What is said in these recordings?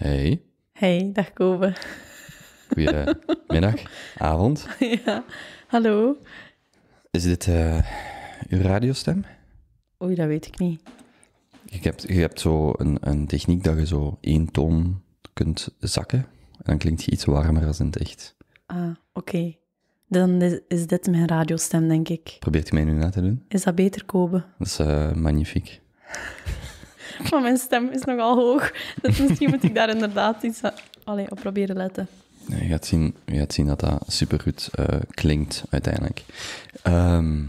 Hey. Hey, dag Kobe. Goedemiddag, avond. Ja, hallo. Is dit uh, uw radiostem? Oei, dat weet ik niet. Je hebt, je hebt zo een, een techniek dat je zo één toon kunt zakken. En dan klinkt je iets warmer als in het echt. Ah, oké. Dan is, dit mijn radiostem, denk ik. Probeert u mij nu na te doen? Is dat beter, Kobe? Dat is uh, magnifiek. maar mijn stem is nogal hoog. Dus misschien moet ik daar inderdaad iets allee, op proberen letten. Je gaat zien, je gaat zien dat dat supergoed uh, klinkt uiteindelijk. Ehm,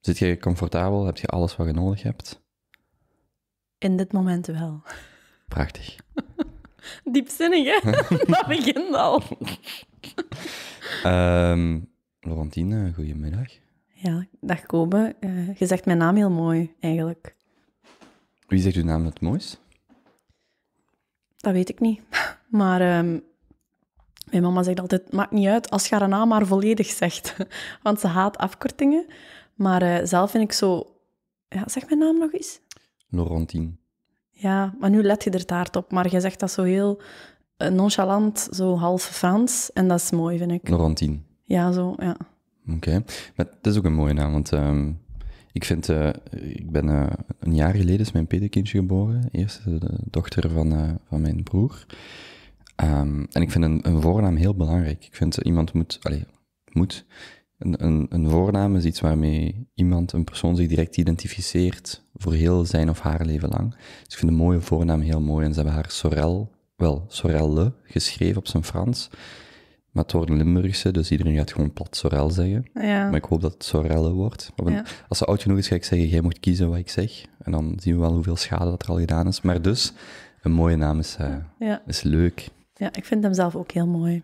zit je comfortabel? Heb je alles wat je nodig hebt? In dit moment wel. Prachtig. Diepzinnig, hè? dat begint al. um, Laurentine, goedemiddag. Ja, dag Kobe. Eh, je zegt mijn naam heel mooi, eigenlijk. Wie zegt uw naam het moois? Dat weet ik niet. Maar ehm, mijn mama zegt altijd, maakt niet uit als je haar naam maar volledig zegt. Want ze haat afkortingen. Maar eh, zelf vind ik zo... Ja, zeg mijn naam nog eens. Laurentien. Ja, maar nu let je er taart op. Maar jij zegt dat zo heel eh, nonchalant, zo half Frans. En dat is mooi, vind ik. Laurentien. Ja, zo, ja. Oké. Maar dat is ook een mooie naam, want ehm, ik, vind, eh, ik ben eh, een jaar geleden is mijn pedekindje geboren, eerste eh, de dochter van, van mijn broer. Ehm, en ik vind een, een, voornaam heel belangrijk. Ik vind iemand moet, allez, moet. Een, een, een, voornaam is iets waarmee iemand, een persoon zich direct identificeert voor heel zijn of haar leven lang. Dus ik vind een mooie voornaam heel mooi. En ze hebben haar Sorel, wel, Sorelle geschreven op zijn Frans. Maar het wordt een Limburgse, dus iedereen gaat gewoon plat Sorel zeggen. Ja. Maar ik hoop dat het Sorelle wordt. Als ze oud genoeg is, ga ik zeggen, jij moet kiezen wat ik zeg. En dan zien we wel hoeveel schade dat er al gedaan is. Maar dus, een mooie naam is, eh, is leuk. Ja, ik vind hem zelf ook heel mooi.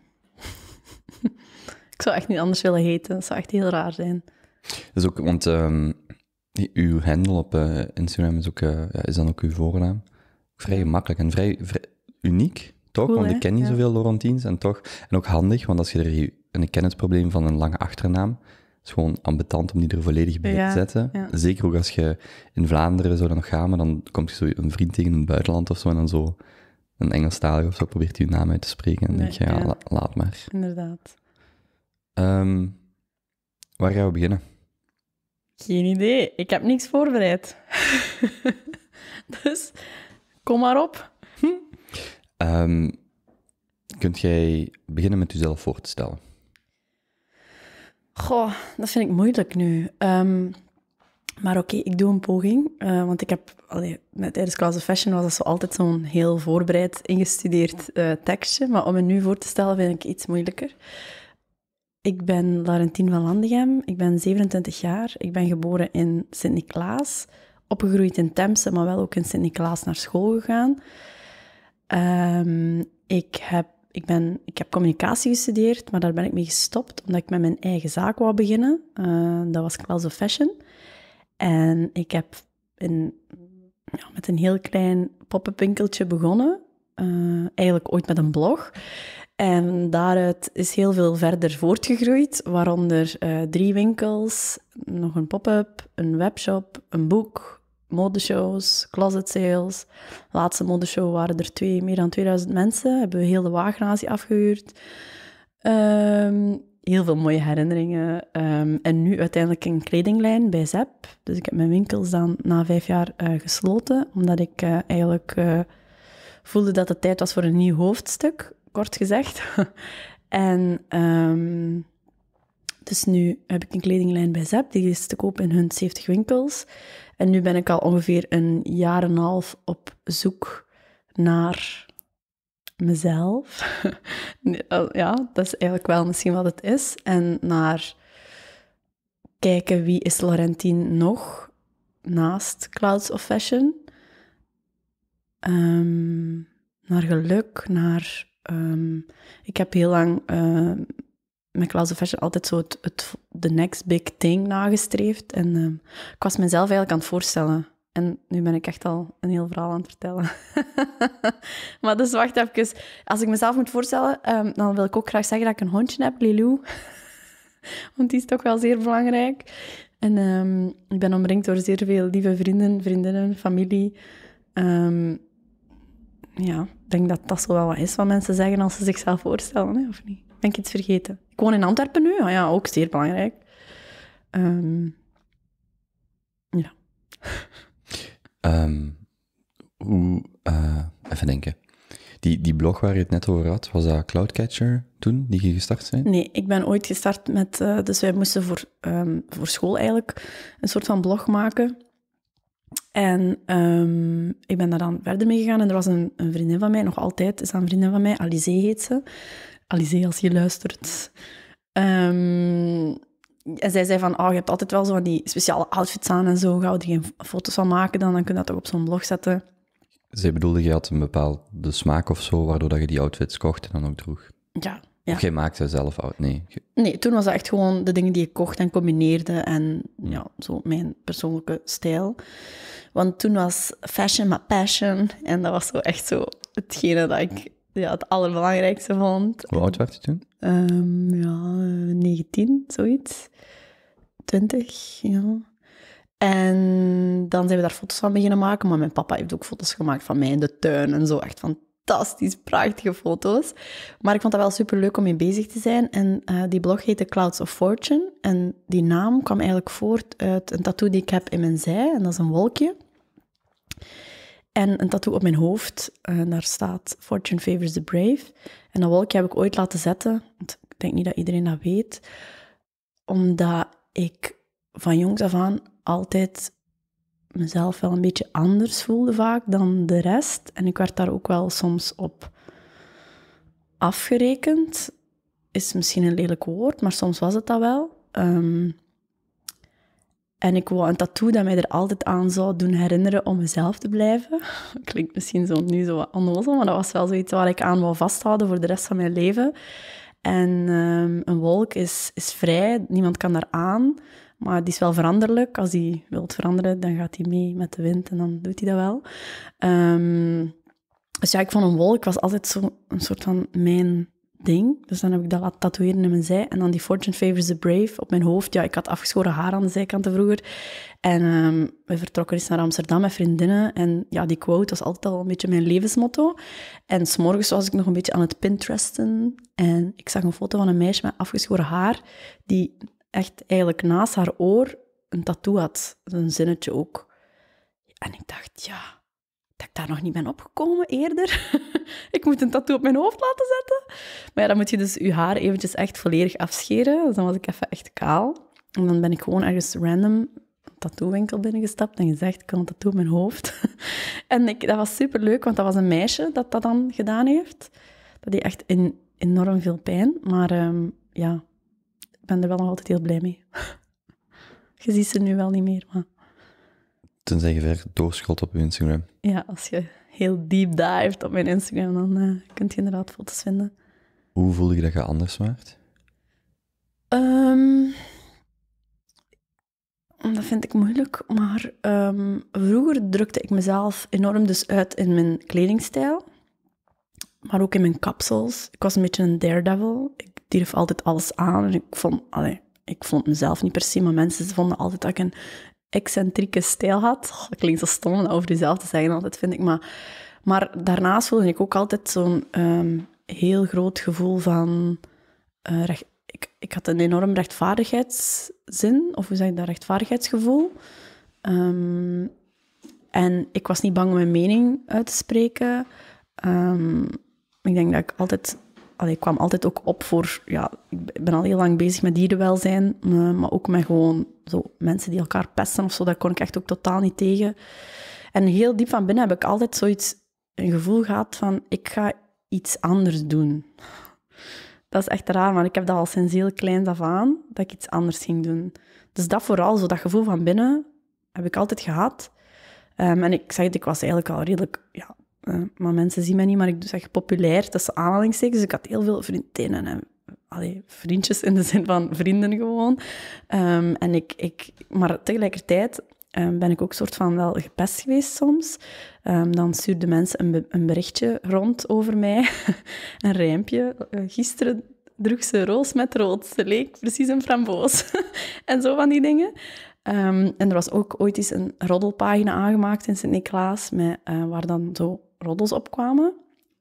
ik zou echt niet anders willen heten. Dat zou echt heel raar zijn. Dat ook, want ehm, uw handle op eh, Instagram is, ook, eh, is dan ook uw voornaam. Vrij gemakkelijk en vrij uniek. Toch, want ik ken niet zoveel Laurentiens en toch. En ook handig, want als je er. een, ik van een lange achternaam. Het is gewoon ambetant om die er volledig bij te zetten. Zeker ook als je in Vlaanderen zou dan nog gaan, maar dan komt je zo een vriend tegen in het buitenland of zo. En dan zo een Engelstalige of zo probeert je naam uit te spreken. En dan denk je, ja, laat maar. Inderdaad. Ehm, waar gaan we beginnen? Geen idee. Ik heb niks voorbereid. dus kom maar op. Um, kunt jij beginnen met jezelf voor te stellen? Goh, dat vind ik moeilijk nu. Ehm, maar oké, ik doe een poging. Eh, want ik heb, allee, met, tijdens Class of Fashion was dat zo altijd zo'n heel voorbereid, ingestudeerd eh, tekstje. Maar om het nu voor te stellen vind ik iets moeilijker. Ik ben Laurentien van Landegem. Ik ben 27 jaar. Ik ben geboren in Sint-Niklaas. Opgegroeid in Temse, maar wel ook in Sint-Niklaas naar school gegaan. Ehm, ik, heb, ik, ben, ik heb communicatie gestudeerd, maar daar ben ik mee gestopt omdat ik met mijn eigen zaak wou beginnen. Eh, dat was zo Fashion. En ik heb ja, met een heel klein pop-up winkeltje begonnen. Eh, eigenlijk ooit met een blog. En daaruit is heel veel verder voortgegroeid, waaronder eh, drie winkels, nog een pop-up, een webshop, een boek, modeshows, closet sales. De laatste modeshow waren er twee, meer dan 2000 mensen. Hebben we heel de Wagenazie afgehuurd. Ehm, heel veel mooie herinneringen. Ehm, en nu uiteindelijk een kledinglijn bij ZEP. Dus ik heb mijn winkels dan na vijf jaar eh, gesloten, omdat ik eh, eigenlijk eh, voelde dat het tijd was voor een nieuw hoofdstuk, kort gezegd. en um, dus nu heb ik een kledinglijn bij ZEP, die is te koop in hun 70 winkels. En nu ben ik al ongeveer een jaar en een half op zoek naar mezelf. ja, dat is eigenlijk wel misschien wat het is. En naar kijken wie is Laurentien nog naast Clouds of Fashion. Um, naar geluk, naar... Ehm, ik heb heel lang... Ehm, met Klaus of Fashion altijd zo het, het, next big thing nagestreefd. En ehm, ik was mezelf eigenlijk aan het voorstellen. En nu ben ik echt al een heel verhaal aan het vertellen. maar dus wacht even. Als ik mezelf moet voorstellen, ehm, dan wil ik ook graag zeggen dat ik een hondje heb, Lilou. Want die is toch wel zeer belangrijk. En ehm, ik ben omringd door zeer veel lieve vrienden, vriendinnen, familie. ja, ik denk dat dat zo wel wat is wat mensen zeggen als ze zichzelf voorstellen, hè, of niet? Ben ik iets vergeten? Ik woon in Antwerpen nu, ah ja, ook zeer belangrijk. Ehm, ja. Ehm, hoe, eh, even denken. Die, die blog waar je het net over had, was dat Cloudcatcher toen, die je gestart zijn? Nee, ik ben ooit gestart met... Eh, dus wij moesten voor, ehm, voor school eigenlijk een soort van blog maken. En ik ben daar dan verder mee gegaan. En er was een, een, vriendin van mij, nog altijd is dat een vriendin van mij, Alice heet ze. Alizee als je luistert. Ehm, en zij zei van, oh, je hebt altijd wel zo van die speciale outfits aan en zo. Gaan we er geen foto's van maken dan? Dan kun je dat toch op zo'n blog zetten. Zij bedoelde, je had een bepaalde smaak of zo, waardoor dat je die outfits kocht en dan ook droeg. Ja. ja. Of jij maakte zelf out, nee. Nee, toen was dat echt gewoon de dingen die je kocht en combineerde en hm. ja, zo mijn persoonlijke stijl. Want toen was fashion my passion en dat was zo echt zo hetgene dat ik ja, het allerbelangrijkste vond. Hoe oud werd je toen? Ehm, ja, 19, eh, zoiets. 20, ja. En dan zijn we daar foto's van beginnen maken. Maar mijn papa heeft ook foto's gemaakt van mij in de tuin en zo. Echt fantastisch, prachtige foto's. Maar ik vond dat wel super leuk om mee bezig te zijn. En eh, die blog heette Clouds of Fortune. En die naam kwam eigenlijk voort uit een tattoo die ik heb in mijn zij. En dat is een wolkje. En een tattoo op mijn hoofd. Eh, daar staat Fortune favors the brave. En dat wolkje heb ik ooit laten zetten. Want ik denk niet dat iedereen dat weet. Omdat ik van jongs af aan altijd mezelf wel een beetje anders voelde vaak dan de rest. En ik werd daar ook wel soms op afgerekend. Is misschien een lelijk woord, maar soms was het dat wel. Ehm, en ik wou een tattoo dat mij er altijd aan zou doen herinneren om mezelf te blijven. Klinkt misschien zo, nu zo onnozel, maar dat was wel zoiets waar ik aan wou vasthouden voor de rest van mijn leven. En ehm, een wolk is, is vrij, niemand kan daar aan, maar die is wel veranderlijk. Als die wilt veranderen, dan gaat hij mee met de wind en dan doet hij dat wel. Ehm, dus ja, ik vond een wolk was altijd zo een soort van mijn ding. Dus dan heb ik dat laten tatoeëren in mijn zij. En dan die Fortune Favors the Brave op mijn hoofd. Ja, ik had afgeschoren haar aan de zijkanten vroeger. En um, we vertrokken eens naar Amsterdam met vriendinnen. En ja, die quote was altijd al een beetje mijn levensmotto. En s'morgens was ik nog een beetje aan het pinteresten. En ik zag een foto van een meisje met afgeschoren haar. Die echt eigenlijk naast haar oor een tattoo had. Een zinnetje ook. En ik dacht, ja dat ik daar nog niet ben opgekomen eerder. ik moet een tattoo op mijn hoofd laten zetten. Maar ja, dan moet je dus je haar eventjes echt volledig afscheren. Dus dan was ik even echt kaal. En dan ben ik gewoon ergens random Een tattoowinkel binnengestapt en gezegd, ik wil een tattoo op mijn hoofd. en ik, dat was super leuk, want dat was een meisje dat dat dan gedaan heeft. Dat die echt in, enorm veel pijn. Maar ehm, ja, ik ben er wel nog altijd heel blij mee. Je ziet ze nu wel niet meer, maar... Tenzij je ver doorschot op je Instagram. Ja, als je heel deep dive op mijn Instagram, dan uh, eh, kunt je inderdaad foto's vinden. Hoe voelde je dat je anders maakt? Ehm, dat vind ik moeilijk, maar ehm, vroeger drukte ik mezelf enorm dus uit in mijn kledingstijl, maar ook in mijn kapsels. Ik was een beetje een daredevil. Ik durf altijd alles aan en ik vond, allee, ik vond mezelf niet per se, maar mensen vonden altijd dat ik een excentrieke stijl had. Oh, dat klinkt zo stom om over jezelf te zeggen altijd, vind ik. Maar, maar daarnaast voelde ik ook altijd zo'n ehm, heel groot gevoel van... Eh, ik, ik had een enorm rechtvaardigheidszin, of hoe zeg je dat, rechtvaardigheidsgevoel. Ehm, en ik was niet bang om mijn mening uit te spreken. Ehm, ik denk dat ik altijd allee, ik kwam altijd ook op voor, ja, ik ben al heel lang bezig met dierenwelzijn, maar ook met gewoon zo mensen die elkaar pesten of zo, daar kon ik echt ook totaal niet tegen. En heel diep van binnen heb ik altijd zoiets, een gevoel gehad van, ik ga iets anders doen. Dat is echt raar, maar ik heb dat al sinds heel klein af aan, dat ik iets anders ging doen. Dus dat vooral, zo dat gevoel van binnen, heb ik altijd gehad. Ehm, en ik zeg het, ik was eigenlijk al redelijk ja, eh, maar mensen zien mij niet, maar ik zeg populair tussen aanhalingstekens. ik had heel veel vriendinnen en vriendjes in de zin van vrienden gewoon. Ehm, en ik, ik, maar tegelijkertijd ehm, ben ik ook soort van wel gepest geweest soms. Ehm, dan stuurden mensen een, een, berichtje rond over mij, een rijmpje. Eh, gisteren droeg ze roos met rood. Ze leek precies een framboos. en zo van die dingen. en er was ook ooit eens een roddelpagina aangemaakt in Sint-Niklaas, uh, waar dan zo roddels opkwamen.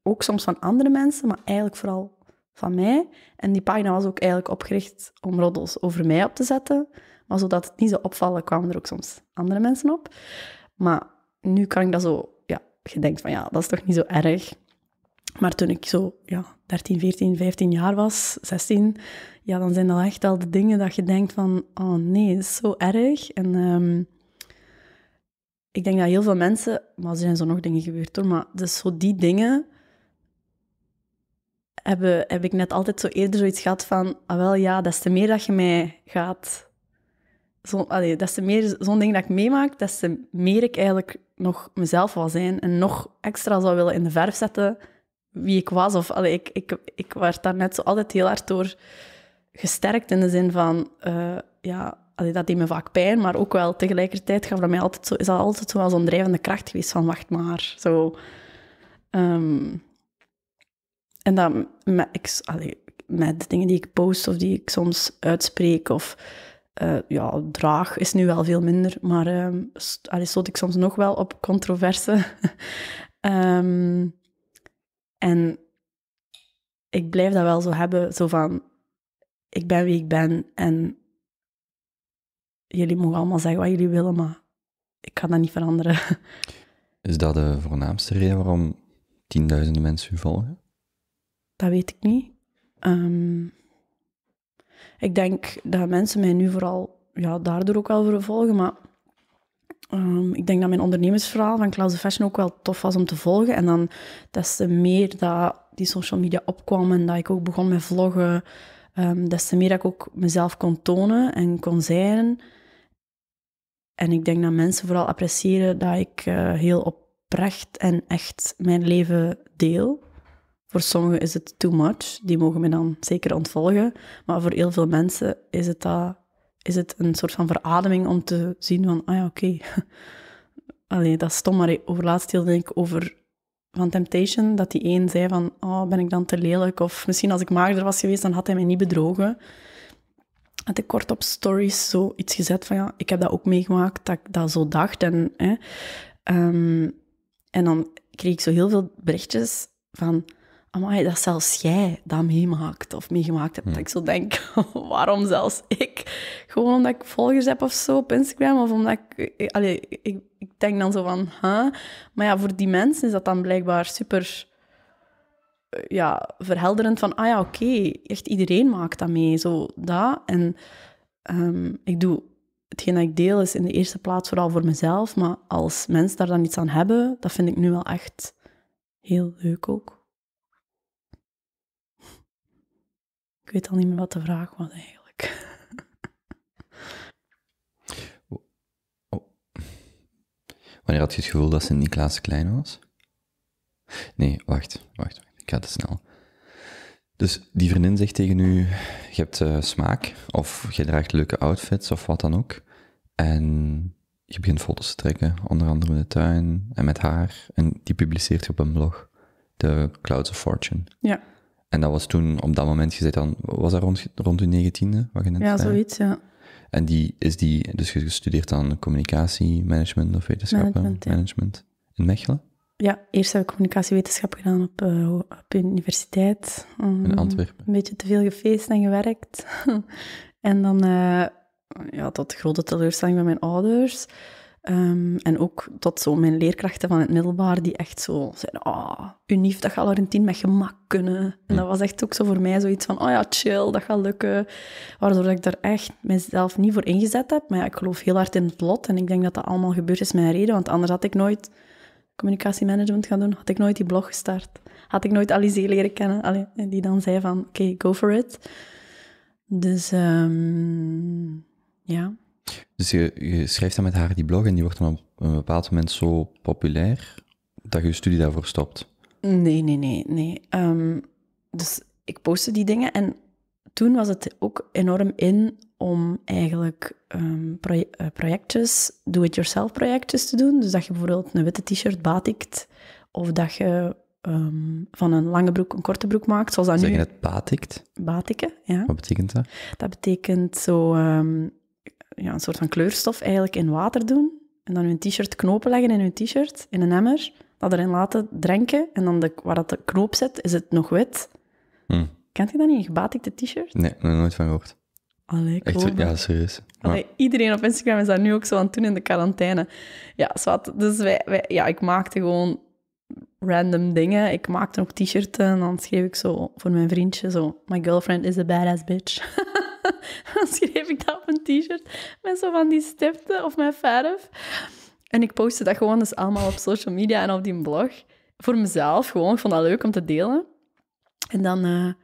Ook soms van andere mensen, maar eigenlijk vooral van mij. En die pagina was ook eigenlijk opgericht om roddels over mij op te zetten. Maar zodat het niet zou opvallen, kwamen er ook soms andere mensen op. Maar nu kan ik dat zo... Ja, je denkt van ja, dat is toch niet zo erg. Maar toen ik zo ja, 13, 14, 15 jaar was, 16... Ja, dan zijn dat echt al de dingen dat je denkt van... Oh nee, dat is zo erg. En... Ehm, ik denk dat heel veel mensen, maar er zijn zo nog dingen gebeurd hoor, maar dus zo die dingen heb ik net altijd zo eerder zoiets gehad van, ah wel ja, dat is te meer dat je mij gaat... Zo, allee, dat is te meer zo'n ding dat ik meemaak, dat is te meer ik eigenlijk nog mezelf wil zijn en nog extra zou willen in de verf zetten wie ik was. Of, ik, ik, ik werd daar net zo altijd heel hard door gesterkt in de zin van, eh, ja, dat deed me vaak pijn, maar ook wel tegelijkertijd gaf dat mij altijd zo, is dat altijd zo als een drijvende kracht geweest van wacht maar, zo. Ehm, en dan met, ik, met de dingen die ik post of die ik soms uitspreek of eh, ja, draag is nu wel veel minder, maar ehm, stoot ik soms nog wel op controverse. Ehm, en ik blijf dat wel zo hebben, zo van ik ben wie ik ben en jullie mogen allemaal zeggen wat jullie willen, maar ik kan dat niet veranderen. Is dat de voornaamste reden waarom tienduizenden mensen u volgen? Dat weet ik niet. Ehm, ik denk dat mensen mij nu vooral ja, daardoor ook wel voor volgen, maar ehm, ik denk dat mijn ondernemersverhaal van Klaus de Fashion ook wel tof was om te volgen. En dan des te meer dat die social media opkwam en dat ik ook begon met vloggen, um, des te meer dat ik ook mezelf kon tonen en kon zijn. En ik denk dat mensen vooral appreciëren dat ik uh, heel oprecht en echt mijn leven deel. Voor sommigen is het too much, die mogen me dan zeker ontvolgen. Maar voor heel veel mensen is het, dat, is het een soort van verademing om te zien van, ah ja, oké. alleen dat is stom, maar over laatst denk ik over van Temptation, dat die een zei van, oh, ben ik dan te lelijk? Of misschien als ik maagder was geweest, dan had hij mij niet bedrogen had ik kort op stories zo iets gezet van ja, ik heb dat ook meegemaakt, dat ik dat zo dacht. En, hè, ehm, en dan kreeg ik zo heel veel berichtjes van, amai, dat zelfs jij dat meemaakt of meegemaakt hebt. Hmm. Dat ik zo denk, waarom zelfs ik? Gewoon omdat ik volgers heb of zo op Instagram of omdat ik... Eh, eh, allee, ik, ik denk dan zo van, huh? Maar ja, voor die mensen is dat dan blijkbaar super ja, verhelderend van, ah ja, oké, echt iedereen maakt dat mee. Zo, dat. En ehm, ik doe, hetgeen dat ik deel is in de eerste plaats vooral voor mezelf, maar als mensen daar dan iets aan hebben, dat vind ik nu wel echt heel leuk ook. Ik weet al niet meer wat de vraag was eigenlijk. Wanneer had je het gevoel dat Sint-Niklaas klein was? Nee, wacht, wacht ik ga te snel. Dus die vriendin zegt tegen u, je hebt eh, smaak, of je draagt leuke outfits, of wat dan ook. En je begint foto's te trekken, onder andere in de tuin, en met haar. En die publiceert je op een blog, de Clouds of Fortune. Ja. En dat was toen, op dat moment, je zei dan, was dat rond, rond je negentiende? Wat je net ja, zoiets, ja. En die is die, dus je studeert aan communicatiemanagement of wetenschappen, management, management in Mechelen? Ja, eerst heb ik communicatiewetenschap gedaan op, uh, op universiteit. Mm, in Antwerpen. Een beetje te veel gefeest en gewerkt. en dan, eh, ja, tot grote teleurstelling van mijn ouders. Ehm, en ook tot zo mijn leerkrachten van het middelbaar, die echt zo zeiden, ah, oh, unief, dat gaat Laurentien met gemak kunnen. En mm. dat was echt ook zo voor mij zoiets van, oh ja, chill, dat gaat lukken. Waardoor ik daar echt mezelf niet voor ingezet heb. Maar ja, ik geloof heel hard in het lot en ik denk dat dat allemaal gebeurd is met een reden, want anders had ik nooit communicatiemanagement gaan doen, had ik nooit die blog gestart. Had ik nooit zeer leren kennen, die dan zei van, oké, go for it. Dus, ehm, ja. Dus je, je, schrijft dan met haar die blog en die wordt dan op een bepaald moment zo populair dat je je studie daarvoor stopt? Nee, nee, nee, nee. Ehm, dus ik postte die dingen en toen was het ook enorm in om eigenlijk ehm, eh, projectjes, do-it-yourself projectjes te doen. Dus dat je bijvoorbeeld een witte t-shirt batikt of dat je ehm, van een lange broek een korte broek maakt, zoals dat nu. Zeg je het batikt? Batiken, ja. Wat betekent dat? Dat betekent zo ehm, ja, een soort van kleurstof eigenlijk in water doen en dan een t-shirt knopen leggen in hun t-shirt in een emmer, dat erin laten drinken en dan waar dat de knoop zit, is het nog wit. Kent je dat niet, ik de t-shirt? Nee, daar nooit van gehoord. Allee, Echt, ja, serieus. Maar... Allee, iedereen op Instagram is dat nu ook zo aan toen in de quarantaine. Ja, zwart. Dus wij, wij, ja, ik maakte gewoon random dingen. Ik maakte ook t-shirts en dan schreef ik zo voor mijn vriendje zo... My girlfriend is a badass bitch. dan schreef ik dat op een t-shirt met zo van die stiften of mijn verf. En ik postte dat gewoon dus allemaal op social media en op die blog. Voor mezelf gewoon. Ik vond dat leuk om te delen. En dan... Eh,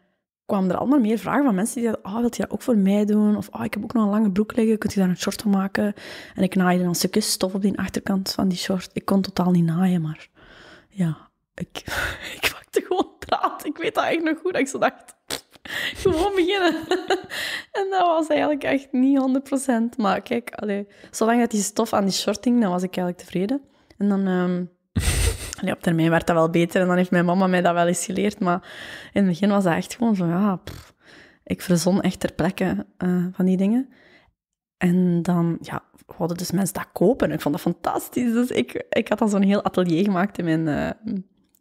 kwam er allemaal meer vragen van mensen die zeiden, ah, oh, wilt je dat ook voor mij doen? Of, ah, ik heb ook nog een lange broek liggen, kunt je daar een short van maken? En ik naaide dan stukjes stof op die achterkant van die short. Ik kon totaal niet naaien, maar ja, ik, ik pakte gewoon praat. Ik weet dat echt nog goed, dat ik zo dacht, gewoon beginnen. en dat was eigenlijk echt niet 100%. Maar kijk, allee, zolang dat die stof aan die short hing, dan was ik eigenlijk tevreden. En dan... Ehm, Allee, op termijn werd dat wel beter en dan heeft mijn mama mij dat wel eens geleerd. Maar in het begin was dat echt gewoon zo, ja, ik verzon echt ter plekke eh, van die dingen. En dan ja, hadden dus mensen dat kopen. Ik vond dat fantastisch. Dus ik, ik had dan zo'n heel atelier gemaakt in mijn, eh,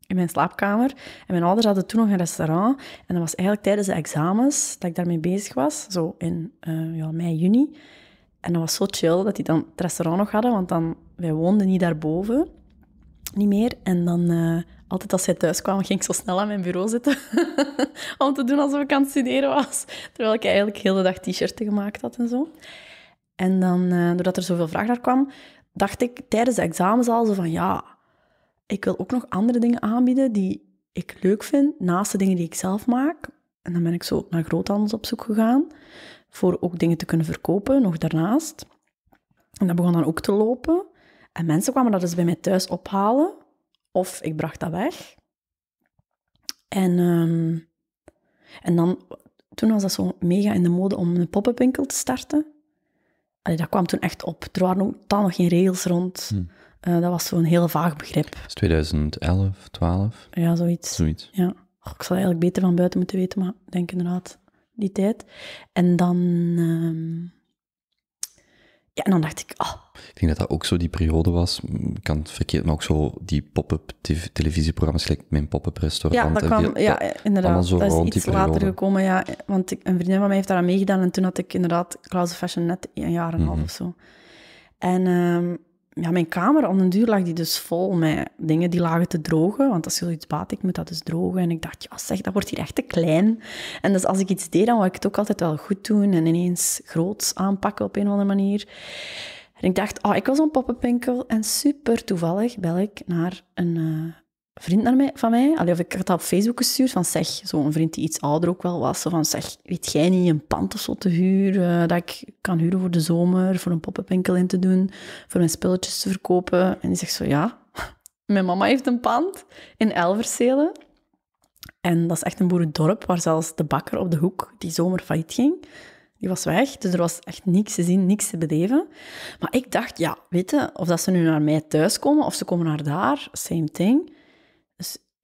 in mijn slaapkamer. En mijn ouders hadden toen nog een restaurant. En dat was eigenlijk tijdens de examens dat ik daarmee bezig was. Zo in eh, ja, mei, juni. En dat was zo chill dat die dan het restaurant nog hadden. Want dan, wij woonden niet daarboven niet meer. En dan, eh, altijd als zij thuis kwam ging ik zo snel aan mijn bureau zitten. om te doen alsof ik aan het studeren was. Terwijl ik eigenlijk heel de dag t-shirten gemaakt had en zo. En dan, eh, doordat er zoveel vraag naar kwam, dacht ik tijdens de examens zo van... Ja, ik wil ook nog andere dingen aanbieden die ik leuk vind, naast de dingen die ik zelf maak. En dan ben ik zo naar groothandels op zoek gegaan, voor ook dingen te kunnen verkopen, nog daarnaast. En dat begon dan ook te lopen. En mensen kwamen dat dus bij mij thuis ophalen. Of ik bracht dat weg. En, ehm, en dan, toen was dat zo mega in de mode om een pop-up winkel te starten. dat kwam toen echt op. Er waren ook totaal nog geen regels rond. Hm. Eh, dat was zo'n heel vaag begrip. Dat is 2011, 12? Ja, zoiets. Zoiets. Ja. Och, ik zal eigenlijk beter van buiten moeten weten, maar ik denk inderdaad die tijd. En dan... Ehm, en dan dacht ik, oh. Ik denk dat dat ook zo die periode was, mm, ik kan het verkeerd, maar ook zo die pop-up televisieprogramma's, gelijk Mijn Pop-up Restaurant. Ja, dat kwam, ja inderdaad. dat is iets later gekomen, ja. Want ik, een vriendin van mij heeft daar aan meegedaan en toen had ik inderdaad Klaus Fashion net een jaar en een half mhm. of zo. En... Ehm, ja, mijn kamer om een duur lag die dus vol met dingen die lagen te drogen. Want als je zoiets baat, ik moet dat dus drogen. En ik dacht, ja zeg, dat wordt hier echt te klein. En dus als ik iets deed, dan wou ik het ook altijd wel goed doen. En ineens groots aanpakken op een of andere manier. En ik dacht, oh, ik was een poppenpinkel En super toevallig bel ik naar een... Eh, vriend naar mij, van mij, allee, of ik had op Facebook gestuurd, van zeg, zo'n vriend die iets ouder ook wel was, van zeg, weet jij niet een pand of zo te huren, eh, dat ik kan huren voor de zomer, voor een pop in te doen, voor mijn spulletjes te verkopen. En die zegt zo, ja, mijn mama heeft een pand in Elverselen. En dat is echt een boerendorp, waar zelfs de bakker op de hoek die zomer failliet ging, die was weg, dus er was echt niks te zien, niks te beleven. Maar ik dacht, ja, weet je, of dat ze nu naar mij thuis komen of ze komen naar daar, same thing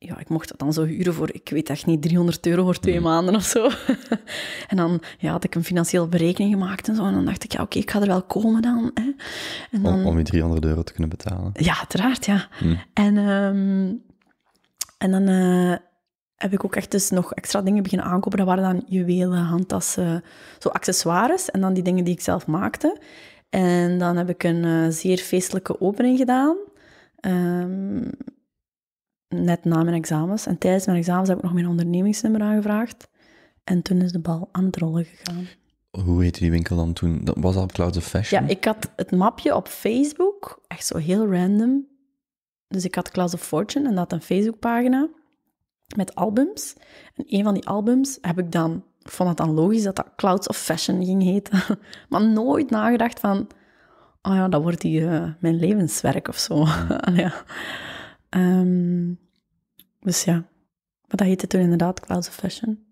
ja, ik mocht dat dan zo huren voor, ik weet echt niet, 300 euro voor twee mm. maanden of zo. en dan ja, had ik een financieel berekening gemaakt en zo. En dan dacht ik, ja, oké, ik ga er wel komen dan. Hè. En dan... Om, om, je 300 euro te kunnen betalen. Ja, uiteraard, ja. Mm. En, ehm, en dan eh, heb ik ook echt dus nog extra dingen beginnen aankopen. Dat waren dan juwelen, handtassen, zo accessoires. En dan die dingen die ik zelf maakte. En dan heb ik een eh, zeer feestelijke opening gedaan. Um, net na mijn examens. En tijdens mijn examens heb ik nog mijn ondernemingsnummer aangevraagd. En toen is de bal aan het rollen gegaan. Hoe heette die winkel dan toen? Dat was al Clouds of Fashion? Ja, ik had het mapje op Facebook. Echt zo heel random. Dus ik had Clouds of Fortune en dat had een Facebookpagina met albums. En een van die albums heb ik dan... vond het dan logisch dat dat Clouds of Fashion ging heten. maar nooit nagedacht van... Oh ja, dat wordt die, eh, mijn levenswerk of zo. ja. Ehm, dus ja, maar dat heette toen inderdaad Clouds of Fashion.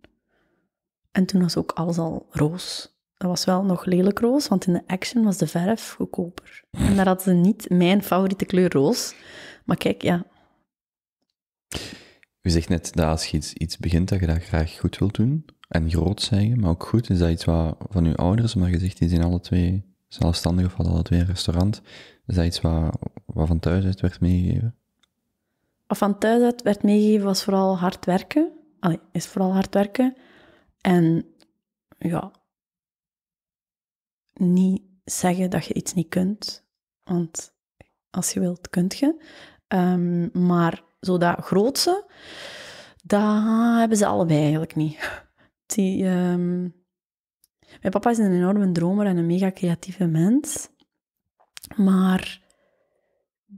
En toen was ook alles al roos. Dat was wel nog lelijk roos, want in de Action was de verf goedkoper. En daar hadden ze niet mijn favoriete kleur roos. Maar kijk, ja. U zegt net dat als je iets, iets begint dat je dat graag goed wilt doen en groot zijn, maar ook goed, is dat iets wat van uw ouders, maar je zegt die zijn alle twee zelfstandig of hadden alle twee een restaurant, is dat iets wat, wat van thuis uit werd meegegeven? van thuis uit werd meegegeven was vooral hard werken. Allee, is vooral hard werken. En ja, niet zeggen dat je iets niet kunt. Want als je wilt, kunt je. Ehm, maar zo dat grootse, dat hebben ze allebei eigenlijk niet. Die, ehm, Mijn papa is een enorme dromer en een mega creatieve mens. Maar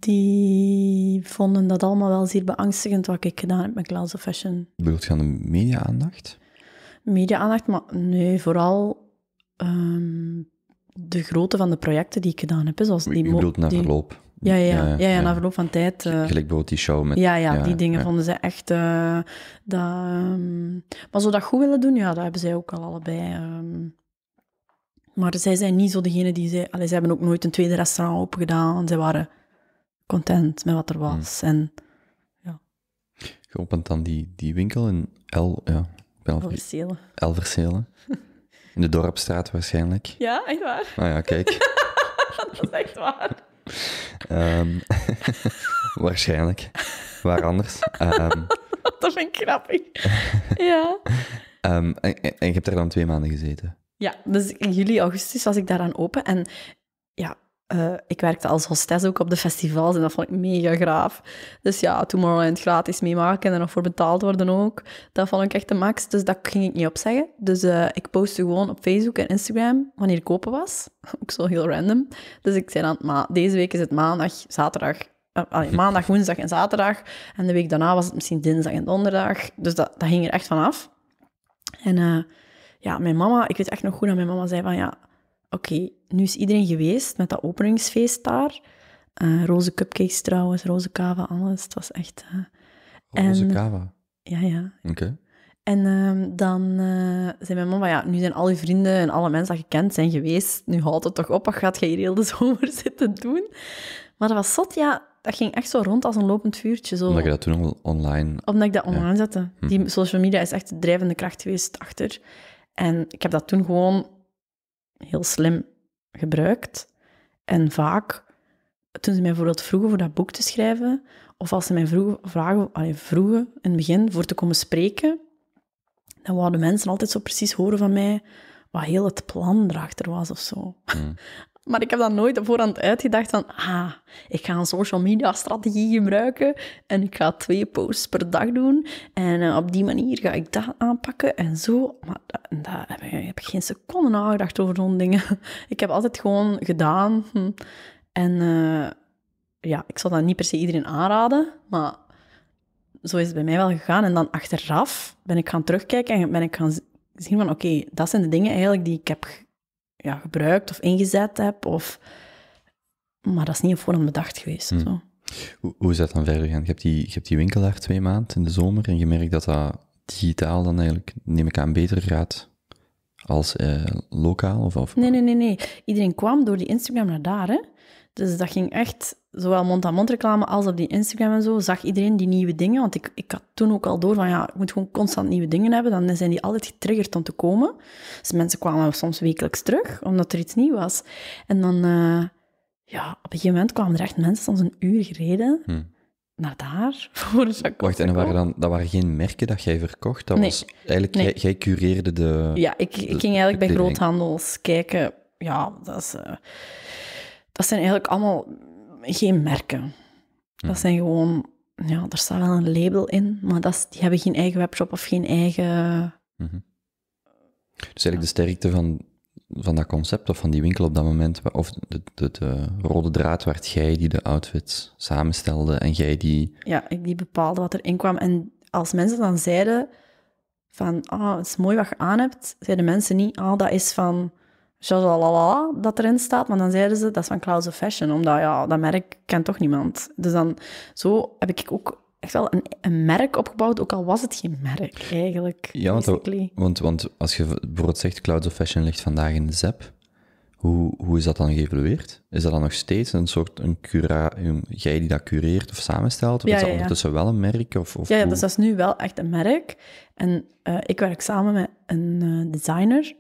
die vonden dat allemaal wel zeer beangstigend wat ik gedaan heb met Clouds of Fashion. Bedoelt je aan de media-aandacht? Media-aandacht, maar nee, vooral ehm, de grootte van de projecten die ik gedaan heb. Zoals die je bedoelt na verloop? Ja, ja, ja, ja, na verloop van tijd. Eh, gelijk bijvoorbeeld die show met... Ja, ja, die dingen vonden ze echt... Uh, dat, ehm, maar zo dat goed willen doen, ja, dat hebben zij ook al allebei... Ehm, maar zij zijn niet zo degene die... Zij, Ze hebben ook nooit een tweede restaurant opgedaan. Zij waren content met wat er hmm. was. En, ja. Je opent dan die, die winkel in El, ja, Elverselen. Elverselen. In de dorpstraat waarschijnlijk. Ja, echt waar. Nou ja, kijk. dat is echt waar. Ehm, waarschijnlijk. Waar anders? Ehm. dat vind ik grappig. ja. Ehm, en, en, je hebt daar dan twee maanden gezeten? Ja, dus in juli, augustus was ik daaraan open. En ja, eh, ik werkte als hostess ook op de festivals en dat vond ik mega graaf. Dus ja, Tomorrowland gratis meemaken en nog voor betaald worden ook. Dat vond ik echt de max, dus dat ging ik niet opzeggen. Dus eh, ik postte gewoon op Facebook en Instagram wanneer ik open was. Ook zo heel random. Dus ik zei dan, maar deze week is het maandag, zaterdag. Eh, maandag, woensdag en zaterdag. En de week daarna was het misschien dinsdag en donderdag. Dus dat, dat ging er echt vanaf. En ja, mijn mama, ik weet echt nog goed dat mijn mama zei van ja oké, nu is iedereen geweest met dat openingsfeest daar. Eh, roze cupcakes trouwens, roze kava, alles. Het was echt... Eh, roze kava? Ja, ja. Oké. En ehm, dan eh, zei mijn mama, ja, nu zijn al je vrienden en alle mensen die je kent zijn geweest. Nu houdt het toch op, wat gaat je hier heel de zomer zitten doen? Maar dat was zot, ja. Dat ging echt zo rond als een lopend vuurtje. Zo. Omdat je dat toen al online... Omdat ik dat online ja. zette. Hm. Die social media is echt de drijvende kracht geweest achter. En ik heb dat toen gewoon heel slim gebruikt. En vaak, toen ze mij bijvoorbeeld vroegen voor dat boek te schrijven, of als ze mij vroegen, vragen, allee, vroegen in het begin voor te komen spreken, dan wilden mensen altijd zo precies horen van mij wat heel het plan erachter was of zo. Mm. Maar ik heb dat nooit voorhand uitgedacht van, ah, ik ga een social media strategie gebruiken en ik ga twee posts per dag doen en eh, op die manier ga ik dat aanpakken en zo. Maar daar heb ik, heb geen seconde nagedacht over zo'n dingen. Ik heb altijd gewoon gedaan en eh, ja, ik zal dat niet per se iedereen aanraden, maar zo is het bij mij wel gegaan. En dan achteraf ben ik gaan terugkijken en ben ik gaan zien van, oké, dat zijn de dingen eigenlijk die ik heb ja, gebruikt of ingezet heb. Of... Maar dat is niet voor voorhand bedacht geweest. Hmm. Zo. Hoe, hoe, is dat dan verder gegaan? Je hebt die, je hebt die winkel twee maanden in de zomer en je merkt dat dat digitaal dan eigenlijk, neem ik aan, beter gaat als eh, lokaal? Of, of... Nee, nee, nee, nee. Iedereen kwam door die Instagram naar daar. Hè? Dus dat ging echt, zowel mond-aan-mond reclame als op die Instagram en zo, zag iedereen die nieuwe dingen. Want ik, ik had toen ook al door van, ja, ik moet gewoon constant nieuwe dingen hebben. Dan zijn die altijd getriggerd om te komen. Dus mensen kwamen soms wekelijks terug, omdat er iets nieuw was. En dan, eh, ja, op een gegeven moment kwamen er echt mensen, soms een uur gereden. Hm. Naar daar, voor Wacht, en waren dan, dat waren geen merken dat jij verkocht? Dat was eigenlijk, jij, cureerde de. Ja, ik, ik ging eigenlijk bij groothandels kijken. Ja, dat is. Eh, dat zijn eigenlijk allemaal geen merken. Dat zijn gewoon, ja, er staat wel een label in, maar dat is, die hebben geen eigen webshop of geen eigen. Mm Dus eigenlijk de sterkte van, van dat concept of van die winkel op dat moment, of de, de, de rode draad werd jij die de outfits samenstelde en jij die. Ja, ik die bepaalde wat erin kwam. En als mensen dan zeiden van, ah, oh, het is mooi wat je aan hebt, zeiden mensen niet, ah, oh, dat is van Jajalala dat erin staat. Maar dan zeiden ze, dat is van Clouds of Fashion. Omdat, ja, dat merk kent toch niemand. Dus dan, zo heb ik ook echt wel een, een merk opgebouwd. Ook al was het geen merk, eigenlijk. Ja, want, want, als je bijvoorbeeld zegt, Clouds of Fashion ligt vandaag in de ZEP. Hoe, hoe is dat dan geëvalueerd? Is dat dan nog steeds een soort een cura, jij die dat cureert of samenstelt? Of ja, is dat ondertussen wel een merk? Of, of ja, dus dat is nu wel echt een merk. En eh, ik werk samen met een eh, designer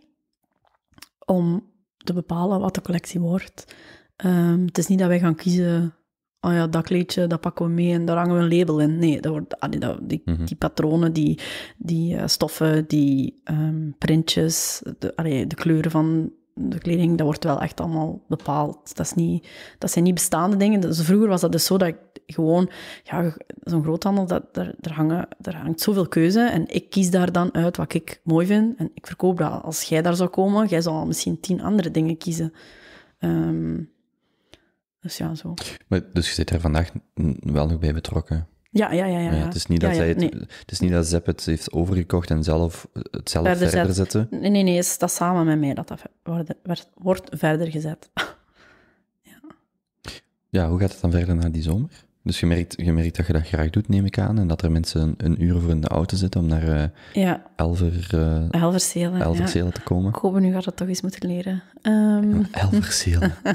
om te bepalen wat de collectie wordt. Ehm, het is niet dat wij gaan kiezen, oh ja, dat kleedje, dat pakken we mee en daar hangen we een label in. Nee, dat wordt, ah, die, mhm. die, patronen, die, die eh, stoffen, die ehm, printjes, de, de kleuren van de kleding, dat wordt wel echt allemaal bepaald. Dat, is niet, dat zijn niet bestaande dingen. Dus vroeger was dat dus zo dat ik gewoon... Ja, zo'n groothandel, dat, daar, hangen, daar hangt zoveel keuze. En ik kies daar dan uit wat ik mooi vind. En ik verkoop dat. Als jij daar zou komen, jij zou misschien tien andere dingen kiezen. Ehm, dus ja, zo. Maar, dus je zit er vandaag wel nog bij betrokken? Ja, ja, ja. ja. ja het, is niet dat ja, het, het, is niet dat het heeft overgekocht en zelf het zelf verder, zetten. Nee, nee, nee. Is dat samen met mij dat dat wordt, wordt, wordt verder gezet. ja. ja, hoe gaat het dan verder na die zomer? Dus je merkt, je merkt dat je dat graag doet, neem ik aan. En dat er mensen een, uur voor in de auto zitten om naar eh, ja. Elver, uh, eh, Elverzelen, te komen. Ik hoop, nu gaat dat toch eens moeten leren. Um...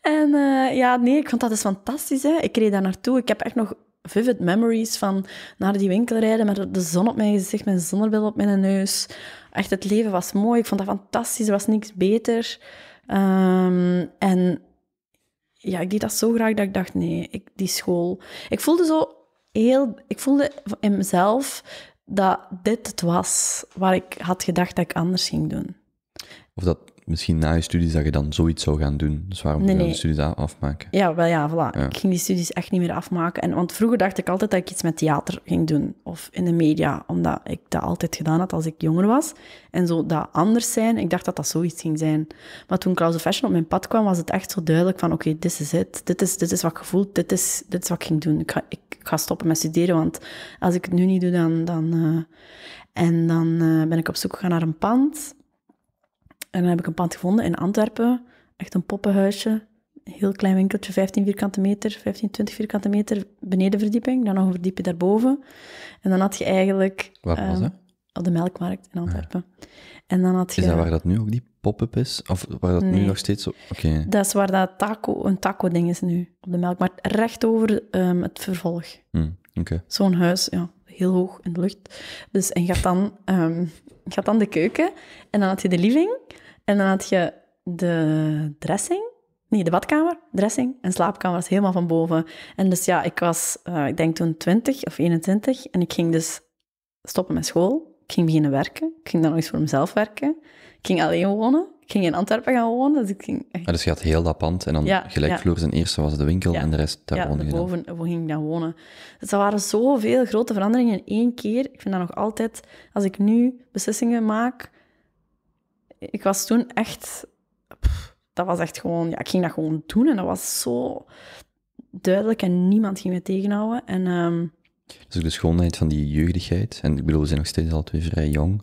en eh, ja, nee, ik vond dat is dus fantastisch. Hè. Ik reed daar naartoe. Ik heb echt nog vivid memories van naar die winkel rijden met de zon op mijn gezicht, mijn zonnebril op mijn neus. Echt, het leven was mooi. Ik vond dat fantastisch. Er was niks beter. Ehm, en ja, ik deed dat zo graag dat ik dacht, nee, ik, die school. Ik voelde zo heel, ik voelde in mezelf dat dit het was waar ik had gedacht dat ik anders ging doen. Of dat misschien na je studies dat je dan zoiets zou gaan doen. Dus waarom nee, je de studies afmaken? Ja, wel ja, voilà. Ik ging die studies echt niet meer afmaken. En, want vroeger dacht ik altijd dat ik iets met theater ging doen of in de media, omdat ik dat altijd gedaan had als ik jonger was. En zo dat anders zijn, ik dacht dat dat zoiets ging zijn. Maar toen Klaus Fashion op mijn pad kwam, was het echt zo duidelijk van oké, dit is het. Dit is, dit is wat ik gevoeld, dit is, dit is wat ik ging doen. Ik ga, ga stoppen met studeren, want als ik het nu niet doe, dan... dan eh, En dan eh, ben ik op zoek gegaan naar een pand en dan heb ik een pand gevonden in Antwerpen. Echt een poppenhuisje. Een heel klein winkeltje, 15 vierkante meter, 15, 20 vierkante meter benedenverdieping. Dan nog een verdieping daarboven. En dan had je eigenlijk... Waar was um, Op de Melkmarkt in ah, Antwerpen. En dan had je... Is dat waar dat nu ook die pop-up is? Of waar dat nu nog steeds... Oké. Dat is waar dat taco, een taco-ding is nu. Op de Melkmarkt, recht over ehm, het vervolg. Hmm, Zo'n huis, ja. Heel hoog in de lucht. Dus, en gaat dan, ehm, gaat dan de keuken. En dan had je de living. En dan had je de dressing, nee, de badkamer, dressing en slaapkamer was helemaal van boven. En dus ja, ik was, eh, ik denk toen 20 of 21 en ik ging dus stoppen met school. Ik ging beginnen werken. Ik ging dan nog eens voor mezelf werken. Ik ging alleen wonen. Ik ging in Antwerpen gaan wonen. Dus, ik ging... Echt... Ah, dus je had heel dat pand en dan gelijk gelijkvloers. zijn En eerste was de winkel en de rest daar ja, woonde je ging ik dan wonen. Dus dat waren zoveel grote veranderingen in één keer. Ik vind dat nog altijd, als ik nu beslissingen maak ik was toen echt... dat was echt gewoon... Ja, ik ging dat gewoon doen en dat was zo duidelijk en niemand ging me tegenhouden. En, um... ook de schoonheid van die jeugdigheid. En ik bedoel, we zijn nog steeds altijd vrij jong.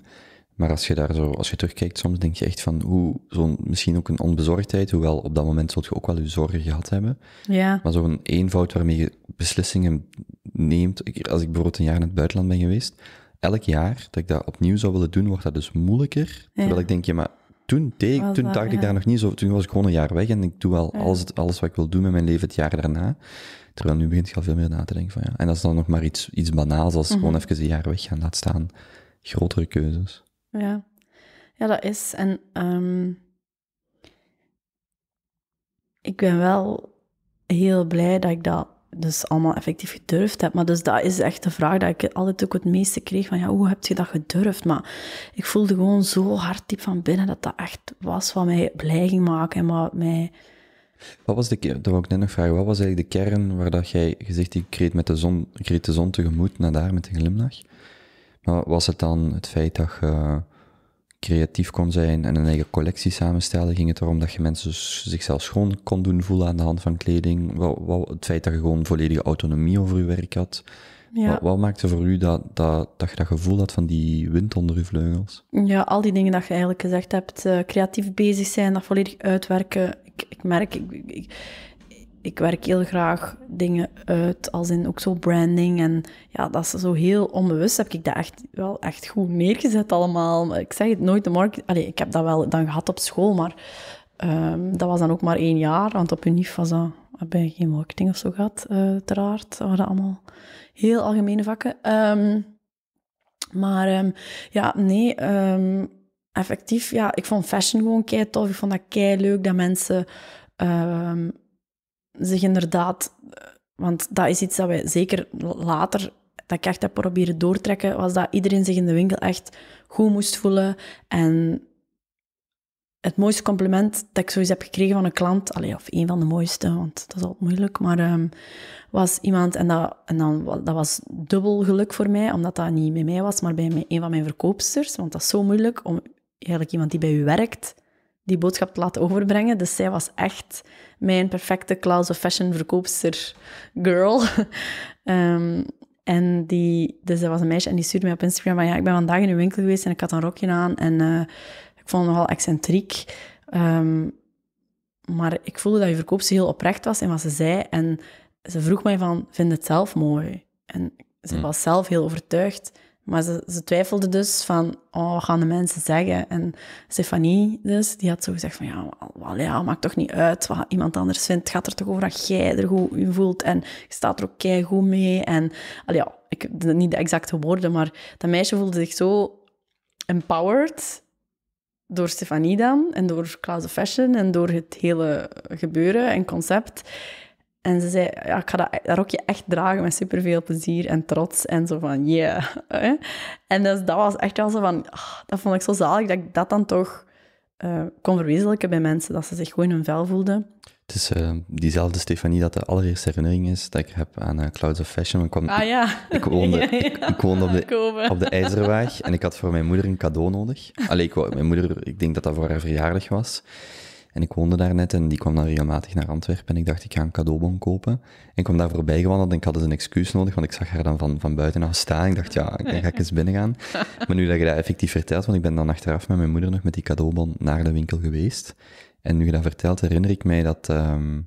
Maar als je daar zo, als je terugkijkt, soms denk je echt van hoe, zo'n, misschien ook een onbezorgdheid, hoewel op dat moment zult je ook wel je zorgen gehad hebben. Ja. Maar zo'n eenvoud waarmee je beslissingen neemt. als ik bijvoorbeeld een jaar in het buitenland ben geweest, elk jaar dat ik dat opnieuw zou willen doen, wordt dat dus moeilijker. Terwijl ik denk, ja, maar toen, deed, toen dacht ik daar nog niet zo. Toen was ik gewoon een jaar weg en ik doe al alles, alles wat ik wil doen met mijn leven het jaar daarna. Terwijl nu begint je al veel meer na te denken van ja. En dat is dan nog maar iets, iets banaals als gewoon mhm. even een jaar weg gaan laten staan. Grotere keuzes. Ja, ja dat is. En ehm, ik ben wel heel blij dat ik dat dus allemaal effectief gedurfd heb. Maar dus dat is echt de vraag dat ik altijd ook het meeste kreeg van ja, hoe heb je dat gedurfd? Maar ik voelde gewoon zo hard diep van binnen dat dat echt was wat mij blij ging maken en wat mij... Wat was de, dat wil ik net nog vragen, wat was eigenlijk de kern waar dat jij gezegd ik kreeg, met de zon, kreeg de zon tegemoet naar daar met een glimlach? Maar was het dan het feit dat je creatief kon zijn en een eigen collectie samenstellen, ging het erom dat je mensen zichzelf schoon kon doen voelen aan de hand van kleding. Wat, wat, het feit dat je gewoon volledige autonomie over je werk had. Wat, wat, maakte voor u dat, dat, dat je dat gevoel had van die wind onder je vleugels? Ja, al die dingen dat je eigenlijk gezegd hebt. Eh, creatief bezig zijn, dat volledig uitwerken. Ik, ik merk, ik ik werk heel graag dingen uit, als in ook zo branding. En ja, dat is zo heel onbewust, heb ik dat echt wel echt goed neergezet allemaal. Ik zeg het nooit, de markt... Allee, ik heb dat wel dan gehad op school, maar ehm, dat was dan ook maar één jaar. Want op UNIF was dat, heb ik geen marketing of zo gehad, uh, uiteraard. Dat waren allemaal heel algemene vakken. Ehm, maar ehm, ja, nee, effectief, ja, ik vond fashion gewoon kei tof. Ik vond dat kei leuk dat mensen zich inderdaad, want dat is iets dat wij zeker later, dat ik echt heb proberen doortrekken, was dat iedereen zich in de winkel echt goed moest voelen. En het mooiste compliment dat ik zoiets heb gekregen van een klant, allee, of een van de mooiste, want dat is altijd moeilijk, maar ehm, was iemand, en, dat, en dan, dat was dubbel geluk voor mij, omdat dat niet bij mij was, maar bij een van mijn verkoopsters, want dat is zo moeilijk om eigenlijk iemand die bij u werkt, die boodschap te laten overbrengen. Dus zij was echt mijn perfecte Klaus of Fashion verkoopster girl. Ehm, en die, dus dat was een meisje en die stuurde mij op Instagram van ja, ik ben vandaag in de winkel geweest en ik had een rokje aan en eh, ik vond het nogal excentriek. Ehm, maar ik voelde dat je verkoopster heel oprecht was in wat ze zei. En ze vroeg mij van, vind het zelf mooi? En ze hmm. was zelf heel overtuigd maar ze, ze twijfelde dus van, oh, gaan de mensen zeggen? En Stefanie dus, die had zo gezegd van, ja, wel, ja, maakt toch niet uit wat iemand anders vindt. Het gaat er toch over dat jij er goed u voelt en je staat er ook goed mee. En, al ja, ik, niet de exacte woorden, maar dat meisje voelde zich zo empowered door Stefanie dan en door Klaas Fashion en door het hele gebeuren en concept. En ze zei, ja, ik ga dat, rokje echt dragen met superveel plezier en trots. En zo van, yeah. En dus dat was echt wel zo van, ah, dat vond ik zo zalig dat ik dat dan toch eh, kon verwezenlijken bij mensen. Dat ze zich gewoon hun vel voelden. Het is eh, diezelfde Stefanie dat de allereerste herinnering is dat ik heb aan eh, Clouds of Fashion. Ik, ah ja. Ik, woonde, Ik, woonde op, de, op de IJzerweg en ik had voor mijn moeder een cadeau nodig. Alleen ik, mijn moeder, ik denk dat dat voor haar verjaardag was. En ik woonde daar net en die kwam dan regelmatig naar Antwerpen. En ik dacht, ik ga een cadeaubon kopen. En ik kwam daar voorbij gewandeld en ik had dus een excuus nodig, want ik zag haar dan van, van buitenaf staan. Ik dacht, ja, dan ga ik eens binnen gaan. Maar nu dat je dat effectief vertelt, want ik ben dan achteraf met mijn moeder nog met die cadeaubon naar de winkel geweest. En nu je dat vertelt, herinner ik mij dat, ehm,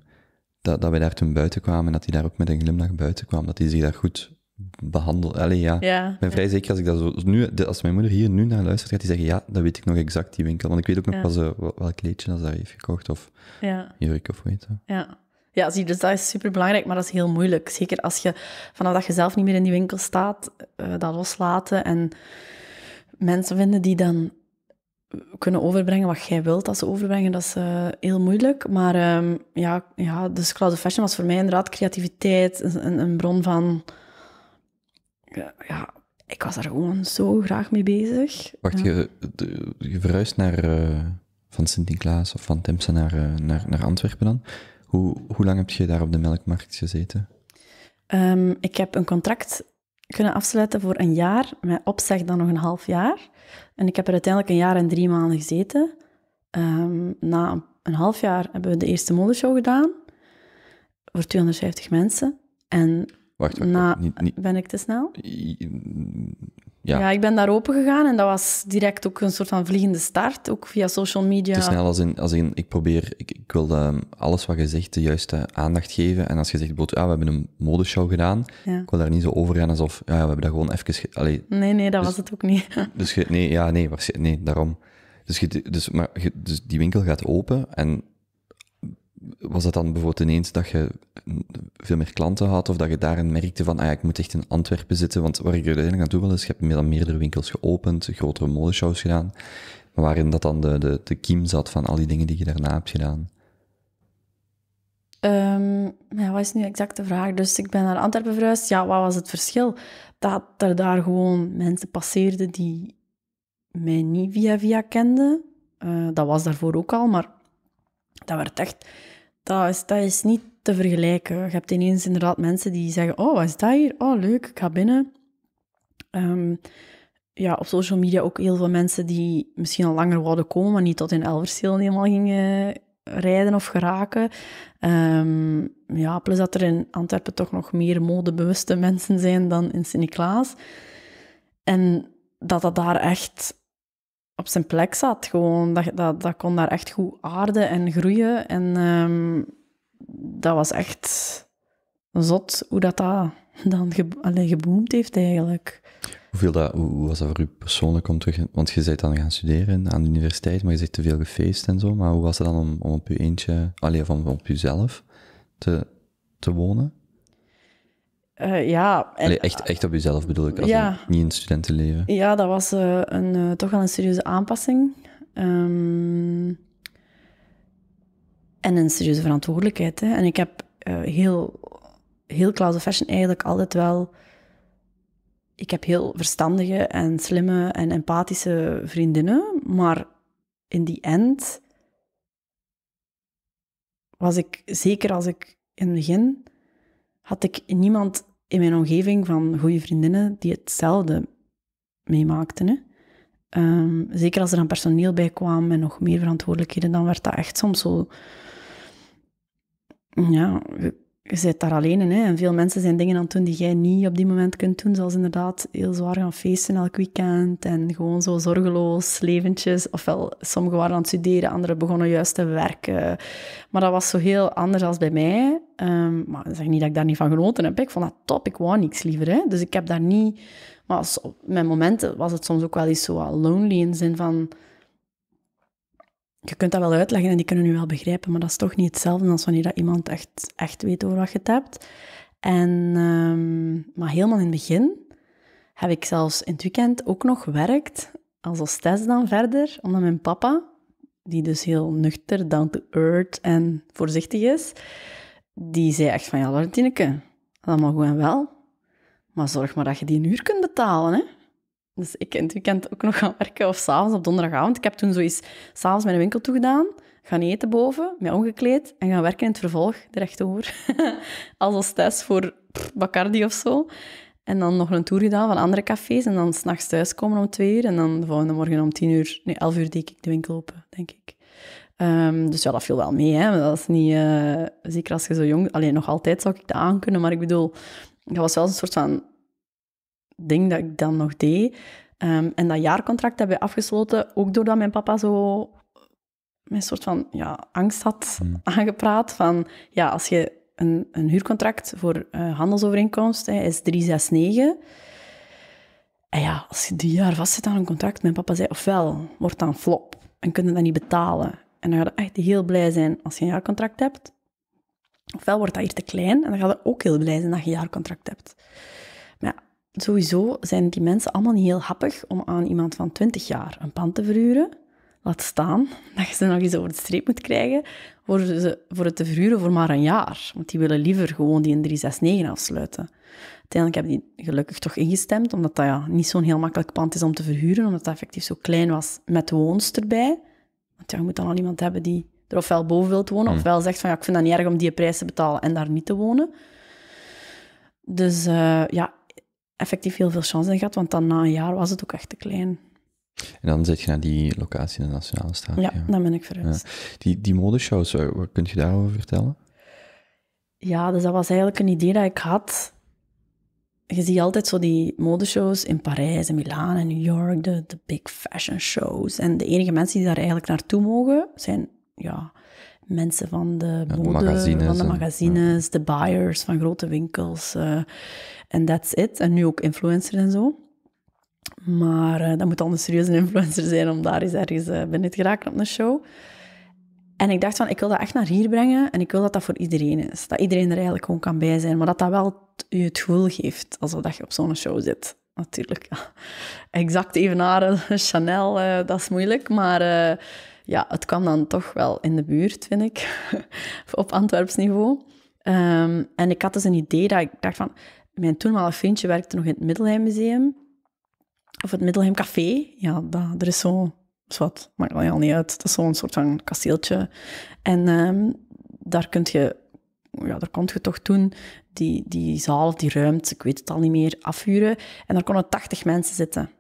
dat, dat wij daar toen buiten kwamen en dat hij daar ook met een glimlach buiten kwam. Dat hij zich daar goed behandel. Allee, ja. ja ik ben vrij zeker als ik dat zo... Nu, als mijn moeder hier nu naar luistert, gaat die zeggen, ja, dat weet ik nog exact, die winkel. Want ik weet ook nog pas eh, welk kleedje dat ze heeft gekocht, of jurk, of weet je. Ja. Ja, zie, dus dat is super belangrijk, maar dat is heel moeilijk. Zeker als je vanaf dat je zelf niet meer in die winkel staat, eh, dat loslaten en mensen vinden die dan kunnen overbrengen wat jij wilt dat ze overbrengen, dat is eh, heel moeilijk. Maar um, ja, ja, dus Cloud Fashion was voor mij inderdaad creativiteit, een, een bron van ja, ik was daar gewoon zo graag mee bezig. Wacht, je, je verhuist naar, uh, van Sint-Niklaas of van Tempsen naar, eh, naar, naar Antwerpen dan. Hoe, hoe lang heb je daar op de melkmarkt gezeten? Ehm, ik heb een contract kunnen afsluiten voor een jaar, met opzeg dan nog een half jaar. En ik heb er uiteindelijk een jaar en drie maanden gezeten. Ehm, na een half jaar hebben we de eerste modeshow gedaan voor 250 mensen. En Wacht, wacht. niet, niet... Ben ik te snel? Ja. ja, ik ben daar open gegaan en dat was direct ook een soort van vliegende start, ook via social media. Te snel als in, als in ik probeer, ik, ik wil ehm, alles wat je zegt de juiste aandacht geven. En als je zegt, ah, we hebben een modeshow gedaan, ik wil daar niet zo over gaan alsof ja, we hebben dat gewoon even... nee, nee, dat dus- was het ook niet. dus nee, ja, nee, nee, daarom. Dus, dus, maar, dus die winkel gaat open en was dat dan bijvoorbeeld ineens dat je veel meer klanten had of dat je daarin merkte van, ah ik moet echt in Antwerpen zitten, want waar ik uiteindelijk eigenlijk toe wil is, je hebt meer dan meerdere winkels geopend, grotere modeshows gedaan, waarin dat dan de, de, de kiem zat van al die dingen die je daarna hebt gedaan? Ehm, ja, wat is nu exact de vraag? Dus ik ben naar Antwerpen verhuisd. Ja, wat was het verschil? Dat er daar gewoon mensen passeerden die mij niet via via kenden. Eh, dat was daarvoor ook al, maar dat werd echt dat is, dat is niet te vergelijken. Je hebt ineens inderdaad mensen die zeggen, oh, wat is dat hier? Oh, leuk, ik ga binnen. Ehm, ja, op social media ook heel veel mensen die misschien al langer wilden komen, maar niet tot in Elversteel helemaal gingen rijden of geraken. Ehm, ja, plus dat er in Antwerpen toch nog meer modebewuste mensen zijn dan in Sint-Niklaas. En dat dat daar echt op zijn plek zat. Gewoon, dat, dat, dat kon daar echt goed aarden en groeien. En ehm, dat was echt zot hoe dat, dat dan ge, geboomd heeft eigenlijk. Hoeveel dat, hoe was dat voor u persoonlijk om terug... Want je bent dan gaan studeren aan de universiteit, maar je zegt te veel gefeest en zo. Maar hoe was het dan om, om op je eentje, alleen van op jezelf te, te wonen? Eh, ja. echt, echt op jezelf bedoel ik, als niet in het studentenleven. Ja, dat was eh, een, eh, toch wel een serieuze aanpassing. Ehm, en een serieuze verantwoordelijkheid. Hè. En ik heb heel, heel Cloud Fashion eigenlijk altijd wel... Ik heb heel verstandige en slimme en empathische vriendinnen, maar in die end was ik, zeker als ik in het begin had ik niemand in mijn omgeving van goede vriendinnen die hetzelfde meemaakten. Hè? Ehm, zeker als er dan personeel bij kwam en nog meer verantwoordelijkheden, dan werd dat echt soms zo. Ja, je zit daar alleen in. Hè? En veel mensen zijn dingen aan het doen die jij niet op die moment kunt doen. Zoals inderdaad heel zwaar gaan feesten elk weekend. En gewoon zo zorgeloos leventjes. Ofwel, sommigen waren aan het studeren, anderen begonnen juist te werken. Maar dat was zo heel anders als bij mij. Um, maar zeg niet dat ik daar niet van genoten heb. Ik vond dat top. Ik wou niks liever. Hè? Dus ik heb daar niet... Maar als, op mijn momenten was het soms ook wel eens zo lonely in de zin van je kunt dat wel uitleggen en die kunnen nu wel begrijpen, maar dat is toch niet hetzelfde als wanneer dat iemand echt, echt weet over wat je het hebt. En, ehm, maar helemaal in het begin heb ik zelfs in het weekend ook nog gewerkt, als hostess dan verder, omdat mijn papa, die dus heel nuchter, down to earth en voorzichtig is, die zei echt van, ja, Martineke, dat goed en wel, maar zorg maar dat je die een uur kunt betalen, hè. Dus ik in het weekend ook nog gaan werken of s'avonds op donderdagavond. Ik heb toen zoiets s'avonds mijn winkel toegedaan, gaan eten boven, mij omgekleed en gaan werken in het vervolg, rechter. als als test voor Bacardi of zo. En dan nog een tour gedaan van andere cafés en dan s'nachts thuiskomen om twee uur en dan de volgende morgen om tien uur, nee, elf uur deed ik de winkel open, denk ik. Ehm, dus ja, dat viel wel mee, hè. Maar dat is niet... Eh, zeker als je zo jong... Alleen nog altijd zou ik dat aan kunnen maar ik bedoel... Dat was wel een soort van ding dat ik dan nog deed. Ehm, en dat jaarcontract hebben we afgesloten, ook doordat mijn papa zo eh, een soort van ja, angst had hmm. aangepraat. Van ja, als je een, een huurcontract voor eh, handelsovereenkomst hè, is 369. En ja, als je drie jaar zit aan een contract, mijn papa zei, ofwel wordt dan flop en kunnen dat niet betalen. En dan ga je echt heel blij zijn als je een jaarcontract hebt. Ofwel wordt dat hier te klein en dan ga je ook heel blij zijn dat je een jaarcontract hebt. Maar sowieso zijn die mensen allemaal niet heel happig om aan iemand van 20 jaar een pand te verhuren. Laat staan dat je ze nog eens over de streep moet krijgen voor, ze, voor het te verhuren voor maar een jaar. Want die willen liever gewoon die in 369 afsluiten. Uiteindelijk hebben die gelukkig toch ingestemd, omdat dat ja, niet zo'n heel makkelijk pand is om te verhuren, omdat dat effectief zo klein was met woonst erbij. Want ja, je moet dan al iemand hebben die er ofwel boven wilt wonen, mm. ofwel zegt van ja, ik vind dat niet erg om die prijs te betalen en daar niet te wonen. Dus eh, ja, effectief heel veel chance in gehad, want dan na een jaar was het ook echt te klein. En dan zit je naar die locatie in de Nationale Straat. Ja, ja, dan ben ik verhuisd. Die, die modeshows, eh, wat kun je daarover vertellen? Ja, dus dat was eigenlijk een idee dat ik had. Je ziet altijd zo die modeshows in Parijs en Milaan en New York, de, de big fashion shows. En de enige mensen die daar eigenlijk naartoe mogen, zijn ja, mensen van de mode, van de magazines, de buyers van grote winkels. Eh, en that's it. En nu ook influencer en zo. Maar eh, dat moet dan een serieuze influencer zijn om daar eens ergens uh, binnen te geraken op een show. En ik dacht van, ik wil dat echt naar hier brengen en ik wil dat dat voor iedereen is. Dat iedereen er eigenlijk gewoon kan bij zijn, maar dat dat wel je het gevoel geeft alsof dat je op zo'n show zit. Natuurlijk, ja. Exact evenaren, Chanel, eh, dat is moeilijk, maar ja, het kan dan toch wel in de buurt, vind ik, op Antwerps niveau. Ehm, en ik had dus een idee dat ik dacht van, mijn toenmalig vriendje werkte nog in het Middelheim Museum. Of het Middelheim Café. Ja, dat, is zo... Is wat, maakt wel al niet uit. Dat is zo'n soort van kasteeltje. En ehm, daar kun je... Ja, daar kon je toch toen die, die zaal, die ruimte, ik weet het al niet meer, afhuren. En daar konden 80 mensen zitten.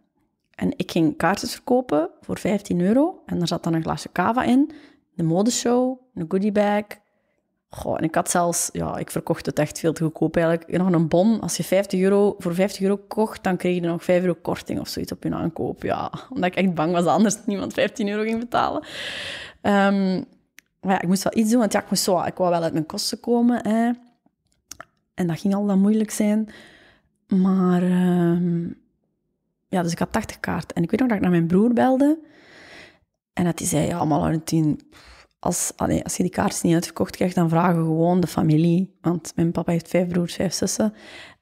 En ik ging kaartjes verkopen voor 15 euro. En daar zat dan een glaasje cava in, de modeshow, een goodiebag, Goh, en ik had zelfs, ja, ik verkocht het echt veel te goedkoop eigenlijk. Nog een bon, als je 50 euro, voor 50 euro kocht, dan kreeg je nog 5 euro korting of zoiets op je aankoop. Ja, omdat ik echt bang was dat anders niemand 15 euro ging betalen. Um, maar ja, ik moest wel iets doen, want ja, ik, moest zo, ik wou wel uit mijn kosten komen. Hè. En dat ging al dan moeilijk zijn. Maar ehm, ja, dus ik had 80 kaart. En ik weet nog dat ik naar mijn broer belde. En dat hij zei, ja, maar 10 als, als je die kaart niet uitverkocht krijgt, dan vragen gewoon de familie. Want mijn papa heeft vijf broers, vijf zussen.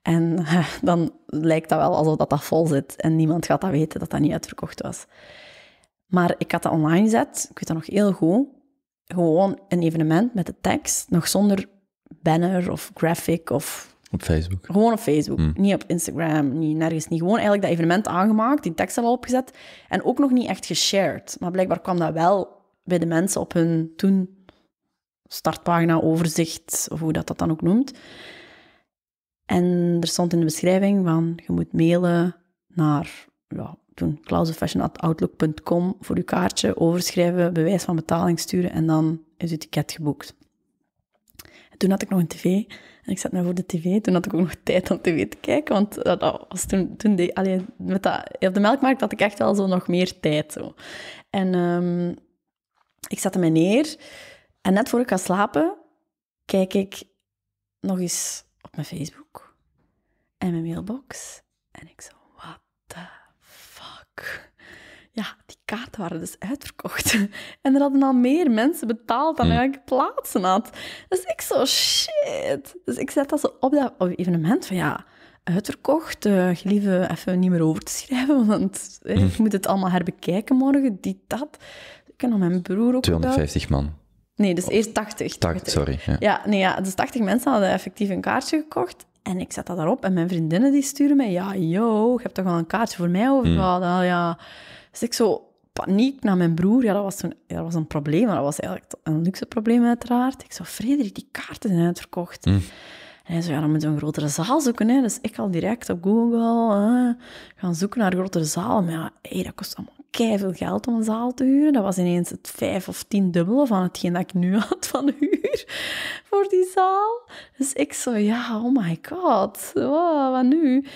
En eh, dan lijkt dat wel alsof dat, dat vol zit. En niemand gaat dat weten, dat dat niet uitverkocht was. Maar ik had dat online gezet, ik weet dat nog heel goed. Gewoon een evenement met de tekst, nog zonder banner of graphic of... Op Facebook? Gewoon op Facebook. Hmm. Niet op Instagram, niet, nergens niet. Gewoon eigenlijk dat evenement aangemaakt, die tekst al opgezet. En ook nog niet echt geshared. Maar blijkbaar kwam dat wel bij de mensen op hun toen startpagina, overzicht, of hoe dat dat dan ook noemt. En er stond in de beschrijving van, je moet mailen naar, ja, toen klausenfashion.outlook.com voor je kaartje, overschrijven, bewijs van betaling sturen en dan is je ticket geboekt. toen had ik nog een tv en ik zat naar voor de tv. Toen had ik ook nog tijd om tv te kijken, want dat was toen, toen die, allee, met dat, op de melkmarkt had ik echt wel zo nog meer tijd. Zo. En ehm, ik zette me neer en net voor ik ga slapen, kijk ik nog eens op mijn Facebook en mijn mailbox. En ik zo, what the fuck? Ja, die kaarten waren dus uitverkocht. En er hadden al meer mensen betaald dan hm. ik plaatsen had. Dus ik zo, shit. Dus ik zet dat zo op dat evenement van ja, uitverkocht. Uh, eh, gelieve even niet meer over te schrijven, want eh, hm. ik moet het allemaal herbekijken morgen, die dat. Ik mijn broer ook. 250 man. Nee, dus eerst 80. 80, sorry. Ja. ja. nee, ja, dus 80 mensen hadden effectief een kaartje gekocht. En ik zet dat daarop en mijn vriendinnen die sturen mij... Ja, yo, je hebt toch al een kaartje voor mij overgehouden? Hmm. Mm. Ah, ja. Dus ik zo paniek naar mijn broer. Ja, dat was, toen, ja, dat was een probleem, maar dat was eigenlijk een luxe probleem uiteraard. Ik zo, Frederik, die kaarten zijn uitverkocht. Hmm. En hij zei, ja, dan moet je een grotere zaal zoeken. Hè. Dus ik al direct op Google eh, gaan zoeken naar een grotere zaal. Maar ja, hey, dat kost allemaal veel geld om een zaal te huren. Dat was ineens het vijf of tien dubbele van hetgeen dat ik nu had van huur voor die zaal. Dus ik zo, ja, oh my god, wow, wat nu?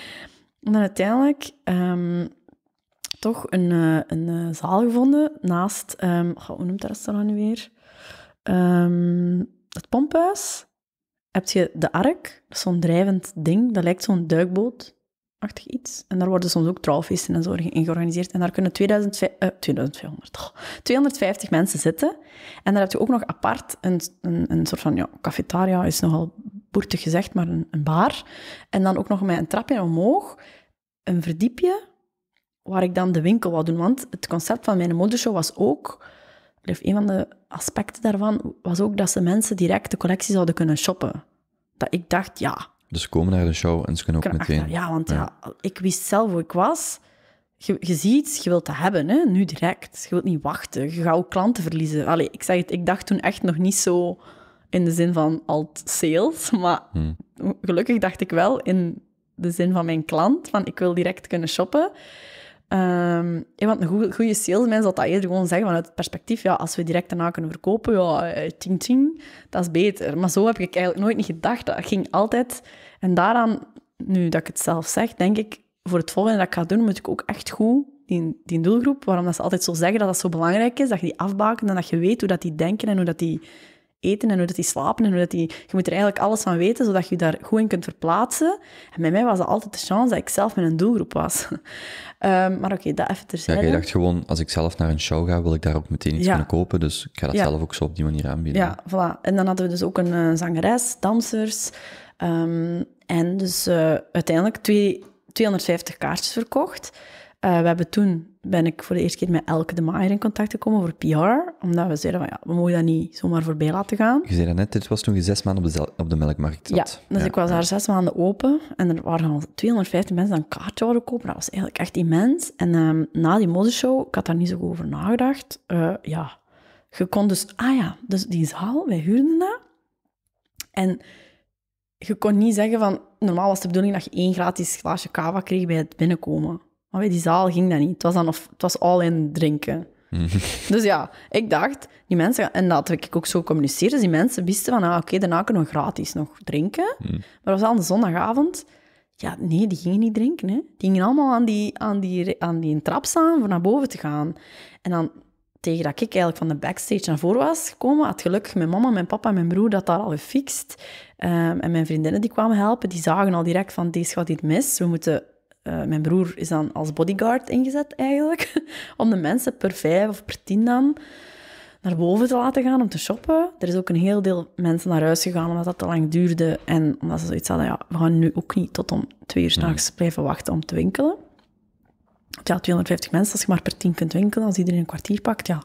En dan uiteindelijk um, toch een, uh, een eh, zaal gevonden naast, um, oh, hoe noemt dat restaurant nu weer? Um, het pomphuis. Heb je de ark, zo'n drijvend ding, dat lijkt zo'n duikboot achtig iets. En daar worden soms ook trouwfeesten en zo in georganiseerd. En daar kunnen 2500, 250 eh, mensen zitten. En daar heb je ook nog apart een, een, een soort van, ja, cafetaria is nogal boertig gezegd, maar een, een bar. En dan ook nog met een trapje omhoog, een verdiepje, waar ik dan de winkel wou doen. Want het concept van mijn modeshow was ook, of een van de aspecten daarvan, was ook dat ze mensen direct de collectie zouden kunnen shoppen. Dat ik dacht, ja, dus ze komen naar de show en ze kunnen ook meteen. Ja, want ja. ik wist zelf hoe ik was. Je, je ziet, je wilt dat hebben, hè? nu direct. Je wilt niet wachten. Je gaat ook klanten verliezen. Allee, ik zeg het, ik dacht toen echt nog niet zo in de zin van alt sales. Maar hm. gelukkig dacht ik wel in de zin van mijn klant, van ik wil direct kunnen shoppen. Ehm, ja, want een goede, goede salesman zal dat eerder gewoon zeggen vanuit het perspectief, ja, als we direct daarna kunnen verkopen, ja, eh, ting ting, dat is beter. Maar zo heb ik eigenlijk nooit niet gedacht. Dat ging altijd... En daaraan, nu dat ik het zelf zeg, denk ik, voor het volgende dat ik ga doen, moet ik ook echt goed die, die doelgroep, waarom dat ze altijd zo zeggen dat dat zo belangrijk is, dat je die afbaken en dat je weet hoe dat die denken en hoe dat die eten en hoe dat die slapen en hoe dat die... Je moet er eigenlijk alles van weten, zodat je daar goed in kunt verplaatsen. En bij mij was dat altijd de chance dat ik zelf met een doelgroep was. Ehm, maar oké, dat even terzijde. Ja, je dacht gewoon, als ik zelf naar een show ga, wil ik daar ook meteen iets kunnen kopen. Dus ik ga dat zelf ook zo op die manier aanbieden. Ja, voilà. En dan hadden we dus ook een eh, zangeres, dansers. Ehm, en dus eh, uiteindelijk twee, 250 kaartjes verkocht. Eh, we hebben toen, ben ik voor de eerste keer met Elke de Maaier in contact gekomen voor PR, omdat we zeiden van ja, we mogen dat niet zomaar voorbij laten gaan. Je zei dat net, het was toen je zes maanden op de, op de melkmarkt zat. Ja, dus ik was daar zes maanden open en er waren al 250 mensen die een kaartje wilden kopen. Dat was eigenlijk echt immens. En ehm, na die modeshow, ik had daar niet zo goed over nagedacht, uh, ja, je kon dus, ah ja, dus die zaal, wij huurden dat. En je kon niet zeggen van, normaal was de bedoeling dat je één gratis glaasje kava kreeg bij het binnenkomen bij die zaal ging dat niet. Het was, dan of, het was al in drinken. dus ja, ik dacht, die mensen, en dat heb ik ook zo gecommuniceerd, dus die mensen wisten van, ah, oké, daarna kunnen we gratis nog drinken. Hmm. Maar dat was al zondagavond. Ja, nee, die gingen niet drinken. Hè. Die gingen allemaal aan die, aan, die, aan die trap staan voor naar boven te gaan. En dan, tegen dat ik eigenlijk van de backstage naar voren was gekomen, had gelukkig mijn mama, mijn papa en mijn broer dat daar al gefixt. Um, en mijn vriendinnen die kwamen helpen, die zagen al direct van, deze gaat dit mis, we moeten eh, mijn broer is dan als bodyguard ingezet eigenlijk, om de mensen per vijf of per tien dan naar boven te laten gaan om te shoppen. Er is ook een heel deel mensen naar huis gegaan omdat dat te lang duurde en omdat ze zoiets hadden, ja, we gaan nu ook niet tot om twee uur s'nachts blijven wachten om te winkelen. Ja, 250 mensen, als je maar per tien kunt winkelen, als iedereen een kwartier pakt, ja.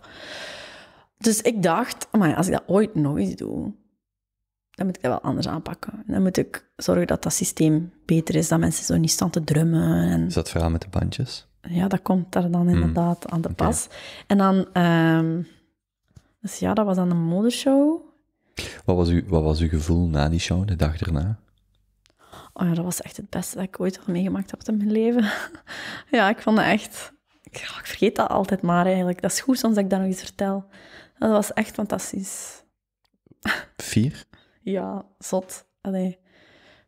Dus ik dacht, maar als ik dat ooit nooit doe, dan moet ik dat wel anders aanpakken. Dan moet ik zorgen dat dat systeem beter is, dat mensen zo niet staan te drummen. En... Is dat verhaal met de bandjes? Ja, dat komt daar dan hmm. inderdaad aan de pas. En dan, ehm, dus ja, dat was dan een modeshow. Wat was, uw, wat was uw gevoel na die show, de dag erna Oh ja, dat was echt het beste dat ik ooit al meegemaakt heb in mijn leven. ja, ik vond het echt... Ik, vergeet dat altijd maar eigenlijk. Dat is goed soms dat ik dat nog eens vertel. Dat was echt fantastisch. Vier? ja, zot. Allee.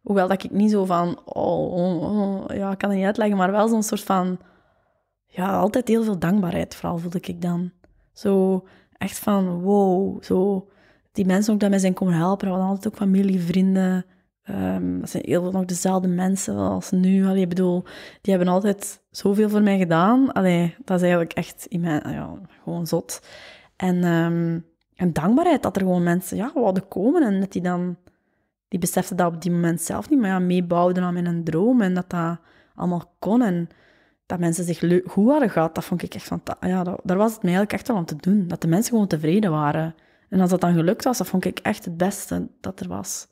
Hoewel dat ik niet zo van, oh, oh, oh ja, ik kan het niet uitleggen, maar wel zo'n soort van, ja, altijd heel veel dankbaarheid vooral voelde ik dan. Zo echt van, wow, zo, die mensen ook dat mij zijn komen helpen, dat altijd ook familie, vrienden. Ehm, dat zijn heel veel nog dezelfde mensen als nu. Allee, ik bedoel, die hebben altijd zoveel voor mij gedaan. Allee, dat is eigenlijk echt in mijn, ja, gewoon zot. En ehm, en dankbaarheid dat er gewoon mensen ja, wilden komen en dat die dan... Die beseften dat op die moment zelf niet, maar ja, meebouwden aan mijn droom en dat dat allemaal kon en dat mensen zich goed hadden gehad, dat vond ik echt van Ja, daar was het mij eigenlijk echt wel aan te doen, dat de mensen gewoon tevreden waren. En als dat dan gelukt was, dat vond ik echt het beste dat er was.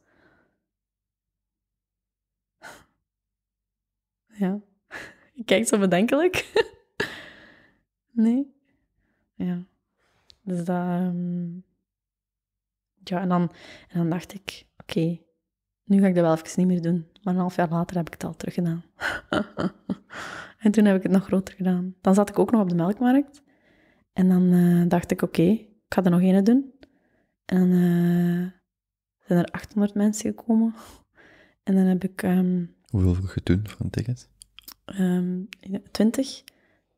Ja. Ik kijk zo bedenkelijk. Nee. Ja. Dus dat... Ehm, ja, en dan, en dan dacht ik, oké, nu ga ik dat wel even niet meer doen. Maar een half jaar later heb ik het al terug gedaan. en toen heb ik het nog groter gedaan. Dan zat ik ook nog op de melkmarkt. En dan eh, dacht ik, oké, ik ga er nog één doen. En dan eh, zijn er 800 mensen gekomen. En dan heb ik... Ehm, Hoeveel heb je toen van tickets? Um, 20.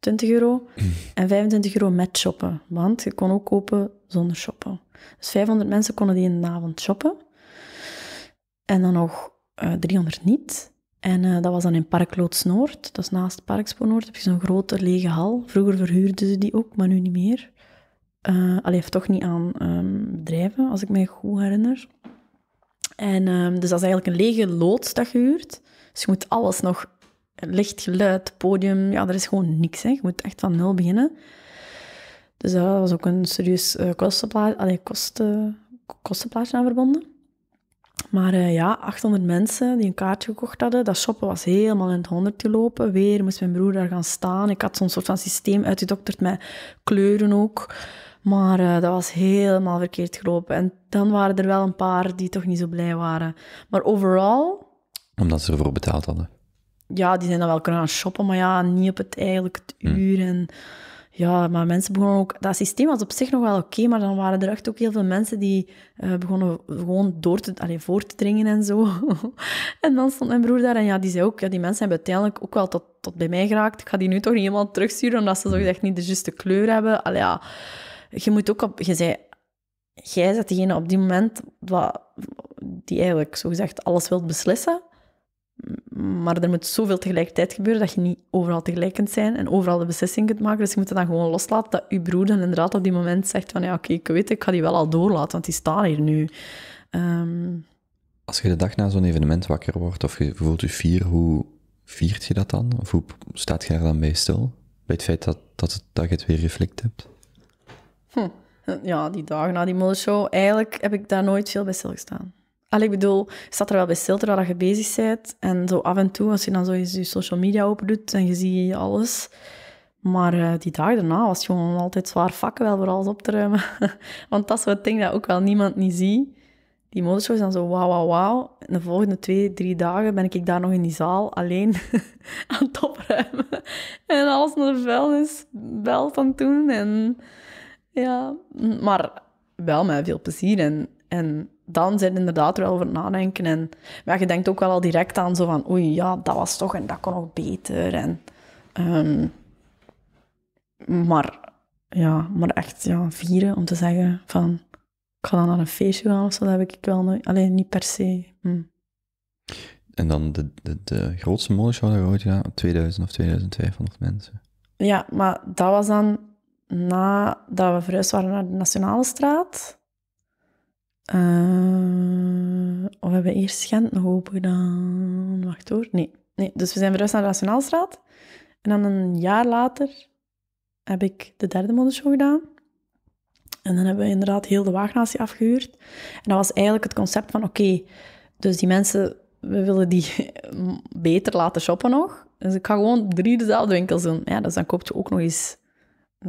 20 euro. Mm. En 25 euro met shoppen. Want je kon ook kopen zonder shoppen. Dus 500 mensen konden die een avond shoppen. En dan nog 300 eh, niet. En eh, dat was dan in Parkloods Noord. Dat is naast Parkspoor Noord. Heb je zo'n grote lege hal. Vroeger verhuurden ze die ook, maar nu niet meer. Uh, eh, het toch niet aan ehm, bedrijven, als ik mij goed herinner. En ehm, dus dat is eigenlijk een lege loods dat je huurt. Dus je moet alles nog licht geluid, podium, ja, er is gewoon niks. Hè. Je moet echt van nul beginnen. Dus dat was ook een serieus eh, kostenplaatje, kosten, kostenplaatje aan verbonden. Maar eh, ja, 800 mensen die een kaartje gekocht hadden. Dat shoppen was helemaal in het honderd gelopen. Weer moest mijn broer daar gaan staan. Ik had zo'n soort van systeem uitgedokterd met kleuren ook. Maar eh, dat was helemaal verkeerd gelopen. En dan waren er wel een paar die toch niet zo blij waren. Maar overal... Omdat ze ervoor betaald hadden ja, die zijn dan wel kunnen gaan shoppen, maar ja, niet op het eigenlijk het hmm. uur. En ja, maar mensen begonnen ook... Dat systeem was op zich nog wel oké, maar dan waren er echt ook heel veel mensen die eh, begonnen gewoon door te, allez, voor te dringen en zo. en dan stond mijn broer daar en ja, die zei ook, ja, die mensen hebben uiteindelijk ook wel tot, tot bij mij geraakt. Ik ga die nu toch niet helemaal terugsturen, omdat ze zo gezegd niet de juiste kleur hebben. Allee, ja, je moet ook op... Je zei, jij bent degene op die moment die eigenlijk zogezegd alles wilt beslissen maar er moet zoveel tegelijkertijd gebeuren dat je niet overal tegelijk kunt zijn en overal de beslissing kunt maken. Dus je moet het dan gewoon loslaten dat je broer dan inderdaad op die moment zegt van ja, oké, ik weet ik ga die wel al doorlaten, want die staan hier nu. Ehm, Als je de dag na zo'n evenement wakker wordt of je voelt je fier, hoe viert je dat dan? Of hoe staat je daar dan bij stil? Bij het feit dat, dat, je het weer reflect hebt? Hm. Ja, die dagen na die modeshow, eigenlijk heb ik daar nooit veel bij stilgestaan al ik bedoel, staat er wel bij stil terwijl je bezig bent. En zo af en toe, als je dan zo eens je social media opendoet en je ziet alles. Maar eh, die dag daarna was het gewoon altijd zwaar vakken wel voor alles op te ruimen. Want dat is wat ding dat ook wel niemand niet ziet. Die motorshow is dan zo wauw, wauw, wauw. En de volgende twee, drie dagen ben ik daar nog in die zaal alleen aan het opruimen. En alles naar de vuilnisbelt van toen. En ja, maar wel met veel plezier. En, en dan zijn inderdaad wel over nadenken. En, maar je denkt ook wel al direct aan zo van, oei, ja, dat was toch en dat kon nog beter. En, ehm, maar, ja, maar echt ja, vieren om te zeggen van, ik ga dan naar een feestje gaan of zo, dat heb ik wel nooit. Alleen niet per se. Hm. En dan de, de, de grootste modeshow dat je ooit gedaan 2000 of 2500 mensen. Ja, maar dat was dan nadat we verhuisd waren naar de Nationale Straat. Eh, of hebben we eerst Gent nog open gedaan? Wacht hoor. Nee. nee. Dus we zijn verhuisd naar de Nationaalstraat. En dan een jaar later heb ik de derde modeshow gedaan. En dan hebben we inderdaad heel de waagnatie afgehuurd. En dat was eigenlijk het concept van, oké, dus die mensen, we willen die beter laten shoppen nog. Dus ik ga gewoon drie dezelfde winkels doen. Ja, dus dan koop je ook nog eens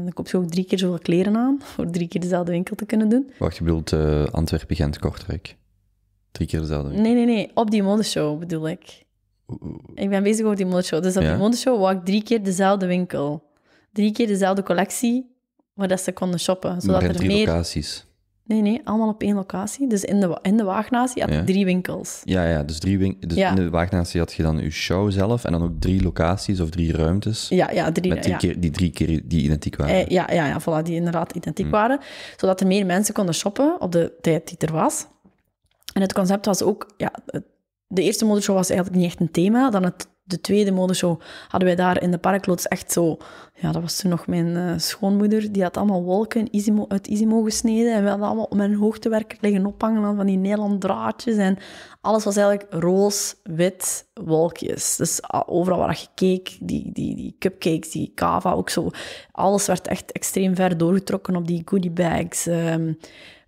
dan koop ook drie keer zoveel kleren aan, voor drie keer dezelfde winkel te kunnen doen. Wacht, je bedoelt uh, eh, Antwerpen, Gent, Kortrijk? Drie keer dezelfde winkel? Nee, nee, nee, op die modeshow bedoel ik. Ik ben bezig op die modeshow. Dus op die modeshow wou ik drie keer dezelfde winkel. Drie keer dezelfde collectie, waar dat ze konden shoppen. Zodat er drie meer... locaties. Nee, nee, allemaal op één locatie. Dus in de, in de Waagnatie had ja. drie winkels. Ja, ja dus, drie winkels. dus ja. in de Waagnatie had je dan je show zelf en dan ook drie locaties of drie ruimtes. Ja, ja drie. Met die drie keer die identiek waren. Eh, ja, ja, ja, voilà, die inderdaad identiek hm. waren. Zodat er meer mensen konden shoppen op de tijd die er was. En het concept was ook, ja, de eerste modeshow was eigenlijk niet echt een thema. Dan het de tweede modeshow hadden wij daar in de parkloods echt zo... Ja, dat was toen nog mijn eh, schoonmoeder. Die had allemaal wolken Isimo, uit Isimo gesneden. En we hadden allemaal mijn hoogtewerker liggen ophangen aan van die Nederland draadjes. En alles was eigenlijk roze, wit, wolkjes. Dus ah, overal waar je keek, die, die, die cupcakes, die kava, ook zo. Alles werd echt extreem ver doorgetrokken op die goodiebags. bags ehm,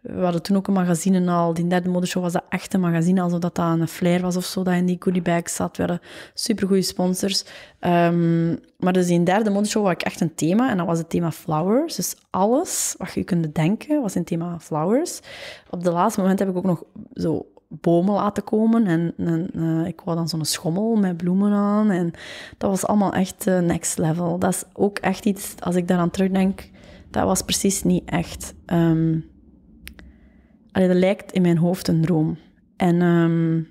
we hadden toen ook een magazine al. Die derde modeshow was dat echt een magazine, alsof dat, dat een flair was of zo, dat in die goodiebag zat. We hadden supergoeie sponsors. Ehm, maar dus in derde modeshow had ik echt een thema en dat was het thema flowers. Dus alles wat je kunt denken, was in thema flowers. Op de laatste moment heb ik ook nog zo bomen laten komen. En, eh, ik wou dan zo'n schommel met bloemen aan. En dat was allemaal echt eh, next level. Dat is ook echt iets, als ik daaraan terugdenk, dat was precies niet echt. Ehm, Allee, dat lijkt in mijn hoofd een droom. En ehm,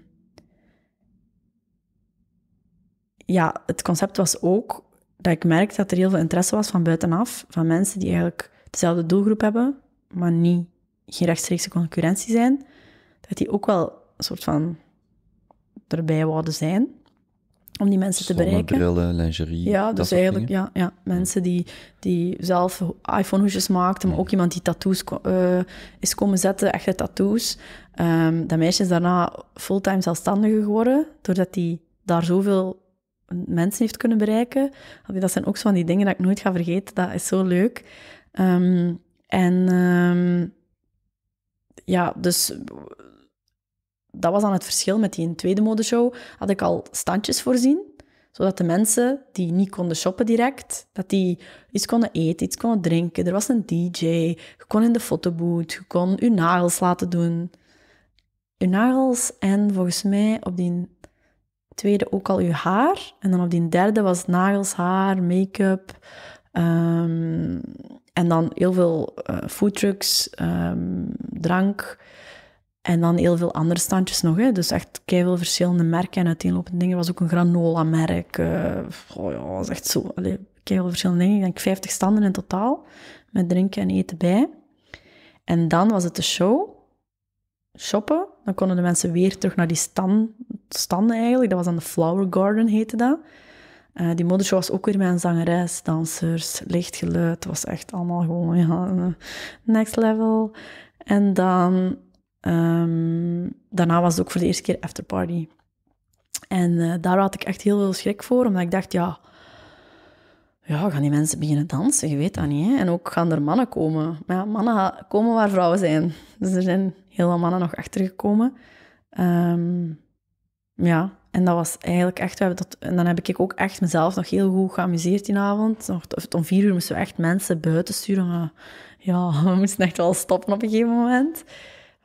ja, het concept was ook dat ik merkte dat er heel veel interesse was van buitenaf, van mensen die eigenlijk dezelfde doelgroep hebben, maar niet, geen rechtstreekse concurrentie zijn, dat die ook wel een soort van erbij wouden zijn om die mensen te bereiken. brillen, lingerie. Ja, dus eigenlijk ja, ja, mensen die, die zelf iPhone-hoesjes maakten, maar ook iemand die tattoos eh, is komen zetten, echte tattoos. Ehm, dat meisje is daarna fulltime zelfstandige geworden, doordat hij daar zoveel mensen heeft kunnen bereiken. Dat zijn ook zo van die dingen dat ik nooit ga vergeten. Dat is zo leuk. Ehm, en ehm, ja, dus dat was dan het verschil met die tweede modeshow. Had ik al standjes voorzien, zodat de mensen die niet konden shoppen direct, dat die iets konden eten, iets konden drinken. Er was een DJ, je kon in de fotoboot, je kon je nagels laten doen. Je nagels en volgens mij op die tweede ook al je haar. En dan op die derde was nagels, haar, make-up. Ehm, en dan heel veel uh, foodtrucks, ehm, drank. En dan heel veel andere standjes nog. Hè. Dus echt veel verschillende merken en uiteenlopende dingen. Er was ook een granola-merk. oh ja, was echt zo. Allee, veel verschillende dingen. Ik denk 50 standen in totaal. Met drinken en eten bij. En dan was het de show. Shoppen. Dan konden de mensen weer terug naar die stand, standen eigenlijk. Dat was aan de Flower Garden, heette dat. Eh, die modeshow was ook weer met een zangeres, dansers, lichtgeluid. Het was echt allemaal gewoon ja, next level. En dan Ehm, daarna was het ook voor de eerste keer afterparty. En eh, daar had ik echt heel veel schrik voor, omdat ik dacht, ja, ja, gaan die mensen beginnen dansen? Je weet dat niet. Hè? En ook gaan er mannen komen. Maar ja, mannen komen waar vrouwen zijn. Dus er zijn heel veel mannen nog achtergekomen. Um, ja, en dat was eigenlijk echt... We hebben dat, en dan heb ik ook echt mezelf nog heel goed geamuseerd die avond. Om vier uur moesten we echt mensen buiten sturen. ja, we moesten echt wel stoppen op een gegeven moment.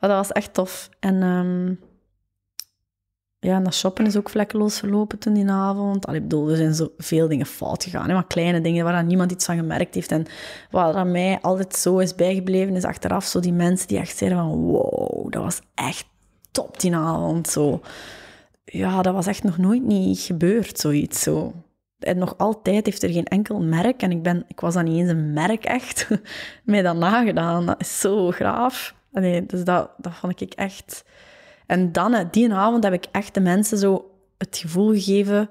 Maar dat was echt tof. En um, ja, en dat shoppen is ook vlekkeloos gelopen toen die avond. Allee, ik bedoel, er zijn zo veel dingen fout gegaan. Hè? Maar kleine dingen waar niemand iets van gemerkt heeft. En wat aan mij altijd zo is bijgebleven, is achteraf zo die mensen die echt zeiden van... Wow, dat was echt top die avond. Zo. Ja, dat was echt nog nooit niet gebeurd, zoiets. Zo. En nog altijd heeft er geen enkel merk, en ik, ben, ik was dan niet eens een merk echt, mij dat nagedaan. Dat is zo graaf. Ah, nee dus dat, dat vond ik echt... En dan, die avond heb ik echt de mensen zo het gevoel gegeven...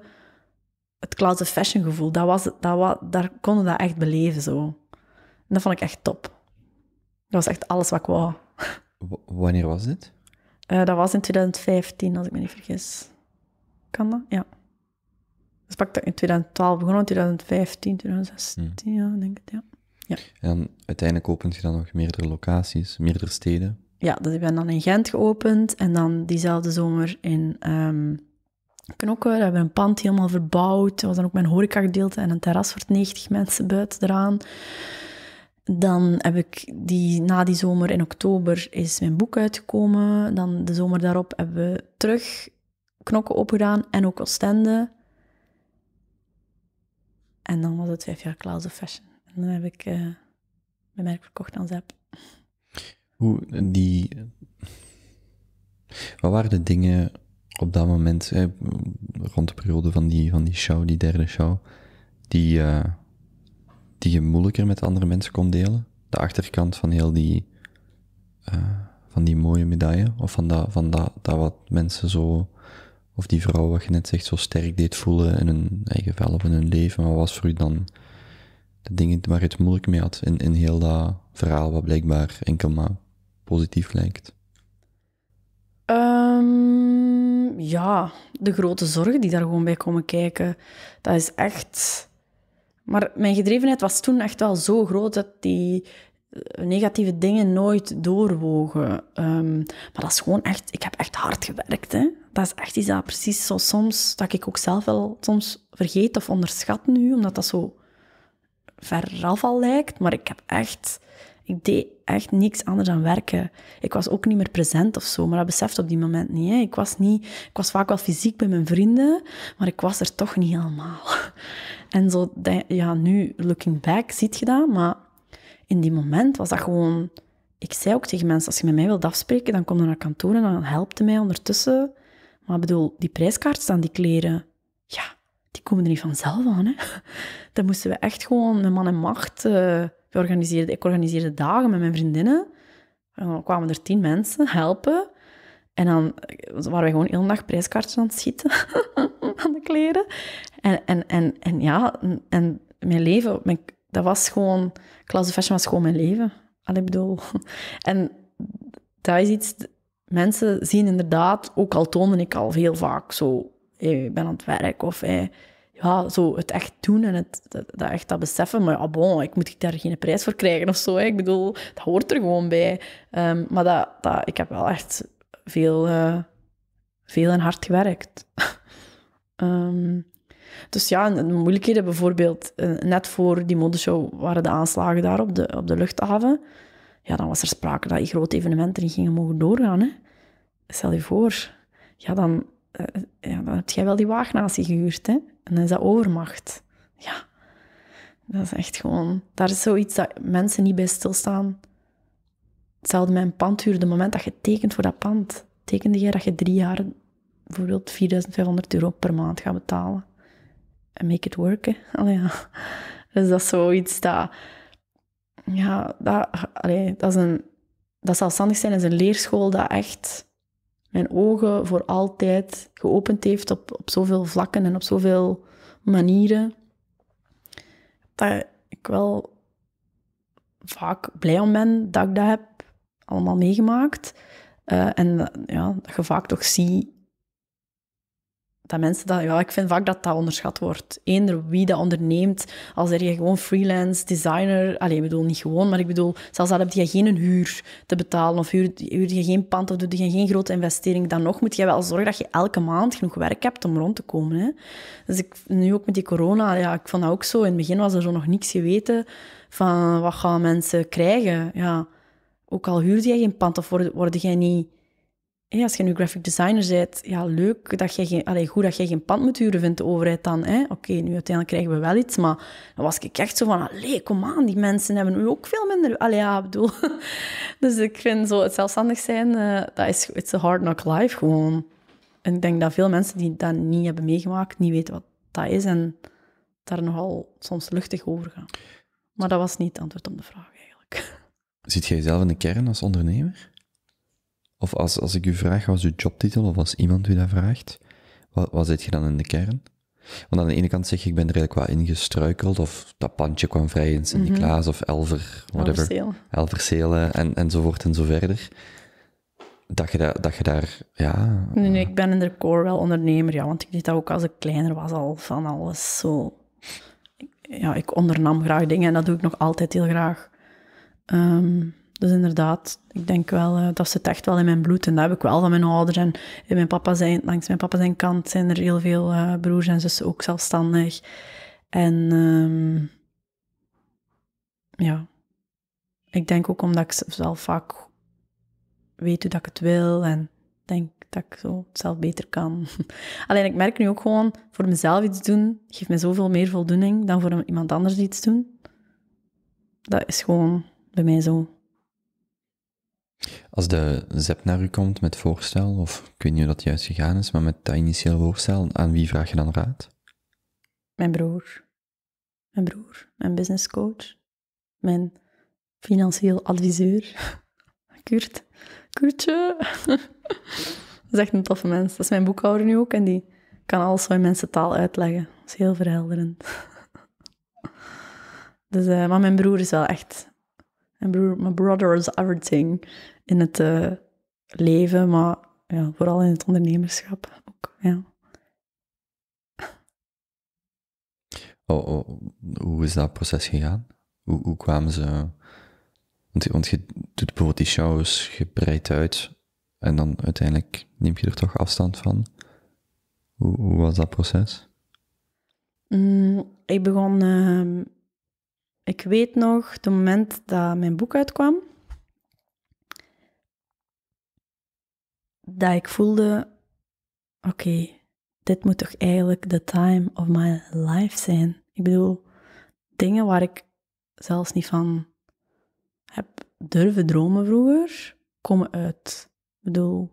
Het klasse fashion gevoel. Dat was, dat was, daar konden dat echt beleven, zo. En dat vond ik echt top. Dat was echt alles wat ik wou. wanneer was dit? Eh, dat was in 2015, als ik me niet vergis. Kan dat? Ja. Dus pak dat in 2012 begonnen, 2015, 2016, hmm. ja, denk ik, ja. En uiteindelijk opent je dan nog meerdere locaties, meerdere steden. Ja, dat hebben we dan in Gent geopend en dan diezelfde zomer in um, Knokken. Daar hebben we een pand helemaal verbouwd. Dat was dan ook mijn horecagedeelte en een terras voor 90 mensen buiten eraan. Dan heb ik die, na die zomer in oktober is mijn boek uitgekomen. Dan de zomer daarop hebben we terug knokken opgedaan en ook Oostende. En dan was het vijf jaar Klaus of Fashion. En dan heb ik eh, mijn merk verkocht aan Zap. Hoe die. Wat waren de dingen op dat moment, rond de periode van die, van die show, die derde show, die, eh, die je moeilijker met andere mensen kon delen? De achterkant van heel die. Eh, van die mooie medaille, of van dat, van dat, dat wat mensen zo of die vrouw, wat je net zegt, zo sterk deed voelen in hun eigen vel of in hun leven. Maar wat was voor u dan de dingen waar je het moeilijk mee had in, in heel dat verhaal wat blijkbaar enkel maar positief lijkt? Ehm, ja, de grote zorgen die daar gewoon bij komen kijken. Dat is echt... Maar mijn gedrevenheid was toen echt wel zo groot dat die eh, negatieve dingen nooit doorwogen. Ehm, maar dat is gewoon echt... Ik heb echt hard gewerkt, hè. Dat is echt iets dat precies zo soms... Dat ik ook zelf wel soms vergeet of onderschat nu, omdat dat zo Veraf al lijkt, maar ik heb echt... Ik deed echt niks anders dan werken. Ik was ook niet meer present of zo, maar dat besefte op die moment niet. Hè. Ik, was niet ik was vaak wel fysiek bij mijn vrienden, maar ik was er toch niet helemaal. En zo, ja, nu, looking back, ziet je dat, maar in die moment was dat gewoon... Ik zei ook tegen mensen, als je met mij wilt afspreken, dan kom dan naar kantoor en dan helpt je mij ondertussen. Maar ik bedoel, die prijskaart staan die kleren. Ja, die komen er niet vanzelf aan. Hè? Dan moesten we echt gewoon met man en macht. Uh, ik organiseerde dagen met mijn vriendinnen. dan kwamen er tien mensen helpen. En dan eh, waren we gewoon heel dag prijskaartjes aan het schieten aan de kleren. En, en, en, en ja, en mijn leven, mijn, dat was gewoon, klasse Fashion was gewoon mijn leven. Al bedoel. En dat is iets, mensen zien inderdaad, ook al toonde ik al heel vaak zo ik eh, ben aan het werk of eh, ja, zo het echt doen en het, dat, echt dat beseffen. Maar ja, ah, bon, ik moet daar geen prijs voor krijgen of zo. Ik bedoel, dat hoort er gewoon bij. Ehm, maar dat, dat, ik heb wel echt veel, eh, veel en hard gewerkt. Ehm, dus ja, de moeilijkheden bijvoorbeeld, net voor die modeshow waren de aanslagen daar op de, op de luchthaven. Ja, dan was er sprake dat die grote evenementen niet gingen mogen doorgaan. Hè. Stel je voor. Ja, dan, eh, ja, dan heb jij wel die waagnatie gehuurd, hè? En dan is dat overmacht. Ja, dat is echt gewoon... Daar is zoiets dat mensen niet bij stilstaan. Hetzelfde met een pandhuur. het moment dat je tekent voor dat pand, tekende jij dat je drie jaar bijvoorbeeld 4500 euro per maand gaat betalen. En make it work, hè. ja. Dus dat is zoiets dat... Ja, dat, allee, dat is een... Dat zelfstandig zijn is een leerschool dat echt mijn ogen voor altijd geopend heeft op, op zoveel vlakken en op zoveel manieren. Dat ik wel vaak blij om ben dat ik dat heb allemaal meegemaakt. Eh, en ja, dat je vaak toch zie dat mensen dat, ja, ik vind vaak dat dat onderschat wordt. Eender wie dat onderneemt, als er je gewoon freelance designer, alleen ik bedoel niet gewoon, maar ik bedoel, zelfs al heb je geen huur te betalen of huur, je geen pand of doe je geen grote investering, dan nog moet je wel zorgen dat je elke maand genoeg werk hebt om rond te komen. Hè. Dus ik, nu ook met die corona, ja, ik vond dat ook zo. In het begin was er zo nog niks geweten van wat gaan mensen krijgen. Ja, ook al huurde je geen pand of word word jij niet als je nu graphic designer bent, ja, leuk dat je geen, allee, goed dat je geen huren vindt, de overheid dan. Oké, nu uiteindelijk krijgen we wel iets, maar dan was ik echt zo van, allee, kom aan, die mensen hebben nu ook veel minder... Allee, ja, bedoel... dus ik vind zo, het zelfstandig zijn, eh, dat is it's a hard knock life gewoon. En ik denk dat veel mensen die dat niet hebben meegemaakt, niet weten wat dat is en daar nogal soms luchtig over gaan. Maar dat was niet het antwoord op de vraag, eigenlijk. Zit jij jezelf in de kern als ondernemer? Of als, als ik u vraag, wat is uw jobtitel, of als iemand u dat vraagt, wat, wat zit je dan in de kern? Want aan de ene kant zeg je, ik ben er redelijk wel ingestruikeld, of dat pandje kwam vrij in Sint-Niklaas, mhm. of Elver, whatever. Elverselen. en, enzovoort en zo verder. Dat je, dat je daar, ja... Nee, nee, eh. ik ben in de core wel ondernemer, ja, want ik deed dat ook als ik kleiner was al, van alles zo... ja, ik ondernam graag dingen en dat doe ik nog altijd heel graag. Um, dus inderdaad, ik denk wel, uh, dat zit echt wel in mijn bloed. En dat heb ik wel van mijn ouders en in mijn papa zijn, langs mijn papa zijn kant zijn er heel veel eh, broers en zussen ook zelfstandig. En ehm, ja, ik denk ook omdat ik zelf vaak weet hoe dat ik het wil en denk dat ik zo zelf beter kan. Alleen ik merk nu ook gewoon, voor mezelf iets doen geeft me zoveel meer voldoening dan voor iemand anders iets doen. Dat is gewoon bij mij zo. Als de ZEP naar u komt met voorstel, of ik weet niet hoe dat juist gegaan is, maar met dat initieel voorstel, aan wie vraag je dan raad? Mijn broer. Mijn broer, mijn businesscoach, mijn financieel adviseur, Kurt. Kurtje. dat is echt een toffe mens. Dat is mijn boekhouder nu ook en die kan alles van mensen mensentaal uitleggen. Dat is heel verhelderend. dus, eh, maar mijn broer is wel echt... Mijn broer, my brother is everything in het eh, leven, maar ja, vooral in het ondernemerschap ook. Ja. Oh, oh, hoe is dat proces gegaan? Hoe, hoe kwamen ze... Want, je doet bijvoorbeeld die shows, je breidt uit en dan uiteindelijk neem je er toch afstand van. Hoe, hoe was dat proces? Mm, ik begon... Ehm, ik weet nog, het moment dat mijn boek uitkwam, dat ik voelde: oké, dit moet toch eigenlijk de time of my life zijn. Ik bedoel, dingen waar ik zelfs niet van heb durven dromen vroeger, komen uit. Ik bedoel,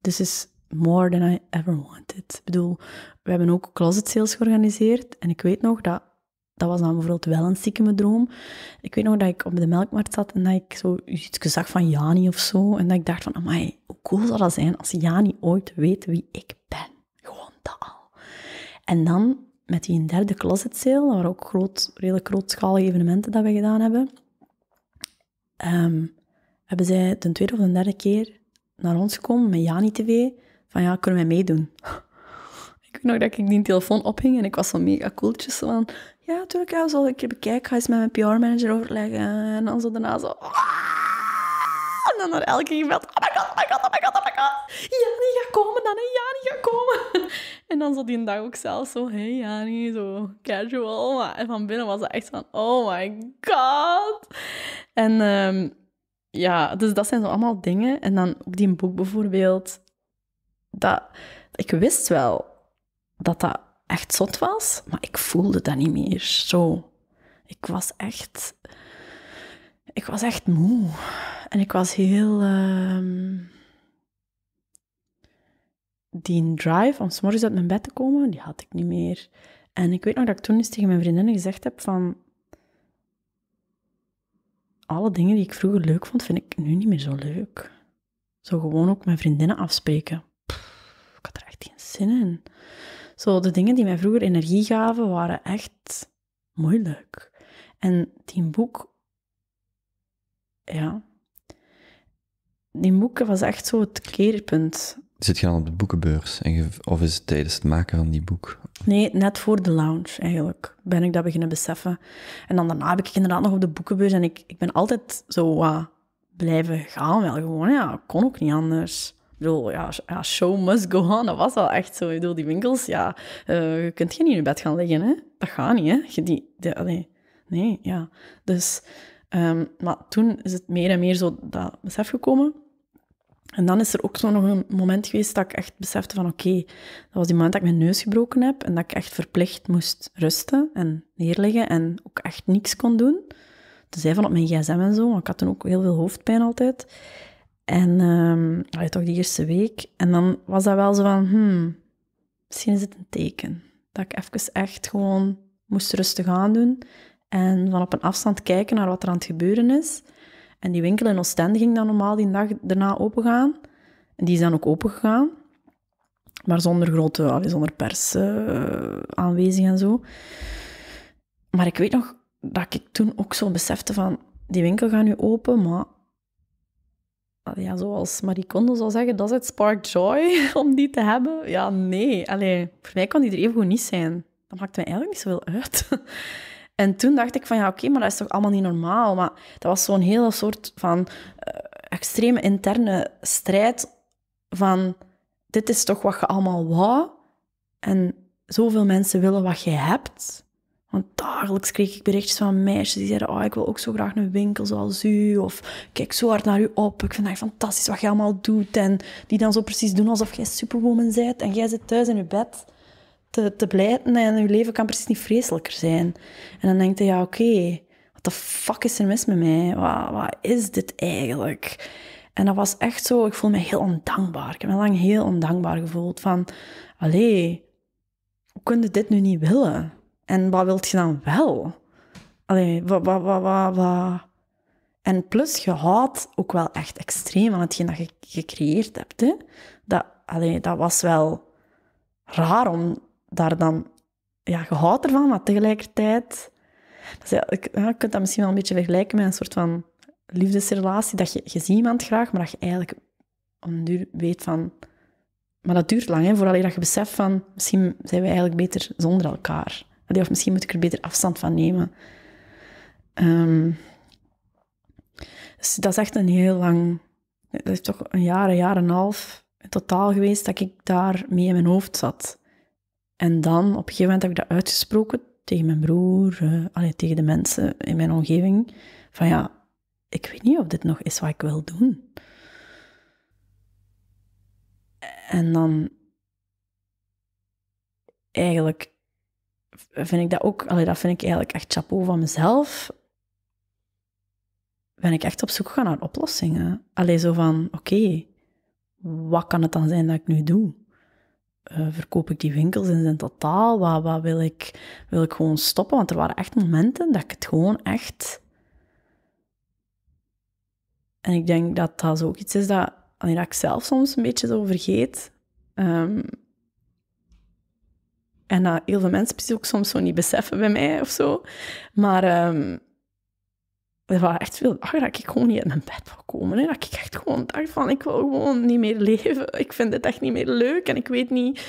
this is more than I ever wanted. Ik bedoel, we hebben ook closet sales georganiseerd en ik weet nog dat dat was dan bijvoorbeeld wel een zieke droom. Ik weet nog dat ik op de melkmarkt zat en dat ik zo iets zag van Jani of zo. En dat ik dacht van, amai, hoe cool zou dat zijn als Jani ooit weet wie ik ben. Gewoon dat al. En dan met die derde closet sale, dat waren ook groot, redelijk grootschalige evenementen dat we gedaan hebben, ehm, hebben zij de tweede of de derde keer naar ons gekomen met Jani TV, van ja, kunnen wij meedoen? Ik weet nog dat ik die telefoon ophing en ik was zo mega koeltjes van... Ja, natuurlijk, ja, zal ik een bekijken. Ga eens met mijn PR-manager overleggen. En dan zo daarna zo... En dan naar elke gebeld. Oh my god, oh my god, oh my god, oh my god. Jani gaat komen dan, hè. Jani gaat komen. En dan zo die dag ook zelf zo... Hey Jani, zo casual. Maar van binnen was het echt van... Oh my god. En... Ehm, ja, dus dat zijn zo allemaal dingen. En dan ook die boek bijvoorbeeld. Dat, ik wist wel dat dat echt zot was, maar ik voelde dat niet meer zo. Ik was echt, ik was echt moe. En ik was heel. Ehm, die drive om s'morgens uit mijn bed te komen, die had ik niet meer. En ik weet nog dat ik toen eens tegen mijn vriendinnen gezegd heb van... Alle dingen die ik vroeger leuk vond, vind ik nu niet meer zo leuk. Zo gewoon ook mijn vriendinnen afspreken. ik had er echt geen zin in. Zo, de dingen die mij vroeger energie gaven, waren echt moeilijk. En die boek, ja, die boek was echt zo het keerpunt. Zit je dan op de boekenbeurs en of is het tijdens het maken van die boek? Nee, net voor de lounge eigenlijk ben ik dat beginnen beseffen. En dan daarna heb ik inderdaad nog op de boekenbeurs en ik, ik ben altijd zo blijven gaan wel gewoon. Ja, kon ook niet anders. Ik bedoel, ja, ja, show must go on. Dat was al echt zo. Ik die winkels, ja, eh, je kunt geen in je bed gaan liggen, hè. Dat gaat niet, hè. die, nee, nee, ja. Dus, ehm, maar toen is het meer en meer zo dat besef gekomen. En dan is er ook zo nog een moment geweest dat ik echt besefte van oké, dat was die moment dat ik mijn neus gebroken heb en dat ik echt verplicht moest rusten en neerliggen en ook echt niks kon doen. Tenzij van op mijn gsm en zo, want ik had toen ook heel veel hoofdpijn altijd. En um, toch die eerste week. En dan was dat wel zo van, hmm, misschien is het een teken. Dat ik even echt gewoon moest rustig doen En van op een afstand kijken naar wat er aan het gebeuren is. En die winkel in Oostende ging dan normaal die dag daarna opengaan. En die is dan ook opengegaan. Maar zonder grote, allee, zonder pers eh, aanwezig en zo. Maar ik weet nog dat ik toen ook zo besefte van... Die winkel gaat nu open, maar Ah, ja, zoals Marie Kondo zou zeggen, dat is het spark joy om die te hebben. Ja, nee. Allee, voor mij kan die er even niet zijn. Dat maakt mij eigenlijk niet zoveel uit. En toen dacht ik van, ja, oké, maar dat is toch allemaal niet normaal? Maar dat was zo'n hele soort van eh, extreme interne strijd van... Dit is toch wat je allemaal wou? En zoveel mensen willen wat je hebt. Want dagelijks kreeg ik berichtjes van meisjes die zeiden: Oh, ik wil ook zo graag een winkel zoals u. Of kijk zo hard naar u op. Ik vind dat fantastisch wat je allemaal doet. En die dan zo precies doen alsof jij superwoman bent. En jij zit thuis in je bed te, te blijten. En je leven kan precies niet vreselijker zijn. En dan denk je: Ja, oké, wat de fuck is er mis met mij? Wat, wat is dit eigenlijk? En dat was echt zo, ik voel me heel ondankbaar. Ik heb me lang heel ondankbaar gevoeld. Van, allee, hoe kun je dit nu niet willen? En wat wilt je dan wel? Allee, wat, wat, wat, wat, wat? En plus, je houdt ook wel echt extreem van hetgeen dat je gecreëerd hebt. Hè? Dat, allee, dat was wel raar om daar dan... Ja, je houdt ervan, maar tegelijkertijd... Dus ja, ik, je kunt dat misschien wel een beetje vergelijken met een soort van liefdesrelatie. Dat je, je ziet iemand graag, maar dat je eigenlijk om weet van... Maar dat duurt lang, hè, vooral dat je beseft van... Misschien zijn we eigenlijk beter zonder elkaar. Allee, of misschien moet ik er beter afstand van nemen. Ehm, dus dat is echt een heel lang... Dat is toch een jaar, een jaar en een half in totaal geweest dat ik daar mee in mijn hoofd zat. En dan, op een gegeven moment heb ik dat uitgesproken tegen mijn broer, uh, tegen de mensen in mijn omgeving. Van ja, ik weet niet of dit nog is wat ik wil doen. En dan eigenlijk vind ik dat ook, allee, dat vind ik eigenlijk echt chapeau van mezelf, ben ik echt op zoek gegaan naar oplossingen. alleen zo van, oké, wat kan het dan zijn dat ik nu doe? Eh, verkoop ik die winkels in zijn totaal? Wat, wat wil, ik, wil ik gewoon stoppen? Want er waren echt momenten dat ik het gewoon echt... En ik denk dat dat ook iets is dat, dat ik zelf soms een beetje zo vergeet. Ehm, en dat heel veel mensen ook soms zo niet beseffen bij mij of zo. Maar um, er waren echt veel dagen dat ik gewoon niet uit mijn bed wil komen. Hè. Dat ik echt gewoon dacht van, ik wil gewoon niet meer leven. Ik vind dit echt niet meer leuk en ik weet niet...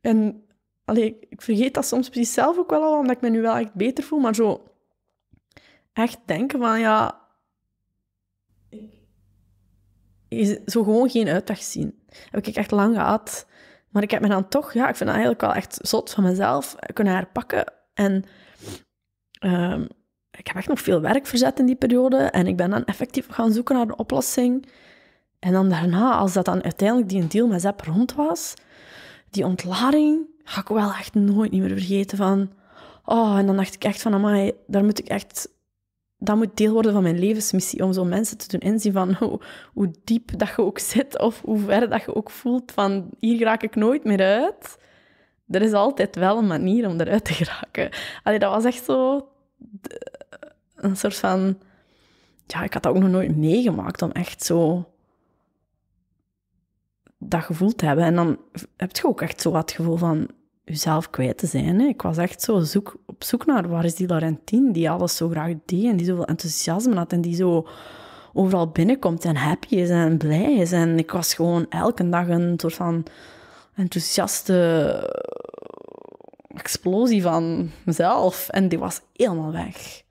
En allee, ik vergeet dat soms precies zelf ook wel al, omdat ik me nu wel echt beter voel. Maar zo echt denken van, ja... Is zo gewoon geen uitdaging zien. Heb ik echt lang gehad maar ik heb me dan toch, ja, ik vind dat eigenlijk wel echt zot van mezelf, kunnen herpakken. En um, ik heb echt nog veel werk verzet in die periode. En ik ben dan effectief gaan zoeken naar een oplossing. En dan daarna, als dat dan uiteindelijk die deal met Zep rond was, die ontlading, ga ik wel echt nooit niet meer vergeten van... Oh, en dan dacht ik echt van, amai, daar moet ik echt dat moet deel worden van mijn levensmissie, om zo mensen te doen inzien van hoe, hoe diep dat je ook zit of hoe ver dat je ook voelt van hier raak ik nooit meer uit. Er is altijd wel een manier om eruit te geraken. Allee, dat was echt zo een soort van... Ja, ik had dat ook nog nooit meegemaakt om echt zo dat gevoel te hebben. En dan heb je ook echt zo het gevoel van uzelf kwijt te zijn. Hè. Ik was echt zo zoek, op zoek naar waar is die Laurentien die alles zo graag deed en die zoveel enthousiasme had en die zo overal binnenkomt en happy is en blij is. En ik was gewoon elke dag een soort van enthousiaste explosie van mezelf. En die was helemaal weg.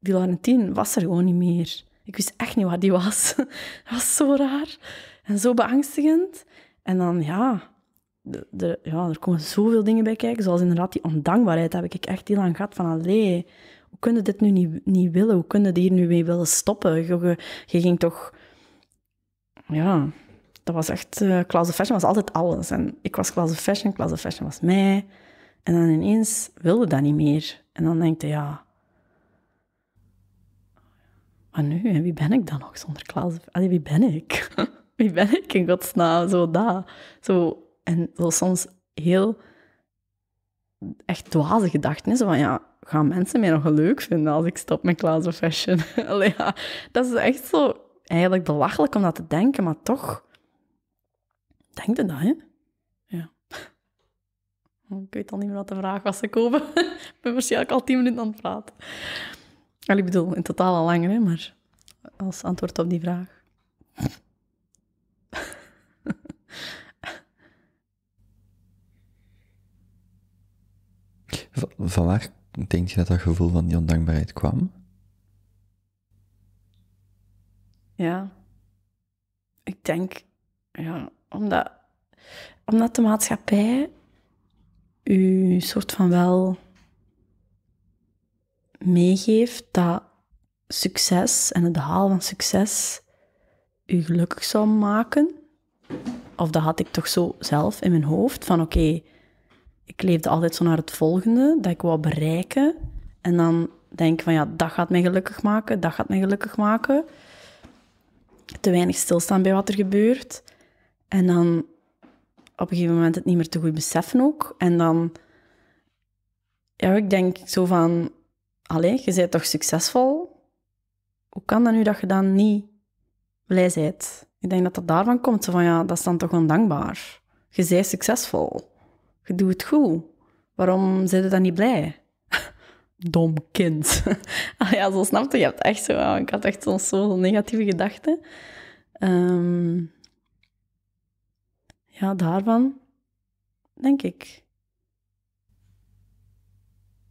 Die Laurentien was er gewoon niet meer. Ik wist echt niet waar die was. Dat was zo raar en zo beangstigend. En dan, ja, ja, er komen zoveel dingen bij kijken, zoals inderdaad die ondankbaarheid. Daar heb ik echt heel lang gehad van, allee, hoe kunnen dit nu niet, niet willen? Hoe kunnen die hier nu mee willen stoppen? Je, je, ging toch... Ja, dat was echt... Uh, eh, Fashion was altijd alles. En ik was klasse Fashion, of Fashion was mij. En dan ineens wilde dat niet meer. En dan denk je, ja... Maar nu, wie ben ik dan nog zonder of Fashion? wie ben ik? wie ben ik in godsnaam? Zo dat. Zo en zo soms heel echt dwaze gedachten. van, ja, gaan mensen mij nog leuk vinden als ik stop met Klaas of Fashion? ja, dat is echt zo eigenlijk belachelijk om dat te denken, maar toch... Denk je dat, hè? Ja. Ik weet al niet meer wat de vraag was, gekomen. ik ben waarschijnlijk al tien minuten aan het praten. ik bedoel, in totaal al langer, hè, maar als antwoord op die vraag... Van waar denk je dat dat gevoel van die ondankbaarheid kwam? Ja, ik denk, ja, omdat, omdat de maatschappij u soort van wel meegeeft dat succes en het halen van succes u gelukkig zou maken. Of dat had ik toch zo zelf in mijn hoofd, van oké, ik leefde altijd zo naar het volgende, dat ik wou bereiken. En dan denk van ja, dat gaat mij gelukkig maken, dat gaat mij gelukkig maken. Te weinig stilstaan bij wat er gebeurt. En dan op een gegeven moment het niet meer te goed beseffen ook. En dan, ja, ik denk zo van, allee, je bent toch succesvol? Hoe kan dat nu dat je dan niet blij bent? Ik denk dat dat daarvan komt, van ja, dat is dan toch ondankbaar. Je bent succesvol. Je doet het goed. Waarom zijn ze dan niet blij? Dom kind. ah ja, zo snapte je. Je hebt echt zo... ik had echt zo'n zo negatieve gedachten. Ehm, ja, daarvan, denk ik.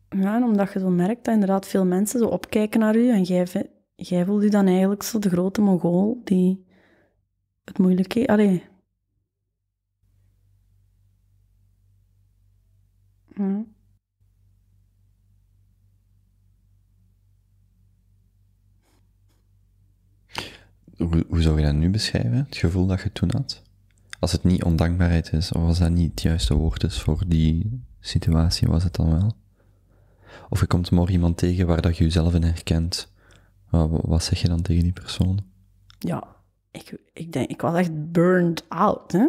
Ja, omdat je zo merkt dat inderdaad veel mensen zo opkijken naar u en jij, jij voelt u dan eigenlijk zo de grote mongool die het moeilijk heeft. Allee, Mm-hmm. Hoe, zou je dat nu beschrijven, het gevoel dat je toen had? Als het niet ondankbaarheid is, of als dat niet het juiste woord is voor die situatie, was het dan wel? Of je komt morgen iemand tegen waar dat je jezelf in herkent. Wat, zeg je dan tegen die persoon? Ja, ik, ik denk, ik was echt burned out. Hè?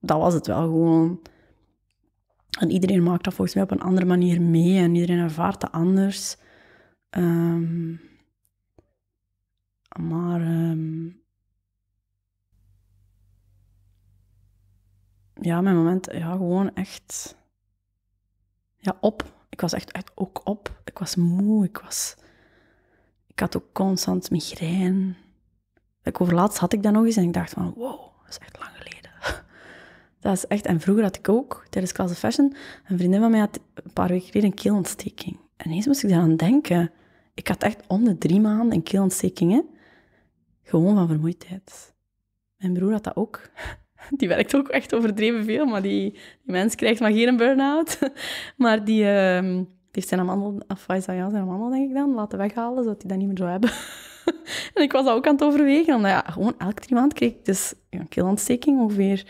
dat was het wel gewoon. En iedereen maakt dat volgens mij op een andere manier mee en iedereen ervaart dat anders. Ehm, maar ehm, ja, mijn moment, ja, gewoon echt ja, op. Ik was echt, echt ook op. Ik was moe, ik was... Ik had ook constant migraine. Ik overlaatst had ik dat nog eens en ik dacht van, wow, dat is echt lang dat is echt... En vroeger had ik ook, tijdens Class Fashion, een vriendin van mij had een paar weken geleden een keelontsteking. En ineens moest ik daaraan denken. Ik had echt om de drie maanden een keelontsteking, Gewoon van vermoeidheid. Mijn broer had dat ook. Die werkt ook echt overdreven veel, maar die, die mens krijgt maar geen burn-out. Maar die, ehm, die heeft zijn amandel, of hij ja, zijn amandel denk ik dan, laten weghalen, zodat hij dat niet meer zou hebben. En ik was dat ook aan het overwegen, omdat ja, gewoon elke drie maanden kreeg ik dus een keelontsteking ongeveer.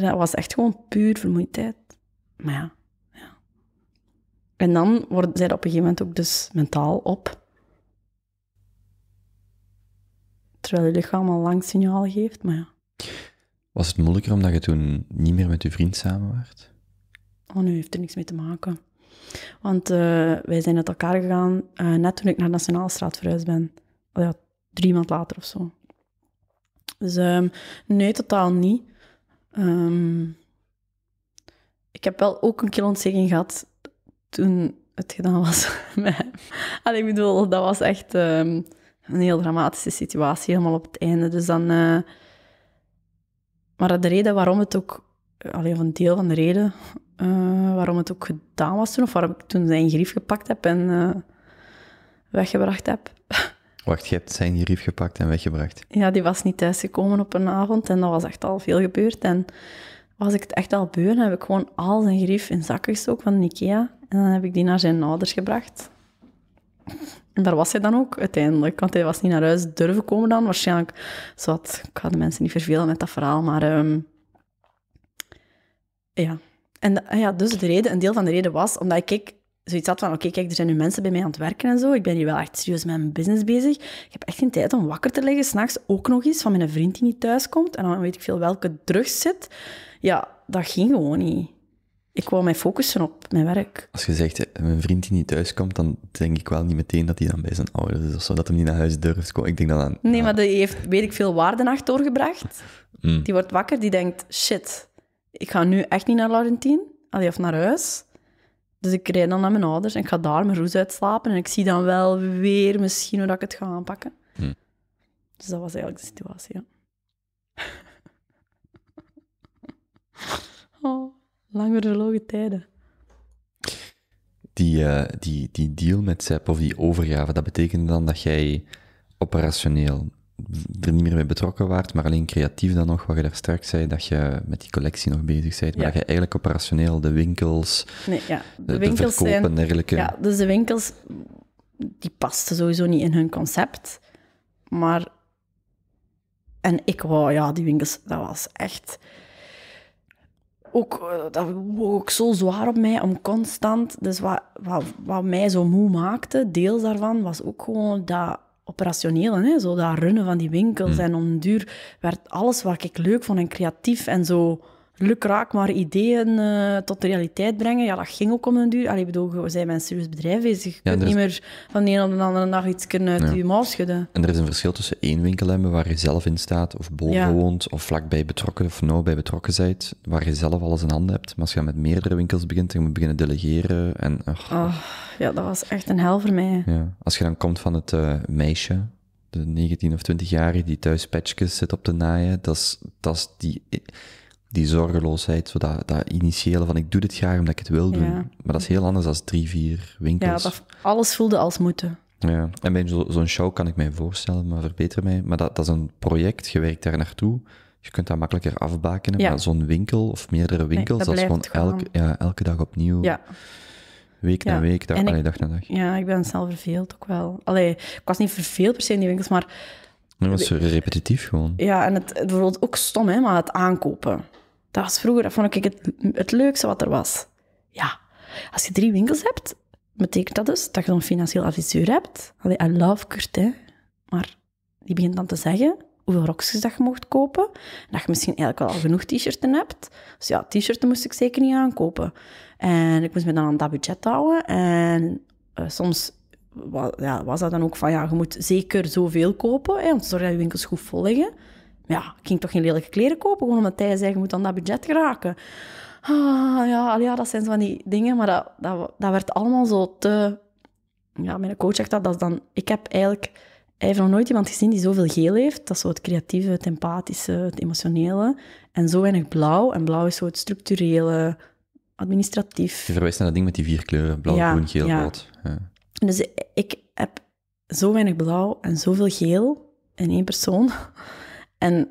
Dat was echt gewoon puur vermoeidheid. Maar ja. ja. En dan worden zij op een gegeven moment ook dus mentaal op. Terwijl je lichaam al lang signaal geeft, maar ja. Was het moeilijker omdat je toen niet meer met je vriend samen was? Oh, nu heeft er niks mee te maken. Want eh, wij zijn uit elkaar gegaan eh, net toen ik naar Nationale Straat verhuisd ben. Oh, ja, drie maand later of zo. Dus ehm, nee, totaal niet. Ehm, ik heb wel ook een ontzegging gehad toen het gedaan was met hem. ik bedoel, dat was echt ehm, een heel dramatische situatie, helemaal op het einde. Dus dan... Eh, maar de reden waarom het ook... Alleen een deel van de reden eh, waarom het ook gedaan was toen, of waarom ik toen zijn grief gepakt heb en eh, weggebracht heb, Wacht, je hebt zijn gerief gepakt en weggebracht. Ja, die was niet thuisgekomen op een avond en dat was echt al veel gebeurd. En was ik het echt al beu, dan heb ik gewoon al zijn gerief in zakken gestoken van Ikea. En dan heb ik die naar zijn ouders gebracht. En daar was hij dan ook uiteindelijk, want hij was niet naar huis durven komen dan. Waarschijnlijk, zat. ik ga de mensen niet vervelen met dat verhaal, maar ehm, ja. En ja, dus de reden, een deel van de reden was omdat ik zoiets had van, oké, kijk, er zijn nu mensen bij mij aan het werken en zo. Ik ben hier wel echt serieus met mijn business bezig. Ik heb echt geen tijd om wakker te liggen. S'nachts ook nog eens van mijn vriend die niet thuis komt. En dan weet ik veel welke drugs zit. Ja, dat ging gewoon niet. Ik wou mij focussen op mijn werk. Als je zegt, mijn vriend die niet thuis komt, dan denk ik wel niet meteen dat hij dan bij zijn ouders is of zo, dat hij niet naar huis durft komen. Ik denk dan aan... Nee, maar die heeft, weet ik veel, waardenacht doorgebracht. Mm. Die wordt wakker, die denkt, shit, ik ga nu echt niet naar Laurentien, of naar huis. Dus ik rijd dan naar mijn ouders en ik ga daar mijn roes uitslapen. En ik zie dan wel weer misschien hoe ik het ga aanpakken. Hm. Dus dat was eigenlijk de situatie, ja. oh, langer tijden. Die, eh, die, die deal met Sepp of die overgave, dat betekende dan dat jij operationeel er niet meer mee betrokken waart, maar alleen creatief dan nog, wat je daar straks zei, dat je met die collectie nog bezig bent, maar dat je eigenlijk operationeel de winkels, nee, ja. de, winkels en dergelijke... Ja, dus de winkels, die pasten sowieso niet in hun concept, maar... En ik wou, ja, die winkels, dat was echt... Ook, eh, dat woog ook zo zwaar op mij om constant... Dus wat, wat, wat mij zo moe maakte, deels daarvan, was ook gewoon dat operationeel, hè? zo dat runnen van die winkels. Hmm. En om duur werd alles wat ik leuk vond en creatief en zo lukraak maar ideeën eh, tot de realiteit brengen. Ja, dat ging ook om een duur. Allee, bedoel, we zijn met een serieus bedrijf bezig. Je ja, kunt niet meer van de een op de andere dag iets kunnen uit je mouw schudden. En er is een verschil tussen één winkel hebben waar je zelf in staat, of boven woont, of vlakbij betrokken, of nauw bij betrokken zijt, waar je zelf alles in handen hebt. Maar als je met meerdere winkels begint, dan moet je beginnen delegeren. En, ach, ah, ja, dat was echt een hel voor mij. Als je dan komt van het eh, meisje de 19 of 20-jarige die thuis patchjes zit op te naaien, dat is, dat is die die zorgeloosheid, zo dat, dat initiële van ik doe dit graag omdat ik het wil doen. Maar dat is heel anders dan drie, vier winkels. Ja, dat alles voelde als moeten. Ja, en bij zo'n show kan ik mij voorstellen, maar verbeter mij. Maar dat, dat is een project, je werkt daar naartoe. Je kunt dat makkelijker afbakenen, ja. maar zo'n winkel of meerdere winkels, dat, dat, gewoon, elke, ja, elke dag opnieuw. Ja. Week na week, dag, allee, dag na dag. Ja, ik ben snel verveeld ook wel. Allee, ik was niet verveeld per se in die winkels, maar... het was repetitief gewoon. Ja, en het, het, bijvoorbeeld ook stom, hè, maar het aankopen. Dat was vroeger, dat vond ik het, het leukste wat er was. Ja, als je drie winkels hebt, betekent dat dus dat je een financieel adviseur hebt. Allee, I love Kurt, hè. Maar die begint dan te zeggen hoeveel rokjes dat je mocht kopen. En dat je misschien eigenlijk wel al genoeg t-shirten hebt. Dus ja, t-shirten moest ik zeker niet aankopen. En ik moest me dan aan dat budget houden. En eh, soms was, ja, was dat dan ook van, ja, je moet zeker zoveel kopen, hè, om dat je winkels goed vol liggen ja, ik ging toch geen lelijke kleren kopen, gewoon omdat hij zei, je moet aan dat budget geraken. Ah, ja, ja, dat zijn zo van die dingen, maar dat, dat, dat werd allemaal zo te... Ja, mijn coach zegt dat, dat dan... Ik heb eigenlijk... nog nooit iemand gezien die zoveel geel heeft. Dat is zo het creatieve, het empathische, het emotionele. En zo weinig blauw. En blauw is zo het structurele, administratief. Je verwijst naar dat ding met die vier kleuren. Blauw, groen, geel, rood. Dus ik heb zo weinig blauw en zoveel geel in één persoon. En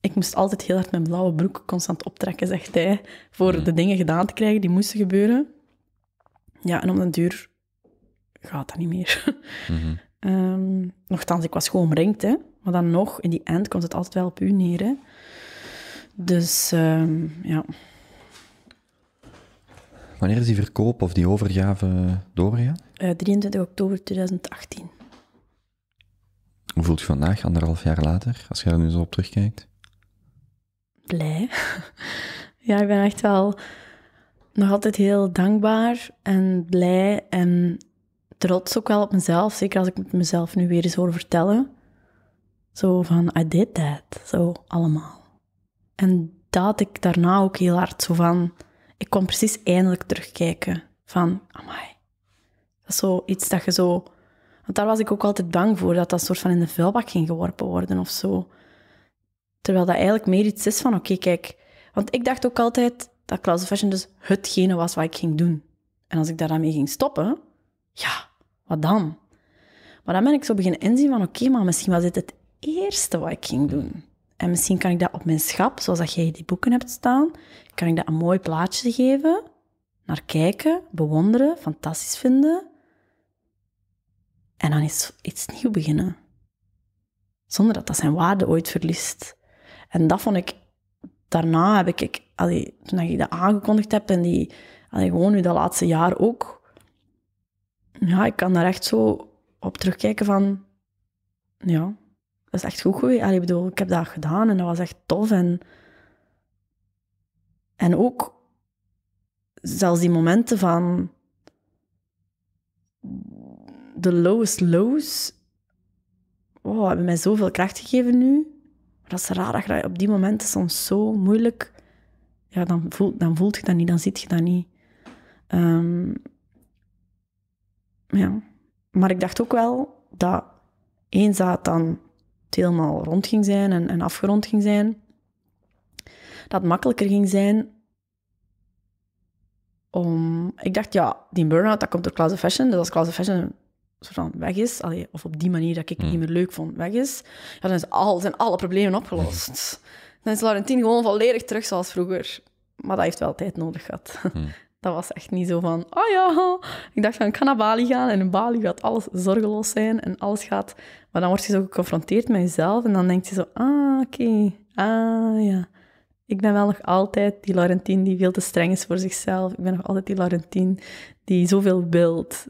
ik moest altijd heel hard mijn blauwe broek constant optrekken, zegt hij, voor de dingen gedaan te krijgen die moesten gebeuren. Ja, en om den duur gaat dat niet meer. Mm nochtans, ik was gewoon omringd, hè. Maar dan nog, in die end komt het altijd wel op u neer, hè. Dus, ehm, ja. Wanneer is die verkoop of die overgave doorgegaan? Uh, eh, 23 oktober 2018. Hoe voelt je vandaag, anderhalf jaar later, als je er nu zo op terugkijkt? Blij. ja, ik ben echt wel nog altijd heel dankbaar en blij en trots ook wel op mezelf. Zeker als ik het mezelf nu weer eens hoor vertellen. Zo van, I did that. Zo, allemaal. En dat ik daarna ook heel hard zo van... Ik kon precies eindelijk terugkijken van, amai. Dat is iets dat je zo want daar was ik ook altijd bang voor, dat dat soort van in de vuilbak ging geworpen worden of zo. Terwijl dat eigenlijk meer iets is van, oké, kijk... Want ik dacht ook altijd dat Klaus Fashion dus hetgene was wat ik ging doen. En als ik daar dan mee ging stoppen, ja, wat dan? Maar dan ben ik zo beginnen inzien van, oké, maar misschien was dit het eerste wat ik ging doen. En misschien kan ik dat op mijn schap, zoals dat jij die boeken hebt staan, kan ik dat een mooi plaatje geven, naar kijken, bewonderen, fantastisch vinden. En dan is iets nieuw beginnen. Zonder dat dat zijn waarde ooit verliest. En dat vond ik... Daarna heb ik... Allee, toen ik dat aangekondigd heb en die... Allee, gewoon nu dat laatste jaar ook... Ja, ik kan daar echt zo op terugkijken van... Ja, dat is echt goed geweest. Allee, ik bedoel, ik heb dat gedaan en dat was echt tof. En, en ook... Zelfs die momenten van de lowest lows oh, hebben mij zoveel kracht gegeven nu. dat is raar dat je op die momenten soms zo moeilijk... Ja, dan, voelt dan voelt je dat niet, dan ziet je dat niet. Ehm, ja. Maar ik dacht ook wel dat eens dat dan helemaal rond ging zijn en, en afgerond ging zijn, dat het makkelijker ging zijn om... Ik dacht, ja, die burn-out, dat komt door Class of Fashion. Dus als Class of Fashion van weg is, of op die manier dat ik het hmm. niet meer leuk vond, weg is, ja, dan is al, zijn alle problemen opgelost. Hmm. Dan is Laurentien gewoon volledig terug zoals vroeger. Maar dat heeft wel tijd nodig gehad. Hmm. Dat was echt niet zo van, oh ja, ik dacht van, ik ga naar Bali gaan en in Bali gaat alles zorgeloos zijn en alles gaat... Maar dan word je zo geconfronteerd met jezelf en dan denk je zo, ah, oké, ah, ja. Ik ben wel nog altijd die Laurentien die veel te streng is voor zichzelf. Ik ben nog altijd die Laurentien die zoveel wilt,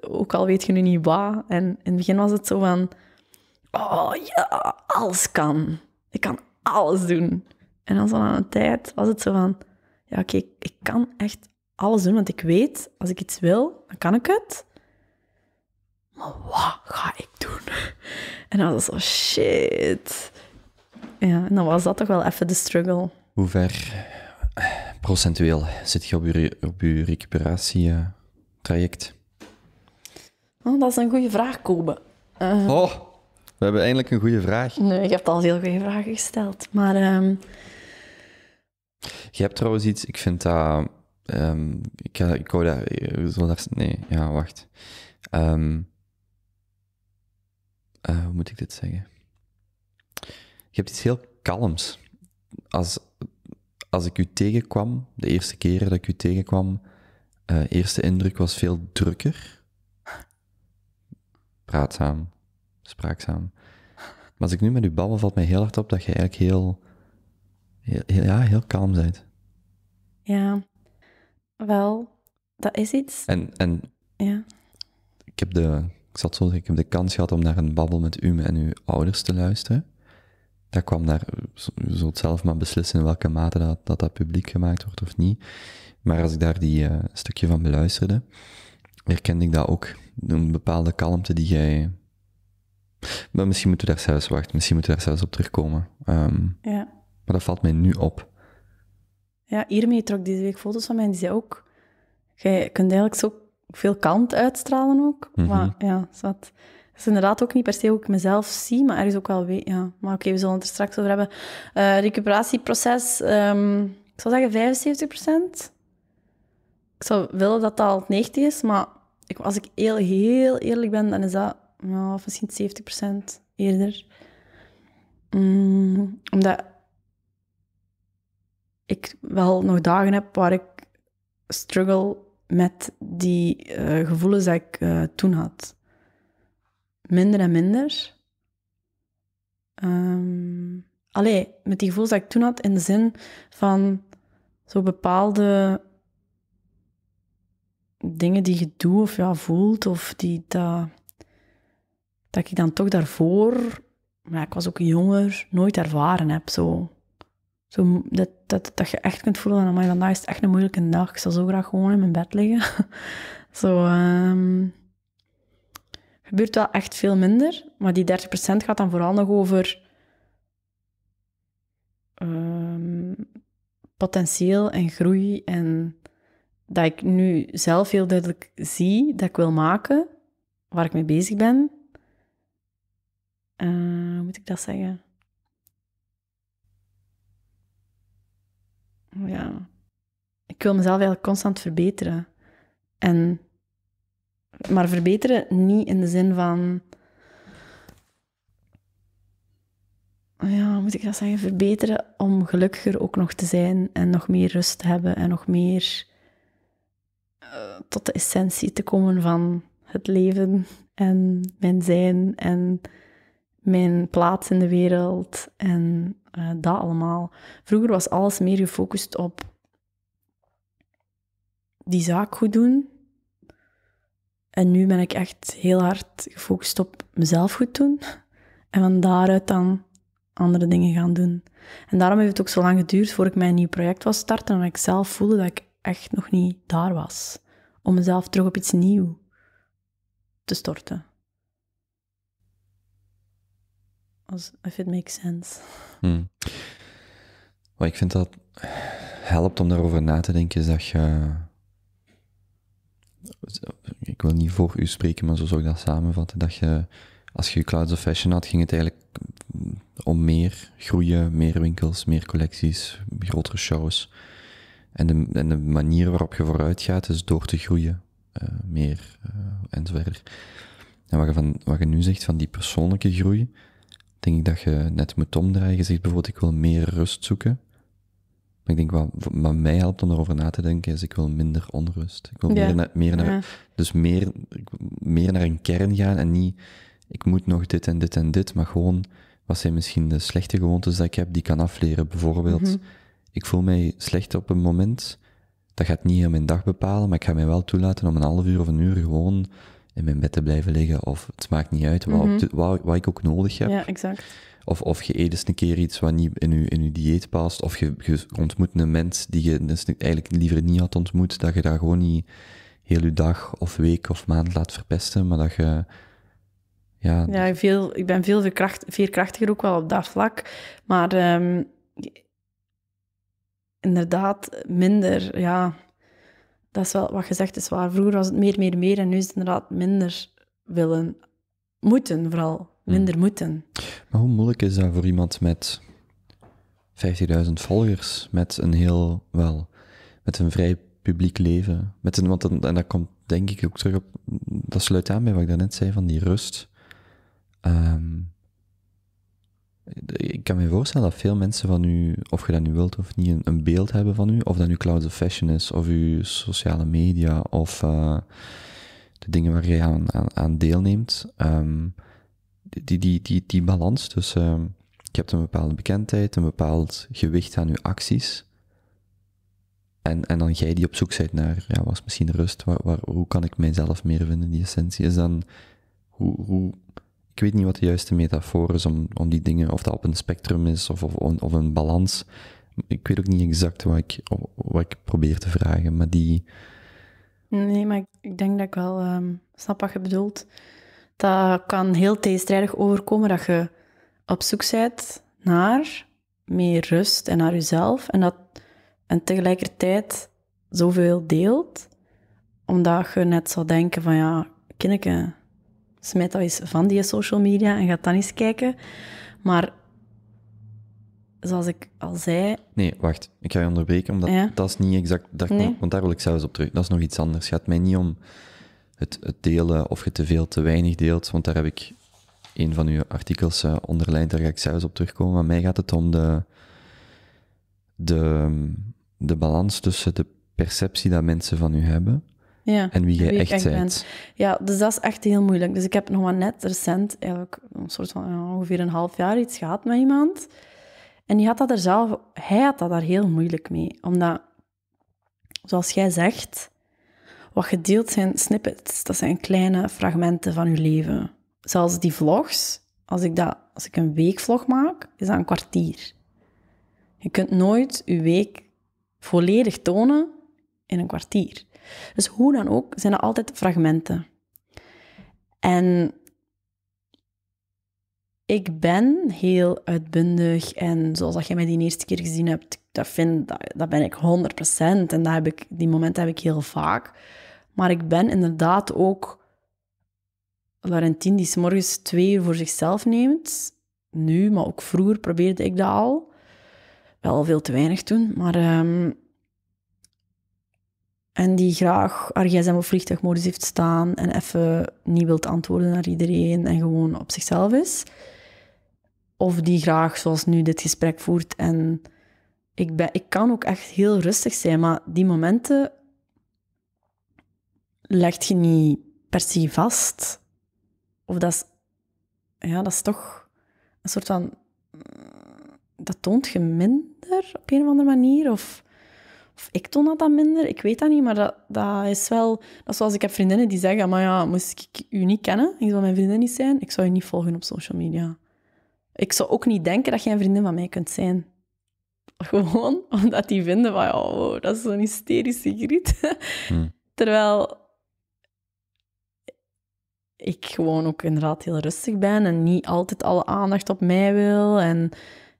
ook al weet je nu niet wat. En in het begin was het zo van, oh ja, alles kan. Ik kan alles doen. En dan zo aan een tijd was het zo van, ja oké, ik, kan echt alles doen, want ik weet, als ik iets wil, dan kan ik het. Maar wat ga ik doen? En dan was het zo, shit. Ja, en dan was dat toch wel even de struggle. Hoe ver eh, procentueel zit je op je, op je recuperatie? Eh? traject? Oh, dat is een goede vraag, Kobe. Eh, oh, we hebben eindelijk een goede vraag. Nee, je hebt al heel goede vragen gesteld. Maar. Ehm, je hebt trouwens iets, ik vind dat. Ehm, ik, ik hou daar. Nee, ja, wacht. Ehm, eh, hoe moet ik dit zeggen? Je hebt iets heel kalms. Als, als ik u tegenkwam, de eerste keren dat ik u tegenkwam, eh, eerste indruk was veel drukker. Praatzaam, spraakzaam. Maar als ik nu met u babbel, valt mij heel hard op dat je eigenlijk heel, heel, ja, heel kalm bent. Ja, wel, dat is iets. En, en ja. ik, heb de, ik, zat zo ik heb de kans gehad om naar een babbel met u en uw ouders te luisteren. Dat kwam daar, u zult zelf maar beslissen in welke mate dat, dat publiek gemaakt wordt of niet. Maar als ik daar die eh, stukje van beluisterde, herkende ik dat ook. Een bepaalde kalmte die jij. Maar misschien moeten we daar zelfs wachten, misschien moeten we daar zelfs op terugkomen. Ehm, ja. Maar dat valt mij nu op. Ja, hiermee trok deze week foto's van mij en die zei ook: Jij kunt eigenlijk zo veel kalmte uitstralen ook. Mhm. Maar ja, zat. Dat is inderdaad ook niet per se hoe ik mezelf zie, maar er is ook wel weet. Ja. Maar oké, we zullen het er straks over hebben. Eh, recuperatieproces, um, ik zou zeggen 75%. Ik zou willen dat dat al 90 is, maar ik, als ik heel, heel eerlijk ben, dan is dat nou, misschien 70% eerder. Mm, omdat ik wel nog dagen heb waar ik struggle met die eh, gevoelens dat ik eh, toen had. Minder en minder. Ehm, allee, met die gevoelens dat ik toen had in de zin van zo bepaalde dingen die je doet of ja, voelt, of die, dat, dat ik dan toch daarvoor, maar ik was ook jonger, nooit ervaren heb. Zo. Zo, dat, dat, dat je echt kunt voelen, maar vandaag is het echt een moeilijke dag, ik zou zo graag gewoon in mijn bed liggen. zo, ehm, gebeurt wel echt veel minder, maar die 30% gaat dan vooral nog over ehm, potentieel en groei en dat ik nu zelf heel duidelijk zie dat ik wil maken, waar ik mee bezig ben. Eh, hoe moet ik dat zeggen? Ja. Ik wil mezelf eigenlijk constant verbeteren. En, maar verbeteren niet in de zin van. Ja, moet ik dat zeggen? Verbeteren om gelukkiger ook nog te zijn en nog meer rust te hebben en nog meer eh, tot de essentie te komen van het leven en mijn zijn en mijn plaats in de wereld en eh, dat allemaal. Vroeger was alles meer gefocust op die zaak goed doen. En nu ben ik echt heel hard gefocust op mezelf goed doen. En van daaruit dan andere dingen gaan doen. En daarom heeft het ook zo lang geduurd voordat ik mijn nieuw project was starten. omdat ik zelf voelde dat ik echt nog niet daar was. Om mezelf terug op iets nieuw te storten. if it makes sense. Wat hmm. ik vind dat helpt om daarover na te denken, is dat je... Ik wil niet voor u spreken, maar zo zou ik dat samenvatten. Dat je, als je Clouds of Fashion had, ging het eigenlijk om meer groeien, meer winkels, meer collecties, grotere shows. En de, manier waarop je vooruit gaat is door te groeien, eh, meer uh, eh, enzovoort. En wat je, van, wat je nu zegt van die persoonlijke groei, denk ik dat je net moet omdraaien. Je zegt bijvoorbeeld, ik wil meer rust zoeken. Maar ik denk, wat, wat mij helpt om erover na te denken, is ik wil minder onrust. Ik wil meer, na, meer naar, dus meer, meer naar een kern gaan en niet, ik moet nog dit en dit en dit, maar gewoon, wat zijn misschien de slechte gewoontes die ik heb, die kan afleren. Bijvoorbeeld, mhm ik voel mij slecht op een moment. Dat gaat niet heel mijn dag bepalen, maar ik ga mij wel toelaten om een half uur of een uur gewoon in mijn bed te blijven liggen. Of het maakt niet uit wat, mhm. wat ik ook nodig heb. Ja, exact. Of, of je eet eens een keer iets wat niet in je, in je dieet past. Of je, ontmoet een mens die je dus eigenlijk liever niet had ontmoet. Dat je daar gewoon niet heel je dag of week of maand laat verpesten. Maar dat je ja, ja veel, ik ben veel veerkrachtiger ook wel op dat vlak. Maar um, inderdaad minder, ja, dat is wel wat gezegd is waar. Vroeger was het meer, meer, meer en nu is het inderdaad minder willen. Moeten vooral, hmm. minder moeten. Maar hoe moeilijk is dat voor iemand met 50.000 volgers, met een heel, wel, met een vrij publiek leven? Met een, want en dat komt denk ik ook terug op, dat sluit aan bij wat ik daarnet zei van die rust. Ehm, ik kan me voorstellen dat veel mensen van u, of je dat nu wilt of niet, een, beeld hebben van u. Of dat nu Clouds of Fashion is, of uw sociale media, of eh, de dingen waar je aan, aan, deelneemt. Ehm, die, die, die, die, balans tussen, uh, je hebt een bepaalde bekendheid, een bepaald gewicht aan uw acties. En, en dan jij die op zoek bent naar, ja, was misschien rust, waar, hoe kan ik mijzelf meer vinden, die essentie is dan, hoe, hoe ik weet niet wat de juiste metafoor is om, om die dingen, of dat op een spectrum is of, of, of een balans. Ik weet ook niet exact wat ik, wat ik probeer te vragen, maar die. Nee, maar ik denk dat ik wel ehm, snap wat je bedoelt. Dat kan heel tegenstrijdig overkomen dat je op zoek bent naar meer rust en naar jezelf en, dat, en tegelijkertijd zoveel deelt, omdat je net zou denken van ja, ik. Smijt dat eens van die social media en ga dan eens kijken. Maar zoals ik al zei. Nee, wacht. Ik ga je onderbreken, omdat dat is niet exact. Want daar wil ik zelfs op terug. Dat is nog iets anders. Het gaat mij niet om het, het, delen of je te veel, te weinig deelt. Want daar heb ik een van uw artikels uh, onderlijnd. Daar ga ik zelfs op terugkomen. Maar mij gaat het om de, de, de balans tussen de perceptie dat mensen van u hebben ja, en wie je echt, echt bent. Ja, dus dat is echt heel moeilijk. Dus ik heb nog maar net recent, eigenlijk een soort van ongeveer een half jaar, iets gehad met iemand. En die had dat er zelf, hij had dat daar heel moeilijk mee. Omdat, zoals jij zegt, wat gedeeld zijn snippets, dat zijn kleine fragmenten van je leven. Zelfs die vlogs, als ik, dat, als ik een weekvlog maak, is dat een kwartier. Je kunt nooit je week volledig tonen in een kwartier. Dus hoe dan ook, zijn er altijd fragmenten. En ik ben heel uitbundig en zoals dat jij mij die eerste keer gezien hebt, dat, vind, dat, ben ik 100% en dat heb ik, die momenten heb ik heel vaak. Maar ik ben inderdaad ook Laurentien die s'morgens twee uur voor zichzelf neemt. Nu, maar ook vroeger probeerde ik dat al. Wel veel te weinig toen, maar ehm, en die graag haar gsm op vliegtuigmodus heeft staan en even niet wilt antwoorden naar iedereen en gewoon op zichzelf is. Of die graag, zoals nu, dit gesprek voert. En ik, ben, ik kan ook echt heel rustig zijn, maar die momenten leg je niet per se vast. Of dat is, ja, dat is toch een soort van. Dat toont je minder op een of andere manier. Of of ik toon dat dan minder, ik weet dat niet. Maar dat, dat is wel... Dat zoals ik heb vriendinnen die zeggen, maar ja, moest ik u niet kennen? Ik zou mijn vriendin niet zijn? Ik zou je niet volgen op social media. Ik zou ook niet denken dat jij een vriendin van mij kunt zijn. Gewoon omdat die vinden van, oh, dat is zo'n hysterische griet. Hmm. Terwijl ik gewoon ook inderdaad heel rustig ben en niet altijd alle aandacht op mij wil. En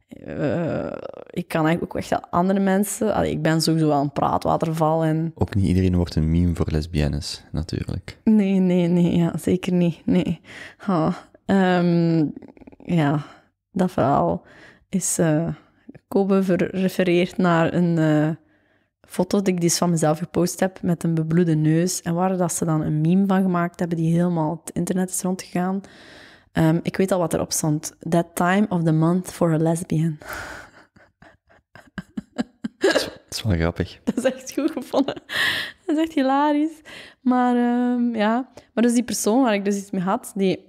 eh, ik kan eigenlijk ook echt andere mensen. ik ben sowieso wel een praatwaterval. En... Ook niet iedereen wordt een meme voor lesbiennes, natuurlijk. Nee, nee, nee, ja, zeker niet. Nee. Ah, ehm, ja, dat verhaal is. Uh, Kobe refereert naar een eh, foto die ik dus van mezelf gepost heb met een bebloede neus. En waar dat ze dan een meme van gemaakt hebben die helemaal het internet is rondgegaan. Ehm, ik weet al wat erop stond. That time of the month for a lesbian. Dat is, wel grappig. Dat is echt goed gevonden. Dat is echt hilarisch. Maar ehm, ja, maar dus die persoon waar ik dus iets mee had, die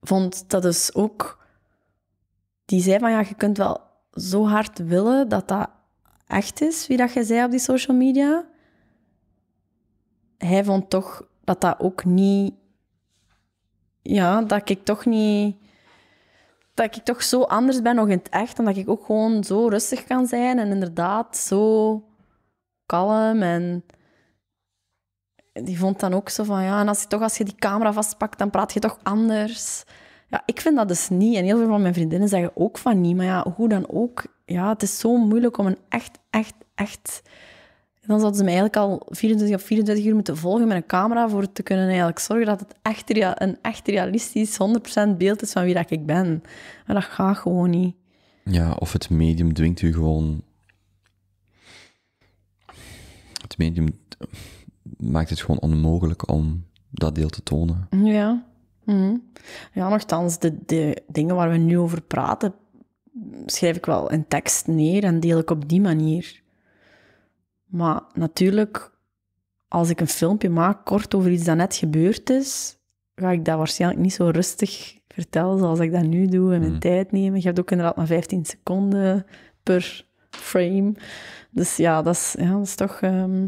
vond dat dus ook... Die zei van, ja, je kunt wel zo hard willen dat dat echt is, wie dat je zei op die social media. Hij vond toch dat dat ook niet ja, dat ik toch niet. Dat ik toch zo anders ben nog in het echt. En dat ik ook gewoon zo rustig kan zijn. En inderdaad zo kalm. En die vond dan ook zo van ja. En als je toch als je die camera vastpakt, dan praat je toch anders. Ja, ik vind dat dus niet. En heel veel van mijn vriendinnen zeggen ook van niet. Maar ja, hoe dan ook. Ja, het is zo moeilijk om een echt, echt, echt dan zouden ze me eigenlijk al 24 of 24 uur moeten volgen met een camera voor te kunnen eigenlijk zorgen dat het echt een echt realistisch 100% beeld is van wie dat ik ben. Maar dat gaat gewoon niet. Ja, of het medium dwingt u gewoon... Het medium maakt het gewoon onmogelijk om dat deel te tonen. Ja. Mm -hmm. nogthans, de, de dingen waar we nu over praten, schrijf ik wel in tekst neer en deel ik op die manier. Maar natuurlijk, als ik een filmpje maak kort over iets dat net gebeurd is, ga ik dat waarschijnlijk niet zo rustig vertellen zoals ik dat nu doe en mijn mm. tijd nemen. Je hebt ook inderdaad maar 15 seconden per frame. Dus ja, dat is, ja, dat is toch ehm,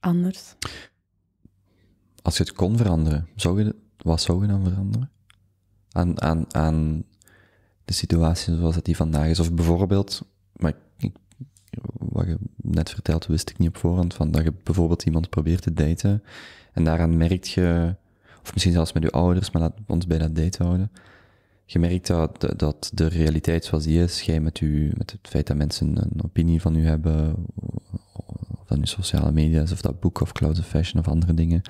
anders. Als je het kon veranderen, zou je, wat zou je dan veranderen? Aan, aan, aan de situatie zoals dat die vandaag is. Of bijvoorbeeld, maar ik wat je net vertelt, wist ik niet op voorhand, van dat je bijvoorbeeld iemand probeert te daten en daaraan merk je, of misschien zelfs met je ouders, maar laten we ons bij dat daten houden, je merkt dat, dat de realiteit zoals die is, jij met, u, met het feit dat mensen een opinie van u hebben, of dat nu sociale media of dat boek, of cloud of fashion, of andere dingen,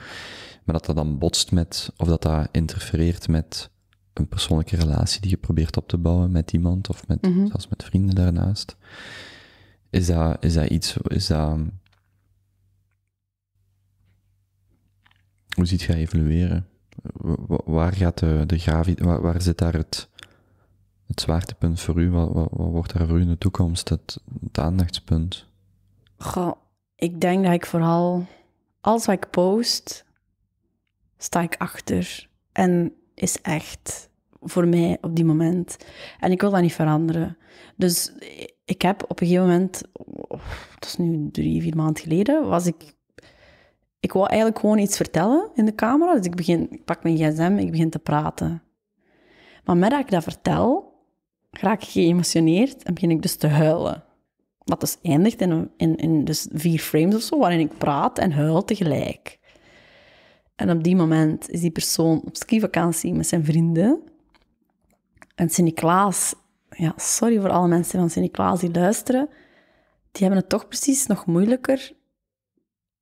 maar dat dat dan botst met, of dat dat interfereert met een persoonlijke relatie die je probeert op te bouwen met iemand, of met, mm zelfs met vrienden daarnaast. Is dat, is dat iets, is dat... Hoe ziet je evolueren? Waar, gaat de, de gravi, waar, zit daar het, het zwaartepunt voor u? Wat, wat, wordt daar voor u in de toekomst het, aandachtspunt? Goh, ik denk dat ik vooral, als ik post, sta ik achter en is echt voor mij op die moment. En ik wil dat niet veranderen. Dus ik heb op een gegeven moment, oh, dat is nu drie, vier maanden geleden, was ik. Ik wou eigenlijk gewoon iets vertellen in de camera. Dus ik, begin, ik pak mijn gsm, ik begin te praten. Maar nadat ik dat vertel, raak ik geëmotioneerd en begin ik dus te huilen. Wat dus eindigt in, in, in dus vier frames of zo, waarin ik praat en huil tegelijk. En op die moment is die persoon op vakantie met zijn vrienden. En sint ja, sorry voor alle mensen van sint die luisteren, die hebben het toch precies nog moeilijker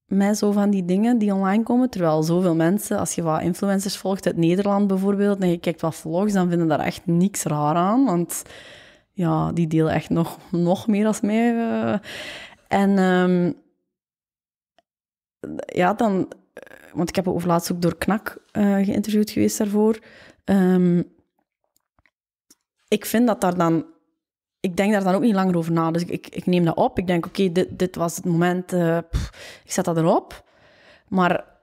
met zo van die dingen die online komen. Terwijl zoveel mensen, als je wat influencers volgt uit Nederland bijvoorbeeld, en je kijkt wat vlogs, dan vinden daar echt niks raar aan. Want ja, die delen echt nog, nog meer als mij. Eh. En ehm, ja, dan... Eh, want ik heb over laatst ook door Knak eh, geïnterviewd geweest daarvoor. Um, ik vind dat daar dan... Ik denk daar dan ook niet langer over na. Dus ik, ik, neem dat op. Ik denk, oké, dit, dit was het moment. Eh, ik zet dat erop. Maar...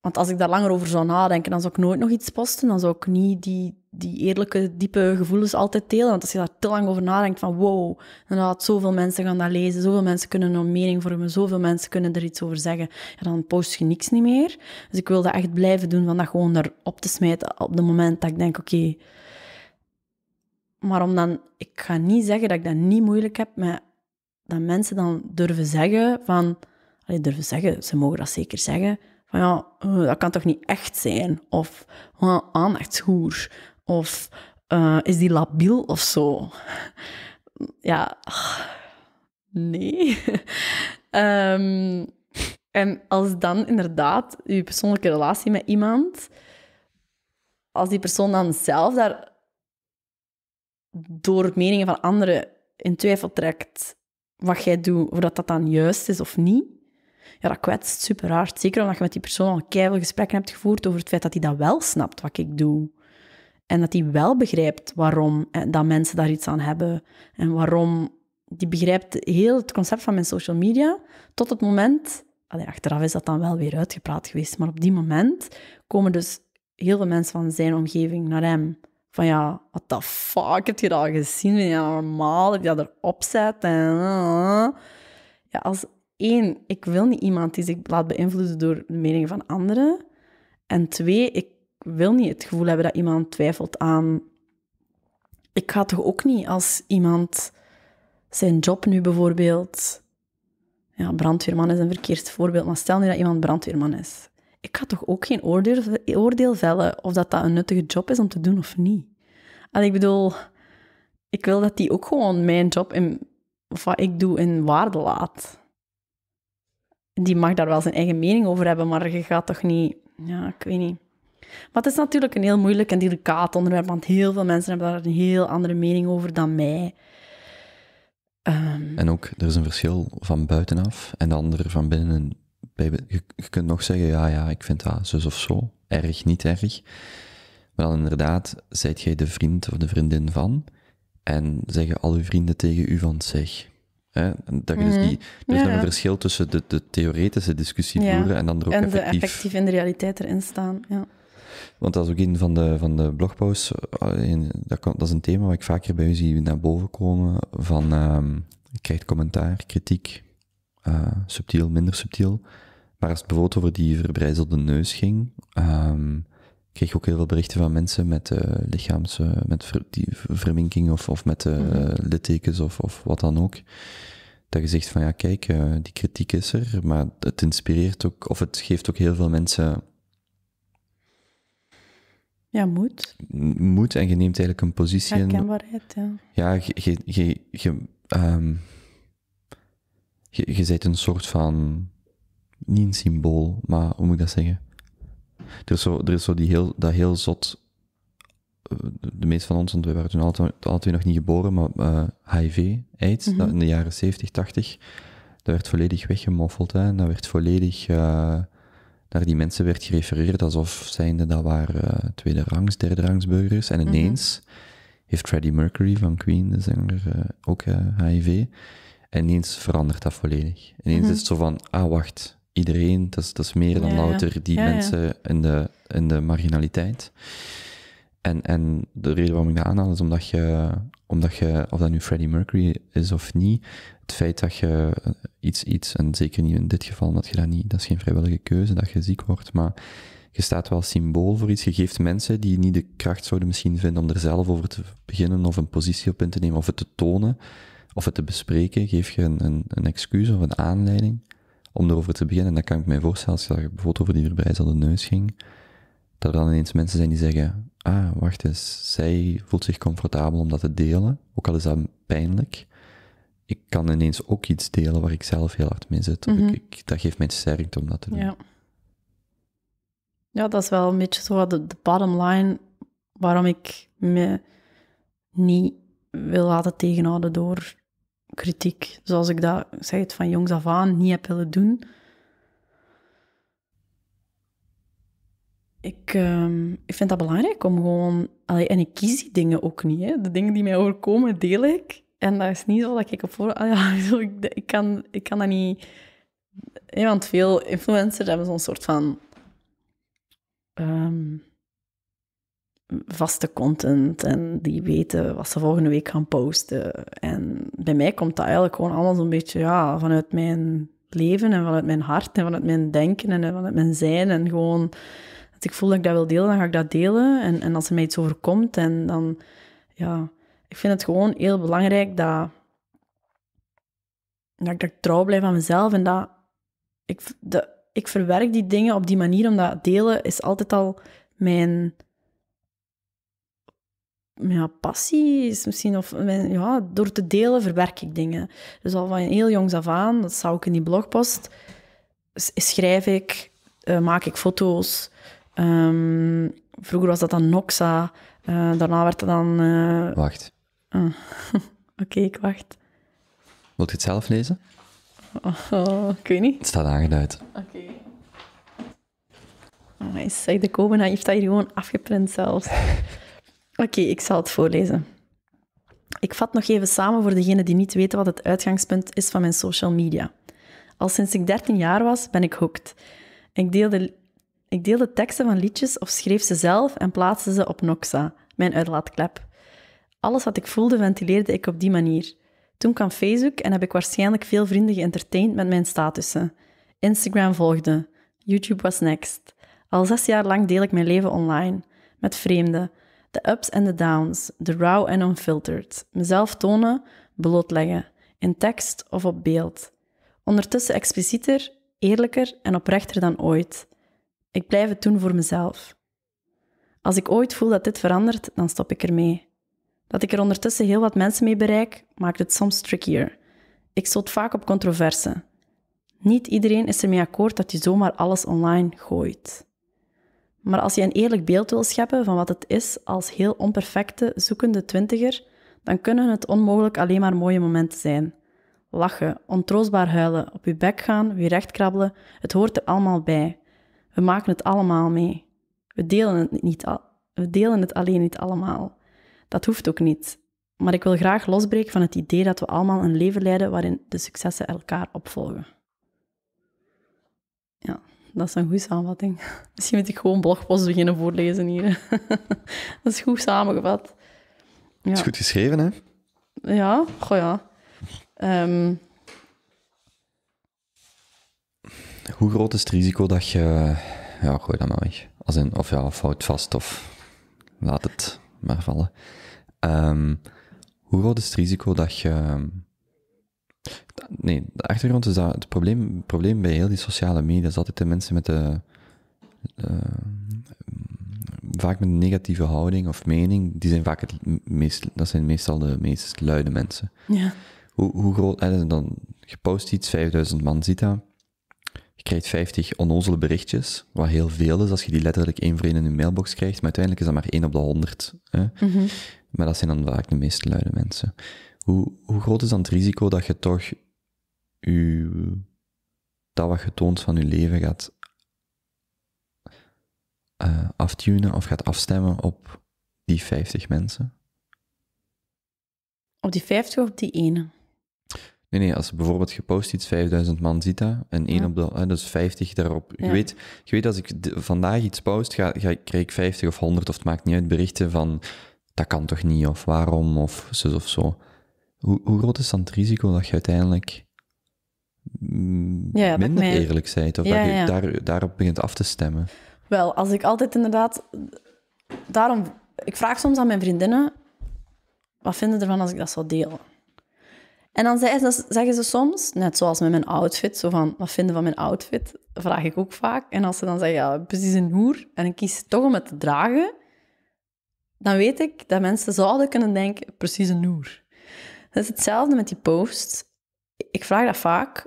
Want als ik daar langer over zou nadenken, dan zou ik nooit nog iets posten. Dan zou ik niet die, die eerlijke, diepe gevoelens altijd delen. Want als je daar te lang over nadenkt van wow, inderdaad, zoveel mensen gaan dat lezen, zoveel mensen kunnen een mening vormen, zoveel mensen kunnen er iets over zeggen, ja, dan post je niks niet meer. Dus ik wil dat echt blijven doen, van dat gewoon erop te smijten op het moment dat ik denk, oké, maar om dan, ik ga niet zeggen dat ik dat niet moeilijk heb, maar dat mensen dan durven zeggen van, durven zeggen, ze mogen dat zeker zeggen, van ja, eh, dat kan toch niet echt zijn? Of oh, aandachtshoer? Of eh, is die labiel of zo? ja, ah, nee. Ehm, en als dan inderdaad je persoonlijke relatie met iemand, als die persoon dan zelf daar door meningen van anderen in twijfel trekt wat jij doet, of dat dat dan juist is of niet, ja, dat kwetst super hard. Zeker omdat je met die persoon al keihard gesprekken hebt gevoerd over het feit dat hij dat wel snapt wat ik doe. En dat hij wel begrijpt waarom eh, dat mensen daar iets aan hebben. En waarom die begrijpt heel het concept van mijn social media tot het moment. Allee, achteraf is dat dan wel weer uitgepraat geweest, maar op die moment komen dus heel veel mensen van zijn omgeving naar hem van ja, what the fuck, heb je dat al gezien? Ben je normaal dat je dat erop zet? En, eh, eh. ja, als één, ik wil niet iemand die zich laat beïnvloeden door de meningen van anderen. En twee, ik wil niet het gevoel hebben dat iemand twijfelt aan... Ik ga toch ook niet als iemand zijn job nu bijvoorbeeld... Ja, brandweerman is een verkeerd voorbeeld, maar stel nu dat iemand brandweerman is ik ga toch ook geen oordeel, oordeel vellen of dat dat een nuttige job is om te doen of niet. En ik bedoel, ik wil dat die ook gewoon mijn job en wat ik doe in waarde laat. Die mag daar wel zijn eigen mening over hebben, maar je gaat toch niet, ja, ik weet niet. Maar het is natuurlijk een heel moeilijk en delicaat onderwerp, want heel veel mensen hebben daar een heel andere mening over dan mij. Ehm. en ook, er is een verschil van buitenaf en de andere van binnen je, je kunt nog zeggen, ja, ja, ik vind dat zus of zo, erg, niet erg. Maar dan inderdaad, zijt jij de vriend of de vriendin van, en zeggen al uw vrienden tegen u van zeg. Hè? Dat je dus mhm. die, dus dan een verschil tussen de, de theoretische discussie voeren en dan ook effectief... de effectief in de realiteit erin staan, ja. Want dat is ook een van de, van de blogposts, eh, dat, is een thema wat ik vaker bij u zie naar boven komen, van um, ehm, je krijgt commentaar, kritiek, eh, subtiel, minder subtiel. Maar als het bijvoorbeeld over die verbrijzelde neus ging, ehm, kreeg ik ook heel veel berichten van mensen met uh, eh, lichaams, met verminking of, of met eh, mhm. littekens of, of wat dan ook. Dat je zegt van ja, kijk, die kritiek is er, maar het inspireert ook, of het geeft ook heel veel mensen ja, moed. Moed en je neemt eigenlijk een positie in. Herkenbaarheid, ja. Ja, je, je, je, ehm, je, je bent een soort van, niet een symbool, maar hoe moet ik dat zeggen? Er is zo, er is zo die heel, dat heel zot, eh, de meeste van ons, want we waren toen altijd, twee nog niet geboren, maar HIV, eh, AIDS, mm in de jaren 70, 80, dat werd volledig weggemoffeld. Hè, en dat werd volledig, eh, naar die mensen werd gerefereerd alsof zijnde dat waren uh, tweede rangs, derde rangs burgers. En mhm. ineens heeft Freddie Mercury van Queen, de zanger, ook HIV en ineens verandert dat volledig. Ineens is mhm. het zo van, ah wacht, iedereen, dat is, meer dan louter die mensen In, de, in de marginaliteit. En, en de reden waarom ik dat aanhaal is omdat je, omdat je, of dat nu Freddie Mercury is of niet, het feit dat je iets, iets, en zeker niet in dit geval, dat je dat niet, dat is geen vrijwillige keuze, dat je ziek wordt, maar je staat wel symbool voor iets. Je geeft mensen die niet de kracht zouden misschien vinden om er zelf over te beginnen of een positie op in te nemen of het te tonen, of het te bespreken, geef je een, een, een excuus of een aanleiding om erover te beginnen. En dan kan ik mij voorstellen, als je bijvoorbeeld over die verbrijzelde neus ging, dat er dan ineens mensen zijn die zeggen, ah, wacht eens, zij voelt zich comfortabel om dat te delen, ook al is dat pijnlijk. Ik kan ineens ook iets delen waar ik zelf heel hard mee zit. Mhm. ik, dat geeft mij sterkte om dat te doen. Ja. ja, dat is wel een beetje zo de, de bottom line waarom ik me niet wil laten tegenhouden door kritiek, zoals ik dat zeg het van jongs af aan niet heb willen doen. Ik, ehm, ik vind dat belangrijk om gewoon. en ik kies die dingen ook niet. Hè. De dingen die mij overkomen, deel ik. En dat is niet zo dat ik op voor. Ah ja, ik, kan, ik kan dat niet. Ja, want veel influencers hebben zo'n soort van. Ehm, vaste content en die weten wat ze volgende week gaan posten. En bij mij komt dat eigenlijk gewoon allemaal zo'n beetje ja, vanuit mijn leven en vanuit mijn hart en vanuit mijn denken en vanuit mijn zijn. En gewoon, als ik voel dat ik dat wil delen, dan ga ik dat delen. En, en als er mij iets overkomt, en dan, ja, ik vind het gewoon heel belangrijk dat, dat, ik, dat ik trouw blijf aan mezelf en dat ik, de, ik verwerk die dingen op die manier, omdat delen is altijd al mijn ja, passie is misschien, of ja, door te delen verwerk ik dingen. Dus al van heel jongs af aan, dat zou ik in die blogpost, schrijf ik, eh, maak ik foto's. Ehm, vroeger was dat dan Noxa, eh, daarna werd dat dan... Eh, wacht. Ah, oké, ik wacht. Wilt je het zelf lezen? Oh, ik weet niet. Het staat aangeduid. Oké. Okay. Oh, zeg, de hij heeft dat hier gewoon afgeprint zelfs. Oké, ik zal het voorlezen. Ik vat nog even samen voor degenen die niet weten wat het uitgangspunt is van mijn social media. Al sinds ik 13 jaar was, ben ik hooked. Ik deelde, ik teksten van liedjes of schreef ze zelf en plaatste ze op Noxa, mijn uitlaatklep. Alles wat ik voelde, ventileerde ik op die manier. Toen kwam Facebook en heb ik waarschijnlijk veel vrienden geëntertaind met mijn statussen. Instagram volgde. YouTube was next. Al zes jaar lang deel ik mijn leven online. Met vreemden. De ups en de downs, de raw en unfiltered. Mezelf tonen, blootleggen, in tekst of op beeld. Ondertussen explicieter, eerlijker en oprechter dan ooit. Ik blijf het doen voor mezelf. Als ik ooit voel dat dit verandert, dan stop ik ermee. Dat ik er ondertussen heel wat mensen mee bereik, maakt het soms trickier. Ik stoot vaak op controverse. Niet iedereen is ermee akkoord dat je zomaar alles online gooit. Maar als je een eerlijk beeld wil scheppen van wat het is als heel onperfecte, zoekende twintiger, dan kunnen het onmogelijk alleen maar mooie momenten zijn. Lachen, ontroostbaar huilen, op je bek gaan, weer recht krabbelen, het hoort er allemaal bij. We maken het allemaal mee. We delen het, niet al we delen het alleen niet allemaal. Dat hoeft ook niet. Maar ik wil graag losbreken van het idee dat we allemaal een leven leiden waarin de successen elkaar opvolgen. Ja dat is een goede samenvatting. Misschien moet ik gewoon blogpost beginnen voorlezen hier. dat is goed samengevat. Ja. Het is goed geschreven, hè? Ja, goh ja. Ehm, hoe groot is het risico dat je... Ja, gooi dat maar weg. Als in, of ja, fout vast of laat het maar vallen. Ehm, hoe groot is het risico dat je nee, de achtergrond is dat het probleem, probleem bij heel die sociale media is altijd de mensen met de. Eh, mm, vaak met een negatieve houding of mening, die zijn vaak het meest, dat zijn meestal de meest luide mensen. Ja. Hoe, hoe groot, en dan, je post iets, 5000 man ziet dat, je krijgt 50 onnozele berichtjes, wat heel veel is als je die letterlijk één voor één in je mailbox krijgt, maar uiteindelijk is dat maar één op de honderd Hè? Mhm. Maar dat zijn dan vaak de meest luide mensen. Hoe, hoe groot is dan het risico dat je toch u, dat wat getoond van uw leven gaat eh, aftunen of gaat afstemmen op die 50 mensen? Op die 50 of op die ene? Nee, nee, als bijvoorbeeld gepost iets, 5000 man ziet dat, en één op de, dus 50 daarop. Je, weet, je weet, als ik vandaag iets post, ga, ga, krijg ik 50 of 100, of het maakt niet uit, berichten van dat kan toch niet, of waarom, of zo of zo. Hoe, hoe groot is dan het risico dat je uiteindelijk Mm, ja, minder eerlijk zijn, of dat je daar, daarop begint af te stemmen? Wel, als ik altijd inderdaad... Daarom, ik vraag soms aan mijn vriendinnen, wat vinden ervan als ik dat zou delen? En dan zeggen ze soms, net zoals met mijn outfit, zo van, wat vinden van mijn outfit? vraag ik ook vaak. En als ze dan zeggen, ja, precies een noer, en ik kies toch om het te dragen, dan weet ik dat mensen zouden kunnen denken, precies een noer. Dat is hetzelfde met die posts. Ik vraag dat vaak,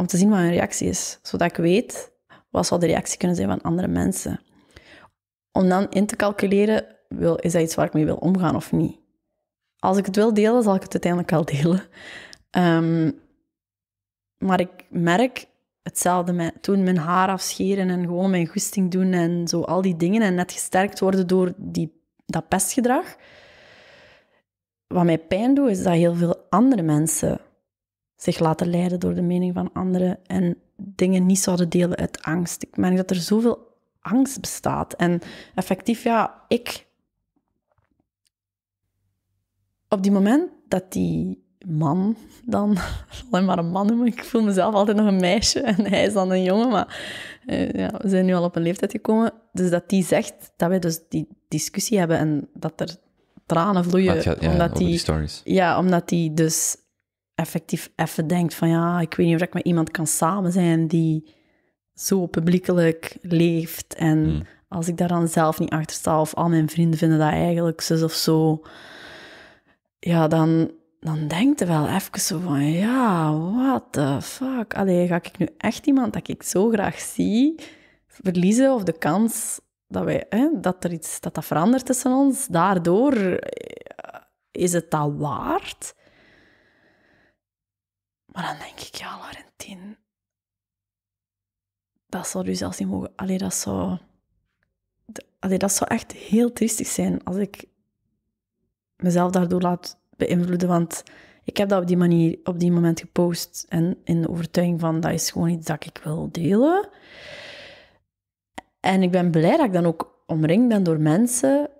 om te zien wat hun reactie is, zodat ik weet wat zal de reactie kunnen zijn van andere mensen. Om dan in te calculeren, wil, is dat iets waar ik mee wil omgaan of niet? Als ik het wil delen, zal ik het uiteindelijk wel delen. Ehm, maar ik merk hetzelfde met toen mijn haar afscheren en gewoon mijn goesting doen en zo al die dingen en net gesterkt worden door die, dat pestgedrag. Wat mij pijn doet, is dat heel veel andere mensen zich laten leiden door de mening van anderen en dingen niet zouden delen uit angst. Ik merk dat er zoveel angst bestaat. En effectief, ja, ik. Op die moment dat die man dan, alleen maar een man noemen, ik voel mezelf altijd nog een meisje en hij is dan een jongen, maar eh, ja, we zijn nu al op een leeftijd gekomen. Dus dat die zegt dat wij dus die discussie hebben en dat er tranen vloeien. Gaat, ja, omdat die, die ja, omdat die dus effectief even denkt van ja, ik weet niet of ik met iemand kan samen zijn die zo publiekelijk leeft. En hmm. als ik daar dan zelf niet achter sta of al mijn vrienden vinden dat eigenlijk zus of zo, ja, dan, dan denkt er wel even zo van ja, what the fuck. Allee, ga ik nu echt iemand dat ik zo graag zie verliezen of de kans dat, wij, hè, dat er iets dat, dat verandert tussen ons, daardoor eh, is het dat waard? Maar dan denk ik, ja, Laurentien, dat zou dus zelfs niet mogen. Allee, dat zou. Allee, dat zou echt heel triestig zijn als ik mezelf daardoor laat beïnvloeden. Want ik heb dat op die manier, op die moment gepost. En in de overtuiging van dat is gewoon iets dat ik wil delen. En ik ben blij dat ik dan ook omringd ben door mensen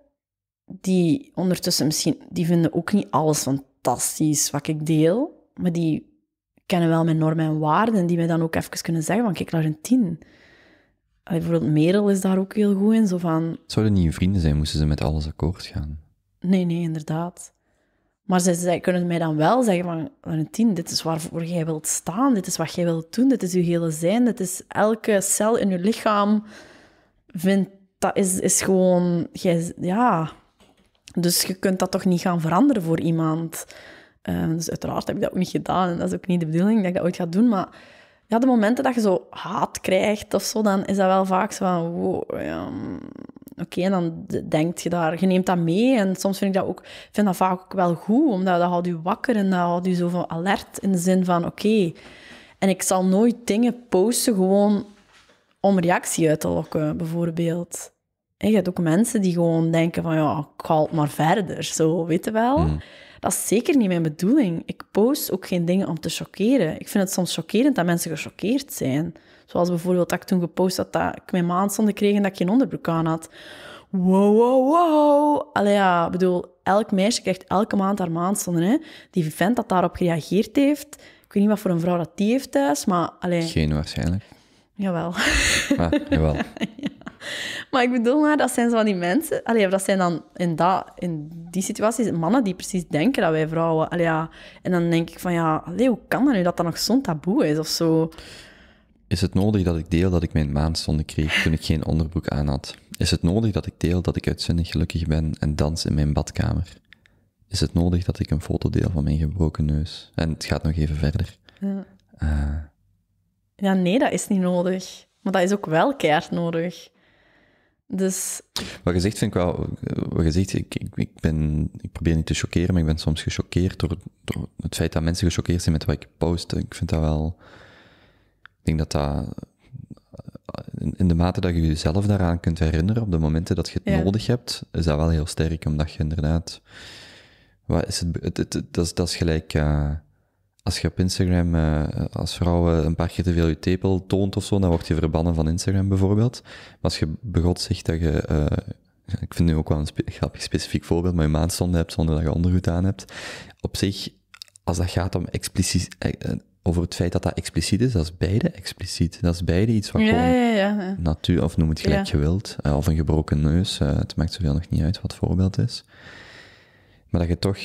die ondertussen misschien, die vinden ook niet alles fantastisch wat ik deel. Maar die kennen wel mijn normen en waarden, die mij dan ook even kunnen zeggen van, kijk, daar een tien. bijvoorbeeld Merel is daar ook heel goed in, zo van... Zouden niet je vrienden zijn, moesten ze met alles akkoord gaan? Nee, nee, inderdaad. Maar ze zij kunnen mij dan wel zeggen van, tien dit is waarvoor jij wilt staan, dit is wat jij wilt doen, dit is je hele zijn, dit is elke cel in je lichaam vindt, dat is, is gewoon, jij, ja. Dus je kunt dat toch niet gaan veranderen voor iemand. Ehm, dus uiteraard heb ik dat ook niet gedaan. En dat is ook niet de bedoeling dat ik dat ooit ga doen. Maar ja, de momenten dat je zo haat krijgt of zo, dan is dat wel vaak zo van... Wow, ja, mm, Oké, en dan denk je daar... Je neemt dat mee. En soms vind ik dat ook... vind dat vaak ook wel goed, omdat dat houdt je wakker en dat houdt je zo van alert. In de zin van, oké... en ik zal nooit dingen posten gewoon om reactie uit te lokken, bijvoorbeeld je hebt ook mensen die gewoon denken van ja, ik het maar verder, zo, weet wel. Mm. Dat is zeker niet mijn bedoeling. Ik post ook geen dingen om te chockeren. Ik vind het soms chockerend dat mensen gechoqueerd zijn. Zoals bijvoorbeeld dat ik toen gepost had dat ik mijn maandzonde kreeg en dat ik geen onderbroek aan had. Wow, wow, wow. Allee, ja, ik bedoel, elk meisje krijgt elke maand haar maandzonde. Hè? Die vent dat daarop gereageerd heeft. Ik weet niet wat voor een vrouw dat die heeft thuis, maar... Allee... Geen waarschijnlijk. Jawel. Ah, jawel. ja. maar ik bedoel maar, dat zijn zo van die mensen... Allee, dat zijn dan in, dat, in die situaties mannen die precies denken dat wij vrouwen... Allee, ja. En dan denk ik van, ja, hoe kan dat nu dat dat nog zo'n taboe is of zo? Is het nodig dat ik deel dat ik mijn maanstonden kreeg toen ik geen onderbroek aan had? Is het nodig dat ik deel dat ik uitzinnig gelukkig ben en dans in mijn badkamer? Is het nodig dat ik een foto deel van mijn gebroken neus? En het gaat nog even verder. Ja. Eh. ja nee, dat is niet nodig. Maar dat is ook wel keihard nodig. Dus... Wat je zegt, vind ik wel... Wat je ik, ik, ben, ik probeer niet te choqueren, maar ik ben soms gechoqueerd door, door het feit dat mensen gechoqueerd zijn met wat ik post. Ik vind dat wel... Ik denk dat dat... In, de mate dat je jezelf daaraan kunt herinneren, op de momenten dat je het nodig hebt, is dat wel heel sterk, omdat je inderdaad... Wat is het, dat, is, dat is gelijk... Eh, als je op Instagram eh, als vrouw eh, een paar keer te veel je tepel toont of zo, dan word je verbannen van Instagram bijvoorbeeld. Maar als je begot zegt dat je, eh, ik vind nu ook wel een spe grappig specifiek voorbeeld, maar je maanstanden hebt zonder dat je ondergoed aan hebt. Op zich, als dat gaat om expliciet, over het feit dat dat expliciet is, dat is beide expliciet. Dat is beide iets wat ja, ja, ja, natuur, of noem het gelijk je wilt, of een gebroken neus, het maakt zoveel nog niet uit wat het voorbeeld is. Maar dat je toch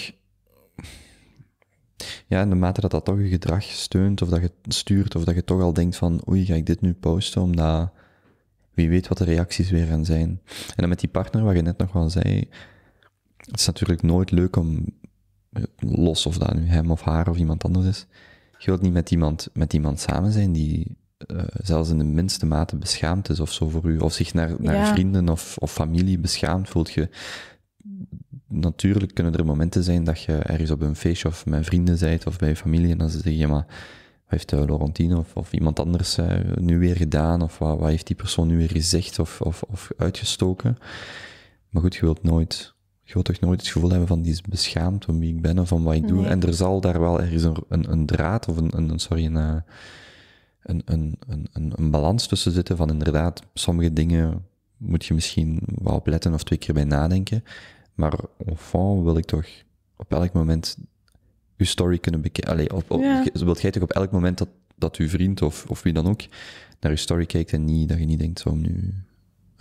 ja, en de mate dat dat toch je gedrag steunt of dat je stuurt of dat je toch al denkt van oei, ga ik dit nu posten omdat wie weet wat de reacties weer gaan zijn. En dan met die partner waar je net nog wel zei, het is natuurlijk nooit leuk om, los of dat nu hem of haar of iemand anders is, je wilt niet met iemand, met iemand samen zijn die eh, zelfs in de minste mate beschaamd is of zo voor u, of zich naar, naar vrienden of, of familie beschaamd voelt. Je, natuurlijk kunnen er momenten zijn dat je ergens op een feestje of met vrienden bent of bij familie en dan zeg je, ja, maar wat heeft uh, Laurentine of, of iemand anders eh, nu weer gedaan? Of wat, wat, heeft die persoon nu weer gezegd of, of, of uitgestoken? Maar goed, je wilt nooit, je wilt toch nooit het gevoel hebben van die is beschaamd om wie ik ben of van wat ik doe. En er zal daar wel ergens een, een, een draad of een, een sorry, eh, een, een, een, een, balans tussen zitten van inderdaad, sommige dingen moet je misschien wel opletten of twee keer bij nadenken. Maar van wil ik toch op elk moment uw story kunnen bekijken. Op, Wilt jij toch op elk moment dat, dat uw vriend of, of wie dan ook naar uw story kijkt en niet, dat je niet denkt, zou nu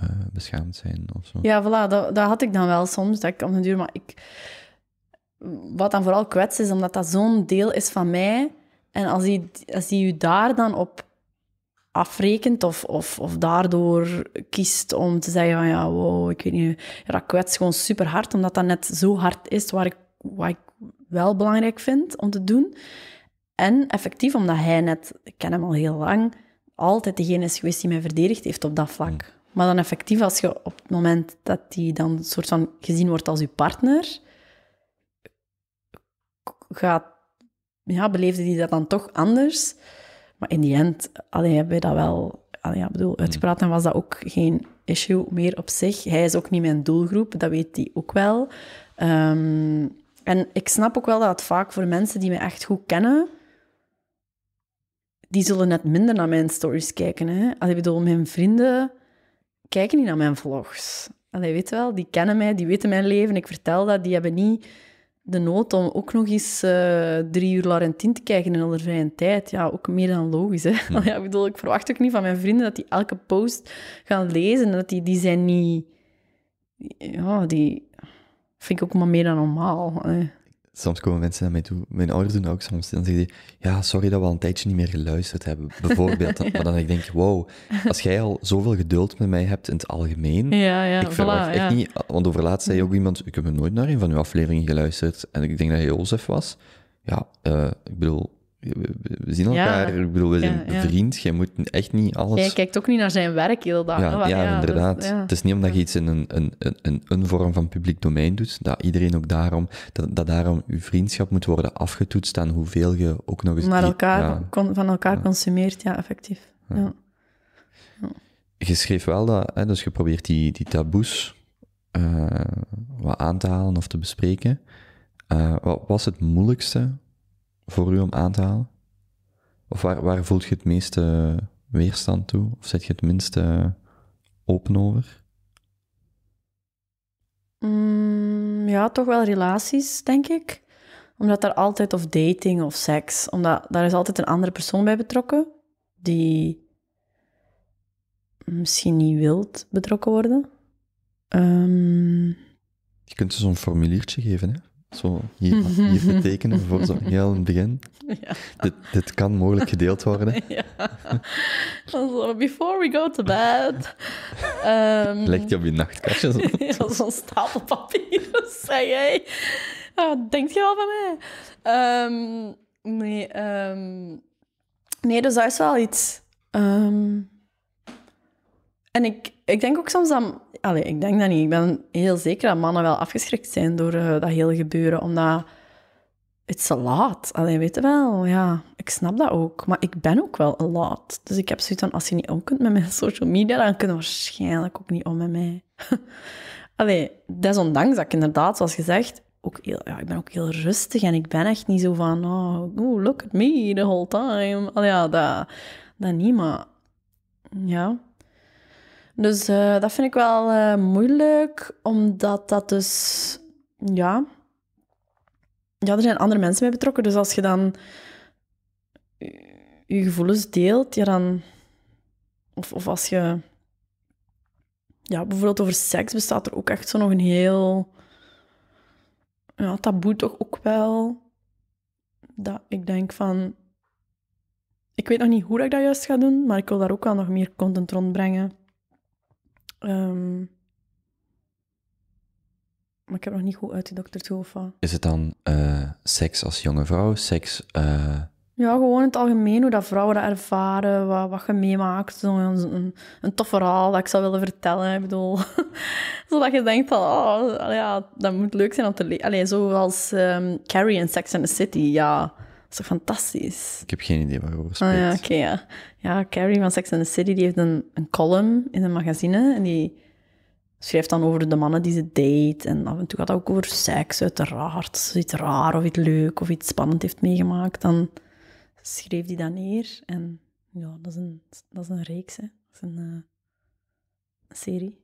uh, beschaamd zijn of zo? Ja, voilà, dat, dat had ik dan wel soms. Dat ik op duur, maar ik, wat dan vooral kwets is, omdat dat zo'n deel is van mij. En als die, als die u daar dan op afrekent of, of, of daardoor kiest om te zeggen van ja, wow, ik weet niet, ja, is kwets gewoon super hard, omdat dat net zo hard is waar ik, wat ik wel belangrijk vind om te doen. En effectief, omdat hij net, ik ken hem al heel lang, altijd degene is geweest die mij verdedigd heeft op dat vlak. Mm. Maar dan effectief, als je op het moment dat die dan een soort van gezien wordt als je partner, gaat, ja, beleefde die dat dan toch anders? Maar in die end allee, hebben we dat wel allee, ja, bedoel, mm. uitgepraat en was dat ook geen issue meer op zich. Hij is ook niet mijn doelgroep, dat weet hij ook wel. Ehm, en ik snap ook wel dat vaak voor mensen die me echt goed kennen, die zullen net minder naar mijn stories kijken. Hè? Allee, bedoel, mijn vrienden kijken niet naar mijn vlogs. die weet wel, die kennen mij, die weten mijn leven, ik vertel dat, die hebben niet de nood om ook nog eens eh, drie uur Laurentien te kijken in een vrije tijd. Ja, ook meer dan logisch. Hè? Ja, ik, bedoel, ik verwacht ook niet van mijn vrienden dat die elke post gaan lezen. Dat die, die zijn niet... Ja, die vind ik ook maar meer dan normaal. Hè? soms komen mensen naar mij toe, mijn ouders doen ook soms, dan zeggen die, ja, sorry dat we al een tijdje niet meer geluisterd hebben, bijvoorbeeld. Maar dan denk ik, wow, als jij al zoveel geduld met mij hebt in het algemeen, ja, ja, ik verwacht voilà, echt niet, want laatst zei ook iemand, ik heb nooit naar een van uw afleveringen geluisterd, en ik denk dat hij Jozef was. Ja, eh, ik bedoel, we zien elkaar, ik bedoel, we zijn vriend. Je moet echt niet alles... Jij kijkt ook niet naar zijn werk heel dag. Ja, ah, ja, inderdaad. het is niet omdat je iets in een, een, een, een, vorm van publiek domein doet, dat iedereen ook daarom, dat, dat daarom je vriendschap moet worden afgetoetst aan hoeveel je ook nog eens... Maar elkaar, van elkaar consumeert, ja, effectief. Je schreef wel dat, hè, dus je probeert die, die taboes eh, wat aan te halen of te bespreken. Eh, wat was het moeilijkste voor u om aan te halen? Of waar, waar voelt je het meeste weerstand toe? Of zet je het minste open over? Mm, ja, toch wel relaties, denk ik. Omdat daar altijd, of dating of seks, omdat daar is altijd een andere persoon bij betrokken die misschien niet wilt betrokken worden. Um... Je kunt dus zo'n formuliertje geven, hè? zo hier, hier tekenen voor zo heel in het begin. Ja. Dit, dit kan mogelijk gedeeld worden. Also, before we go to bed. Um, Leg je op je nachtkastje. Zo. ja, zo'n stapel papieren, zeg jij. Oh, denkt je wel van mij? Ehm, nee, ehm, nee, dus dat is wel iets. en ik, ik denk ook soms dan. Allee, ik denk dat niet. Ik ben heel zeker dat mannen wel afgeschrikt zijn door eh, dat hele gebeuren, omdat het is laat. Alleen weet je wel, ja, ik snap dat ook. Maar ik ben ook wel laat. Dus ik heb zoiets van, als je niet om kunt met mijn social media, dan kun je waarschijnlijk ook niet om met mij. Allee, desondanks dat ik inderdaad, zoals gezegd, ook heel, ja, ik ben ook heel rustig en ik ben echt niet zo van, oh, look at me the whole time. Allee, ja, dat, dat niet, maar ja, dus eh, dat vind ik wel eh, moeilijk, omdat dat dus, ja, ja, er zijn andere mensen bij betrokken. Dus als je dan je gevoelens deelt, ja dan, of, of als je, ja, bijvoorbeeld over seks bestaat er ook echt zo nog een heel, ja, taboe toch ook wel. Dat ik denk van, ik weet nog niet hoe ik dat juist ga doen, maar ik wil daar ook wel nog meer content rondbrengen. Ehm, maar ik heb nog niet goed uitgedokterd hoeveel. Is het dan eh, seks als jonge vrouw, seks... Eh, ja, gewoon in het algemeen, hoe dat vrouwen dat ervaren, wat, wat je meemaakt. Zo een, een, tof verhaal dat ik zou willen vertellen. Ik bedoel, zodat je denkt van, oh, ja, dat moet leuk zijn om te lezen. Zoals ehm, Carrie in Sex and the City, ja. Dat is fantastisch? Ik heb geen idee waarover spreekt. Oh, ah, ja, oké, ja. Ja, Carrie van Sex and the City, die heeft een, een column in een magazine en die schrijft dan over de mannen die ze date. En af en toe gaat het ook over seks, uiteraard. Als iets raar of iets leuk of iets spannend heeft meegemaakt, dan schreef die dat neer. En ja, dat is een, dat is een reeks, hè. Dat is een eh, serie.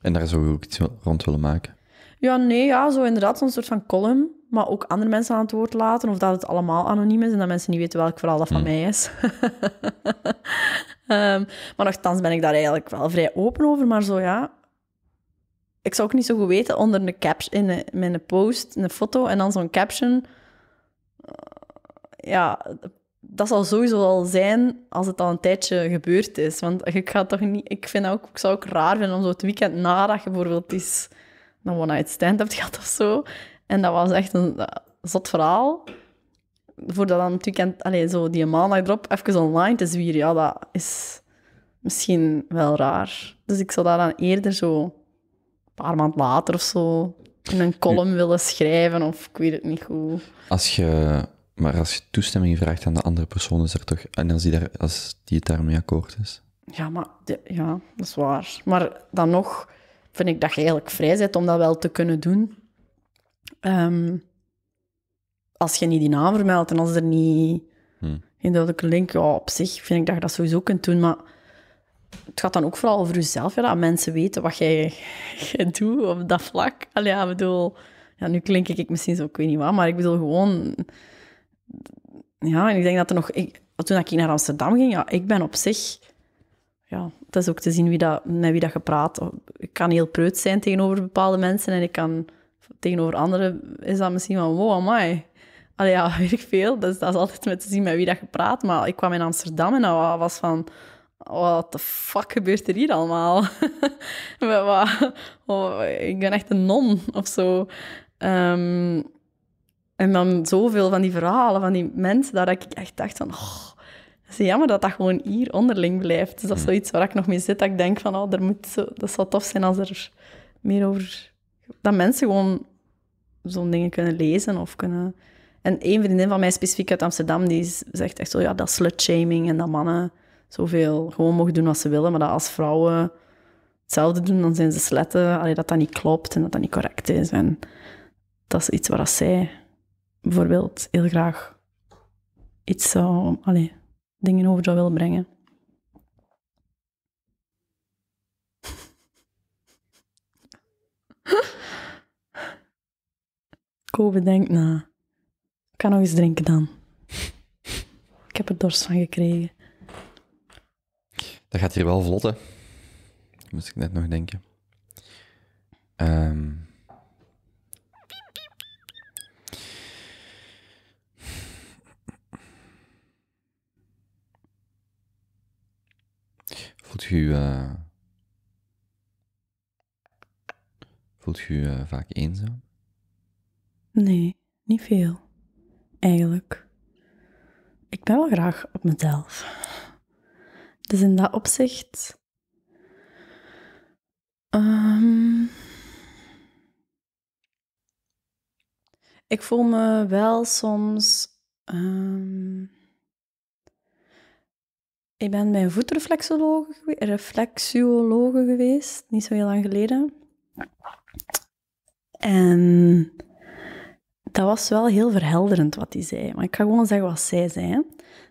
En daar zou je ook iets rond willen maken? Ja, nee, ja, zo inderdaad, zo'n soort van column maar ook andere mensen aan het woord laten. Of dat het allemaal anoniem is en dat mensen niet weten welk verhaal dat van hmm. mij is. um, maar nogthans ben ik daar eigenlijk wel vrij open over. Maar zo ja, ik zou ook niet zo goed weten onder een caption, in een, een post, een foto en dan zo'n caption. Eh, ja, dat zal sowieso al zijn als het al een tijdje gebeurd is. Want ik ga toch niet, ik vind ook, ik zou ook raar vinden om zo het weekend nadat je bijvoorbeeld is een one-night stand up gehad of zo en dat was echt een eh, zot verhaal. Voordat dan het weekend, allez, zo die maandag erop, even online te zwieren. Ja, dat is misschien wel raar. Dus ik zou dat dan eerder zo een paar maanden later of zo in een column willen schrijven of ik weet het niet goed. Als je, maar als je toestemming vraagt aan de andere persoon, is er toch. En als die, daar, als die het daarmee akkoord is? Ja, maar, ja, dat is waar. Maar dan nog vind ik dat je eigenlijk vrij bent om dat wel te kunnen doen. Ehm, als je niet die naam vermeldt en als er niet hmm. duidelijke link... Ja, op zich vind ik dat je dat sowieso kunt doen, maar het gaat dan ook vooral over jezelf. Ja, dat mensen weten wat jij, doet op dat vlak. Allee, ja, bedoel... Ja, nu klink ik misschien zo, ik weet niet wat, maar ik bedoel gewoon... Ja, en ik denk dat er nog... Ik, toen ik naar Amsterdam ging, ja, ik ben op zich... Ja, het is ook te zien wie dat, met wie dat je praat. Ik kan heel preut zijn tegenover bepaalde mensen en ik kan Tegenover anderen is dat misschien van, wow, amai. Allee, ja, ik veel. Dus dat is altijd met te zien met wie dat je praat. Maar ik kwam in Amsterdam en dat was van... Wat de fuck gebeurt er hier allemaal? ik ben echt een non of zo. Ehm, en dan zoveel van die verhalen van die mensen, dat ik echt dacht van... Oh, het is jammer dat dat gewoon hier onderling blijft. Dus dat is hmm. zoiets waar ik nog mee zit, dat ik denk van... Oh, er moet zo, dat zou tof zijn als er meer over dat mensen gewoon zo'n dingen kunnen lezen of kunnen... En één vriendin van mij, specifiek uit Amsterdam, die zegt echt zo, ja, dat slutshaming en dat mannen zoveel gewoon mogen doen wat ze willen, maar dat als vrouwen hetzelfde doen, dan zijn ze sletten. Allee, dat dat niet klopt en dat dat niet correct is. En dat is iets waar zij bijvoorbeeld heel graag iets Allee, dingen over zou willen brengen. Kobe denk, na. Nou, ik kan nog eens drinken dan. Ik heb er dorst van gekregen. Dat gaat hier wel vlot, Moest ik net nog denken. Ehm. Voelt u eh, Voelt je eh, je vaak eenzaam? Nee, niet veel. Eigenlijk. Ik ben wel graag op mezelf. Dus in dat opzicht. Ehm, ik voel me wel soms. Ehm, ik ben bij een voetreflexologe geweest, niet zo heel lang geleden. En dat was wel heel verhelderend wat hij zei. Maar ik ga gewoon zeggen wat zij zei.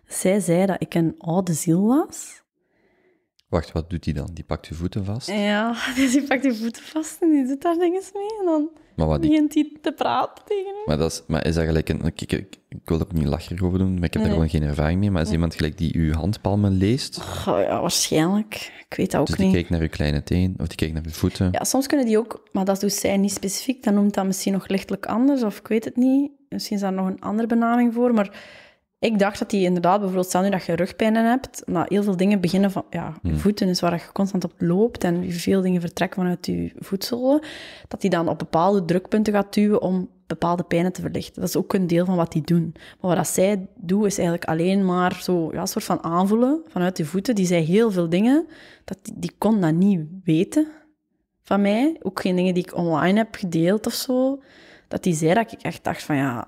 Zij zei dat ik een oude ziel was. Wacht, wat doet hij dan? Die pakt je voeten vast? Ja, die pakt je voeten vast en die doet daar dingen mee. En dan maar wat die... die te praten tegen Maar, dat is, maar is dat gelijk een... Ik, ik, ik wil er niet lacherig over doen, maar ik heb daar gewoon geen ervaring mee. Maar is iemand gelijk die uw handpalmen leest? ja, waarschijnlijk. Ik weet dat dus ook niet. Dus die kijkt naar uw kleine teen, of die kijkt naar uw voeten. Ja, soms kunnen die ook... Maar dat doet zij niet specifiek. Dan noemt dat misschien nog lichtelijk anders, of ik weet het niet. Misschien is daar nog een andere benaming voor, maar ik dacht dat die inderdaad, bijvoorbeeld stel nu dat je rugpijnen hebt, maar heel veel dingen beginnen van, ja, je hmm. voeten is waar je constant op loopt en veel dingen vertrekken vanuit je voetzolen, dat die dan op bepaalde drukpunten gaat duwen om bepaalde pijnen te verlichten. Dat is ook een deel van wat die doen. Maar wat zij doen, is eigenlijk alleen maar zo, ja, een soort van aanvoelen vanuit je voeten. Die zei heel veel dingen, dat die, kon dat niet weten van mij. Ook geen dingen die ik online heb gedeeld of zo. Dat die zei dat ik echt dacht van, ja,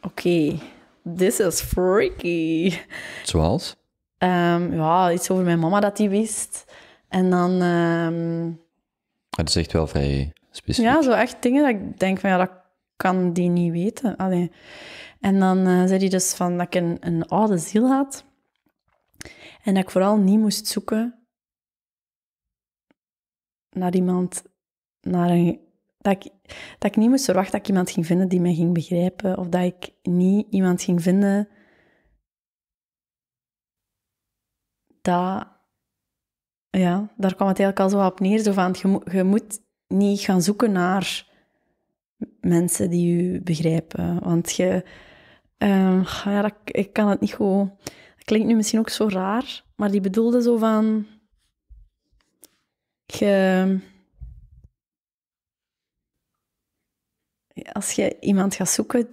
oké this is freaky. Zoals? Ehm, ja, iets over mijn mama dat die wist. En dan... Um... Ehm, Het is echt wel vrij specifiek. Ja, zo echt dingen dat ik denk van, ja, dat kan die niet weten. Allee. En dan eh, zei hij dus van dat ik een, een oude ziel had. En dat ik vooral niet moest zoeken naar iemand, naar een dat ik, dat niet moest verwachten dat ik iemand ging vinden die mij ging begrijpen. Of dat ik niet iemand ging vinden dat... Ja, daar kwam het eigenlijk al zo op neer. Zo van, je, je moet niet gaan zoeken naar mensen die je begrijpen. Want je... Ehm, ja, dat, ik kan het niet goed... Dat klinkt nu misschien ook zo raar, maar die bedoelde zo van... Je als je iemand gaat zoeken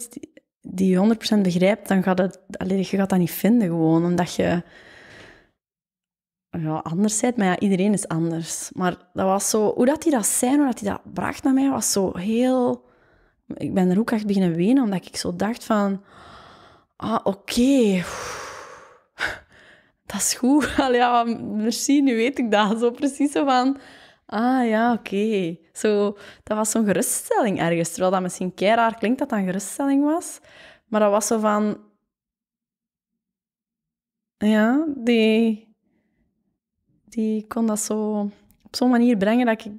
die je 100% begrijpt, dan gaat je gaat dat niet vinden gewoon, omdat je ja, anders bent. Maar ja, iedereen is anders. Maar dat was zo, hoe dat hij dat zei, hoe dat hij dat bracht naar mij, was zo heel... Ik ben er ook echt beginnen wenen, omdat ik zo dacht van... Ah, oké. Dat is goed. Allee, ja, merci, nu weet ik dat. Zo precies van... Ah ja, oké. Zo, dat was zo'n geruststelling ergens. Terwijl dat misschien keiraar klinkt dat dat een geruststelling was. Maar dat was zo van... Ja, die... Die kon dat zo op zo'n manier brengen dat ik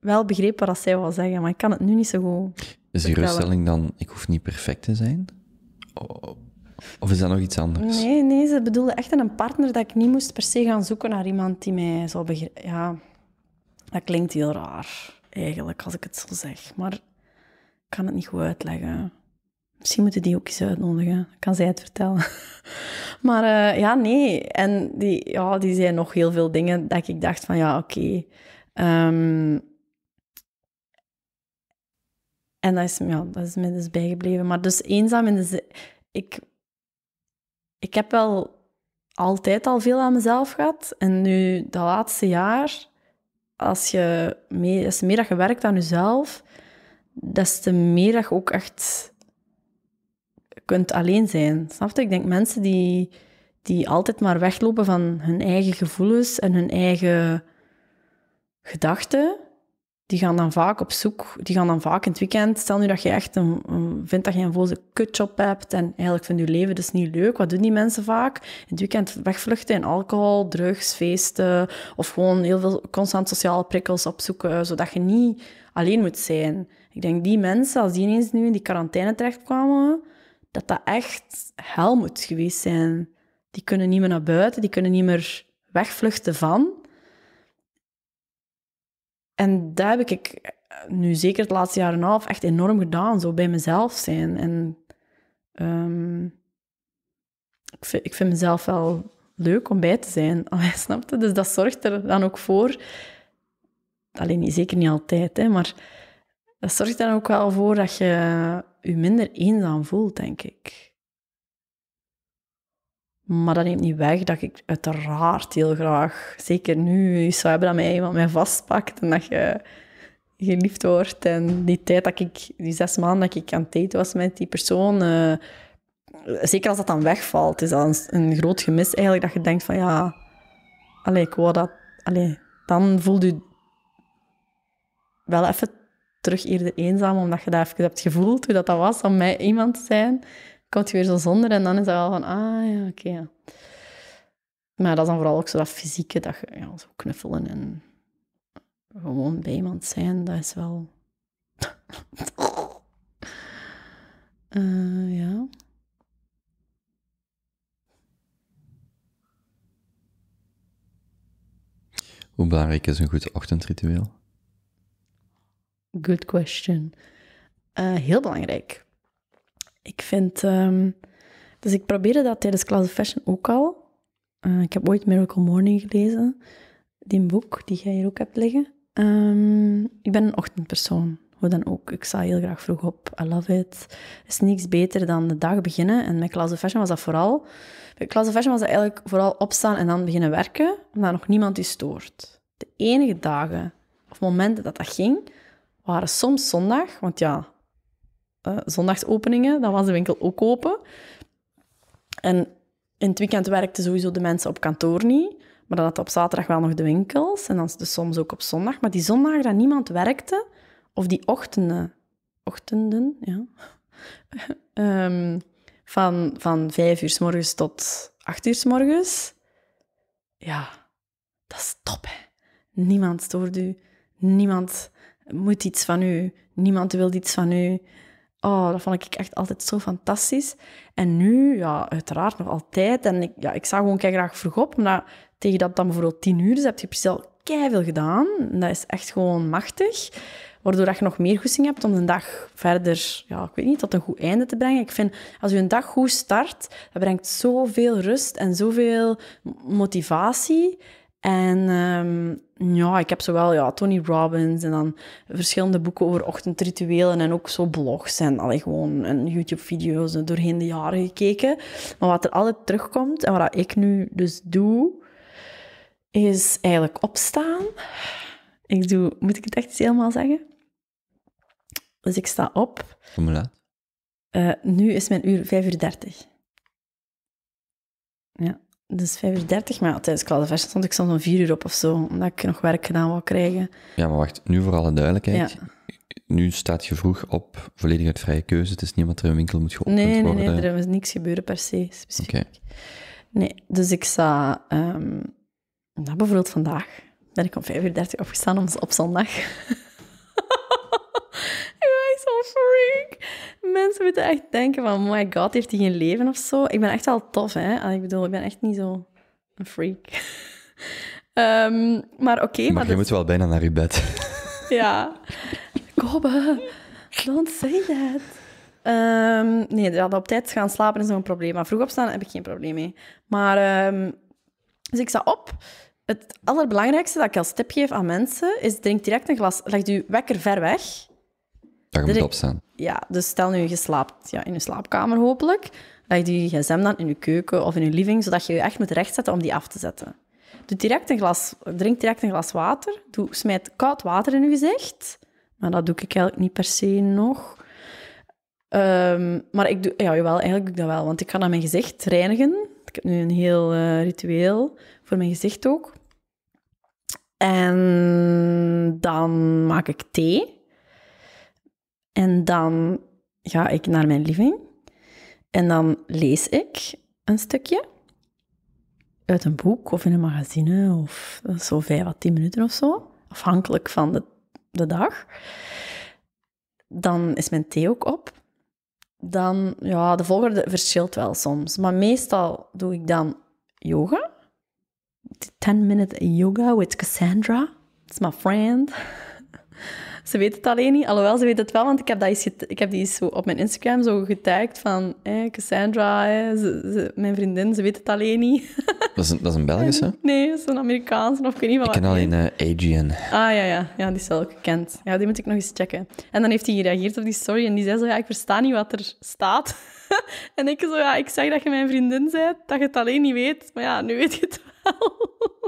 wel begreep wat zij wil zeggen. Maar ik kan het nu niet zo goed Is die geruststelling dan, ik hoef niet perfect te zijn? Of is dat nog iets anders? Nee, nee, ze bedoelde echt een partner dat ik niet moest per se gaan zoeken naar iemand die mij zou begrijpen. Ja, dat klinkt heel raar, eigenlijk, als ik het zo zeg. Maar ik kan het niet goed uitleggen. Misschien moeten die ook eens uitnodigen. kan zij het vertellen. maar eh, ja, nee. En die, ja, die zei nog heel veel dingen dat ik dacht van, ja, oké. Ehm, en dat is, ja, dat is me dus bijgebleven. Maar dus eenzaam in de... Ik, ik heb wel altijd al veel aan mezelf gehad. En nu, dat laatste jaar als je meer, als meer dat je werkt aan jezelf, des te meer dat je ook echt kunt alleen zijn. Snap je? Ik denk mensen die, die altijd maar weglopen van hun eigen gevoelens en hun eigen gedachten, die gaan dan vaak op zoek, die gaan dan vaak in het weekend, stel nu dat je echt een, vindt dat je een volle kutjob hebt en eigenlijk vindt je leven dus niet leuk, wat doen die mensen vaak? In het weekend wegvluchten in alcohol, drugs, feesten of gewoon heel veel constant sociale prikkels opzoeken, zodat je niet alleen moet zijn. Ik denk die mensen, als die ineens nu in die quarantaine terechtkwamen, dat dat echt hel moet geweest zijn. Die kunnen niet meer naar buiten, die kunnen niet meer wegvluchten van. En dat heb ik nu zeker het laatste jaar en een half echt enorm gedaan, zo bij mezelf zijn. En ehm, ik, vind, ik vind mezelf wel leuk om bij te zijn. Oh, snap je? Dus dat zorgt er dan ook voor. Alleen niet, zeker niet altijd, hè, maar dat zorgt er dan ook wel voor dat je je minder eenzaam voelt, denk ik. Maar dat neemt niet weg dat ik uiteraard heel graag, zeker nu, zou hebben dat mij iemand mij vastpakt en dat je geliefd wordt. En die tijd dat ik, die zes maanden dat ik aan het eten was met die persoon, eh, zeker als dat dan wegvalt, is dat een, groot gemis eigenlijk. Dat je denkt van ja, allee, ik wou dat, allee, dan voelt u wel even terug eerder eenzaam, omdat je dat even hebt gevoeld, hoe dat, dat was om mij iemand te zijn komt je weer zo zonder en dan is dat wel van, ah ja, oké. Maar dat is dan vooral ook zo dat fysieke, dat je ja, zo knuffelen en gewoon bij iemand zijn, dat is wel... Eh, ja. Hoe belangrijk is een goed ochtendritueel? Good question. Eh, heel belangrijk. Ik vind... Ehm, dus ik probeerde dat tijdens Class of Fashion ook al. Eh, ik heb ooit Miracle Morning gelezen. Die boek, die jij hier ook hebt liggen. Ehm, ik ben een ochtendpersoon. Hoe dan ook. Ik sta heel graag vroeg op. I love it. Er is niks beter dan de dag beginnen. En met Class of Fashion was dat vooral... Bij Class Fashion was dat eigenlijk vooral opstaan en dan beginnen werken. Omdat nog niemand is stoort. De enige dagen of momenten dat dat ging, waren soms zondag. Want ja, eh, zondagsopeningen. Dan was de winkel ook open. En in het weekend werkten sowieso de mensen op kantoor niet. Maar dan had op zaterdag wel nog de winkels. En dan dus soms ook op zondag. Maar die zondagen dat niemand werkte, of die ochtenden, ochtenden ja, ehm, van, van vijf uur s morgens tot acht uur s morgens. Ja, dat is top, hè. Niemand stoort u. Niemand moet iets van u. Niemand wil iets van u. Oh, dat vond ik echt altijd zo fantastisch. En nu, ja, uiteraard nog altijd. En ik, ja, ik sta gewoon graag vroeg op. Maar tegen dat dan bijvoorbeeld tien uur is, heb je precies al veel gedaan. En dat is echt gewoon machtig. Waardoor dat je nog meer goesting hebt om de dag verder, ja, ik weet niet, tot een goed einde te brengen. Ik vind, als je een dag goed start, dat brengt zoveel rust en zoveel motivatie. En ehm, ja, ik heb zowel ja, Tony Robbins en dan verschillende boeken over ochtendrituelen en ook zo blogs en allee, gewoon YouTube-video's doorheen de jaren gekeken. Maar wat er altijd terugkomt en wat ik nu dus doe, is eigenlijk opstaan. Ik doe, moet ik het echt helemaal zeggen? Dus ik sta op. laat? Eh, nu is mijn uur 5 uur 30. Ja, dus 5 uur 30, maar tijdens Cloud stond ik soms om 4 uur op of zo, omdat ik nog werk gedaan wou krijgen. Ja, maar wacht, nu voor alle duidelijkheid. Nu staat je vroeg op, volledig uit vrije keuze. Het is niet die er een winkel moet geopend nee, nee, worden. Nee, nee, er is niks gebeuren per se, specifiek. Nee, dus ik zat... Ehm, nou, bijvoorbeeld vandaag ben ik om 5 uur 30 opgestaan om, op zondag. Hij is een freak. Mensen moeten echt denken van, my god, heeft hij geen leven of zo? Ik ben echt wel tof, hè? Ik bedoel, ik ben echt niet zo een freak. Ehm, maar oké. maar, je moet wel bijna naar je bed. ja. Kobbe, don't say that. Um, nee, dat op tijd gaan slapen is nog een probleem. Maar vroeg opstaan heb ik geen probleem mee. Maar, ehm, dus ik sta op. Het allerbelangrijkste dat ik als tip geef aan mensen is: drink direct een glas. Leg je wekker ver weg. Daar moet op Ja, dus stel nu je slaapt ja, in je slaapkamer hopelijk. Leg je gsm dan in je keuken of in je living, zodat je je echt moet rechtzetten om die af te zetten. Doe direct een glas, drink direct een glas water. Doe, smijt koud water in je gezicht. Maar dat doe ik eigenlijk niet per se nog. Ehm, maar ik doe, ja, jawel, eigenlijk doe dat wel. Want ik ga dan mijn gezicht reinigen. Ik heb nu een heel eh, ritueel voor mijn gezicht ook. En dan maak ik thee. En dan ga ik naar mijn living. En dan lees ik een stukje uit een boek of in een magazine of zo vijf à tien minuten of zo, afhankelijk van de, de dag. Dan is mijn thee ook op. Dan, ja, de volgorde verschilt wel soms. Maar meestal doe ik dan yoga. 10 minute yoga with Cassandra. It's my friend. Ze weet het alleen niet. Alhoewel, ze weet het wel, want ik heb, dat ik heb die eens zo op mijn Instagram zo getagd van eh, Cassandra, mijn vriendin, ze weet het alleen niet. dat, is een, dat is een Belgische? Nee, dat is een Amerikaanse of ik niet Ik ken alleen uh, Adrian. Ah, ja, ja. Ja, die is wel gekend. Ja, die moet ik nog eens checken. En dan heeft hij gereageerd op die story en die zei zo, ja, ik versta niet wat er staat. en ik zo, ja, ik zeg dat je mijn vriendin bent, dat je het alleen niet weet. Maar ja, nu weet je het wel.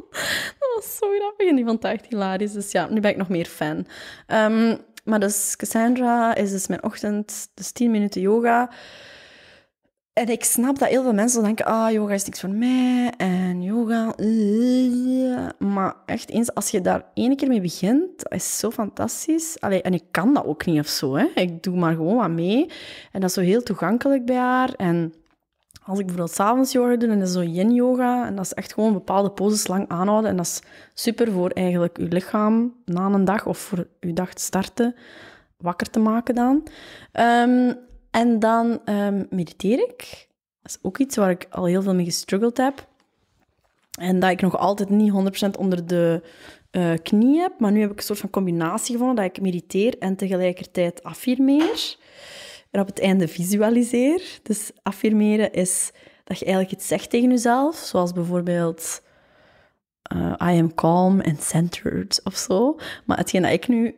dat was zo grappig. En die vond het hilarisch. Dus ja, nu ben ik nog meer fan. Ehm, maar dus Cassandra is dus mijn ochtend, dus 10 minuten yoga. En ik snap dat heel veel mensen denken, ah, yoga is niks voor mij en yoga. Eh, maar echt eens, als je daar één keer mee begint, dat is zo fantastisch. Allee, en ik kan dat ook niet of zo. Hè. Ik doe maar gewoon wat mee. En dat is zo heel toegankelijk bij haar. En als ik bijvoorbeeld s'avonds yoga doe, dan is zo yin yoga. En dat is echt gewoon bepaalde poses lang aanhouden. En dat is super voor eigenlijk je lichaam na een dag of voor je dag te starten, wakker te maken dan. Ehm, en dan um, mediteer ik. Dat is ook iets waar ik al heel veel mee gestruggeld heb. En dat ik nog altijd niet 100% onder de eh, knie heb. Maar nu heb ik een soort van combinatie gevonden dat ik mediteer en tegelijkertijd affirmeer op het einde visualiseer. Dus affirmeren is dat je eigenlijk iets zegt tegen jezelf, zoals bijvoorbeeld eh, I am calm and centered of zo. Maar hetgeen dat ik nu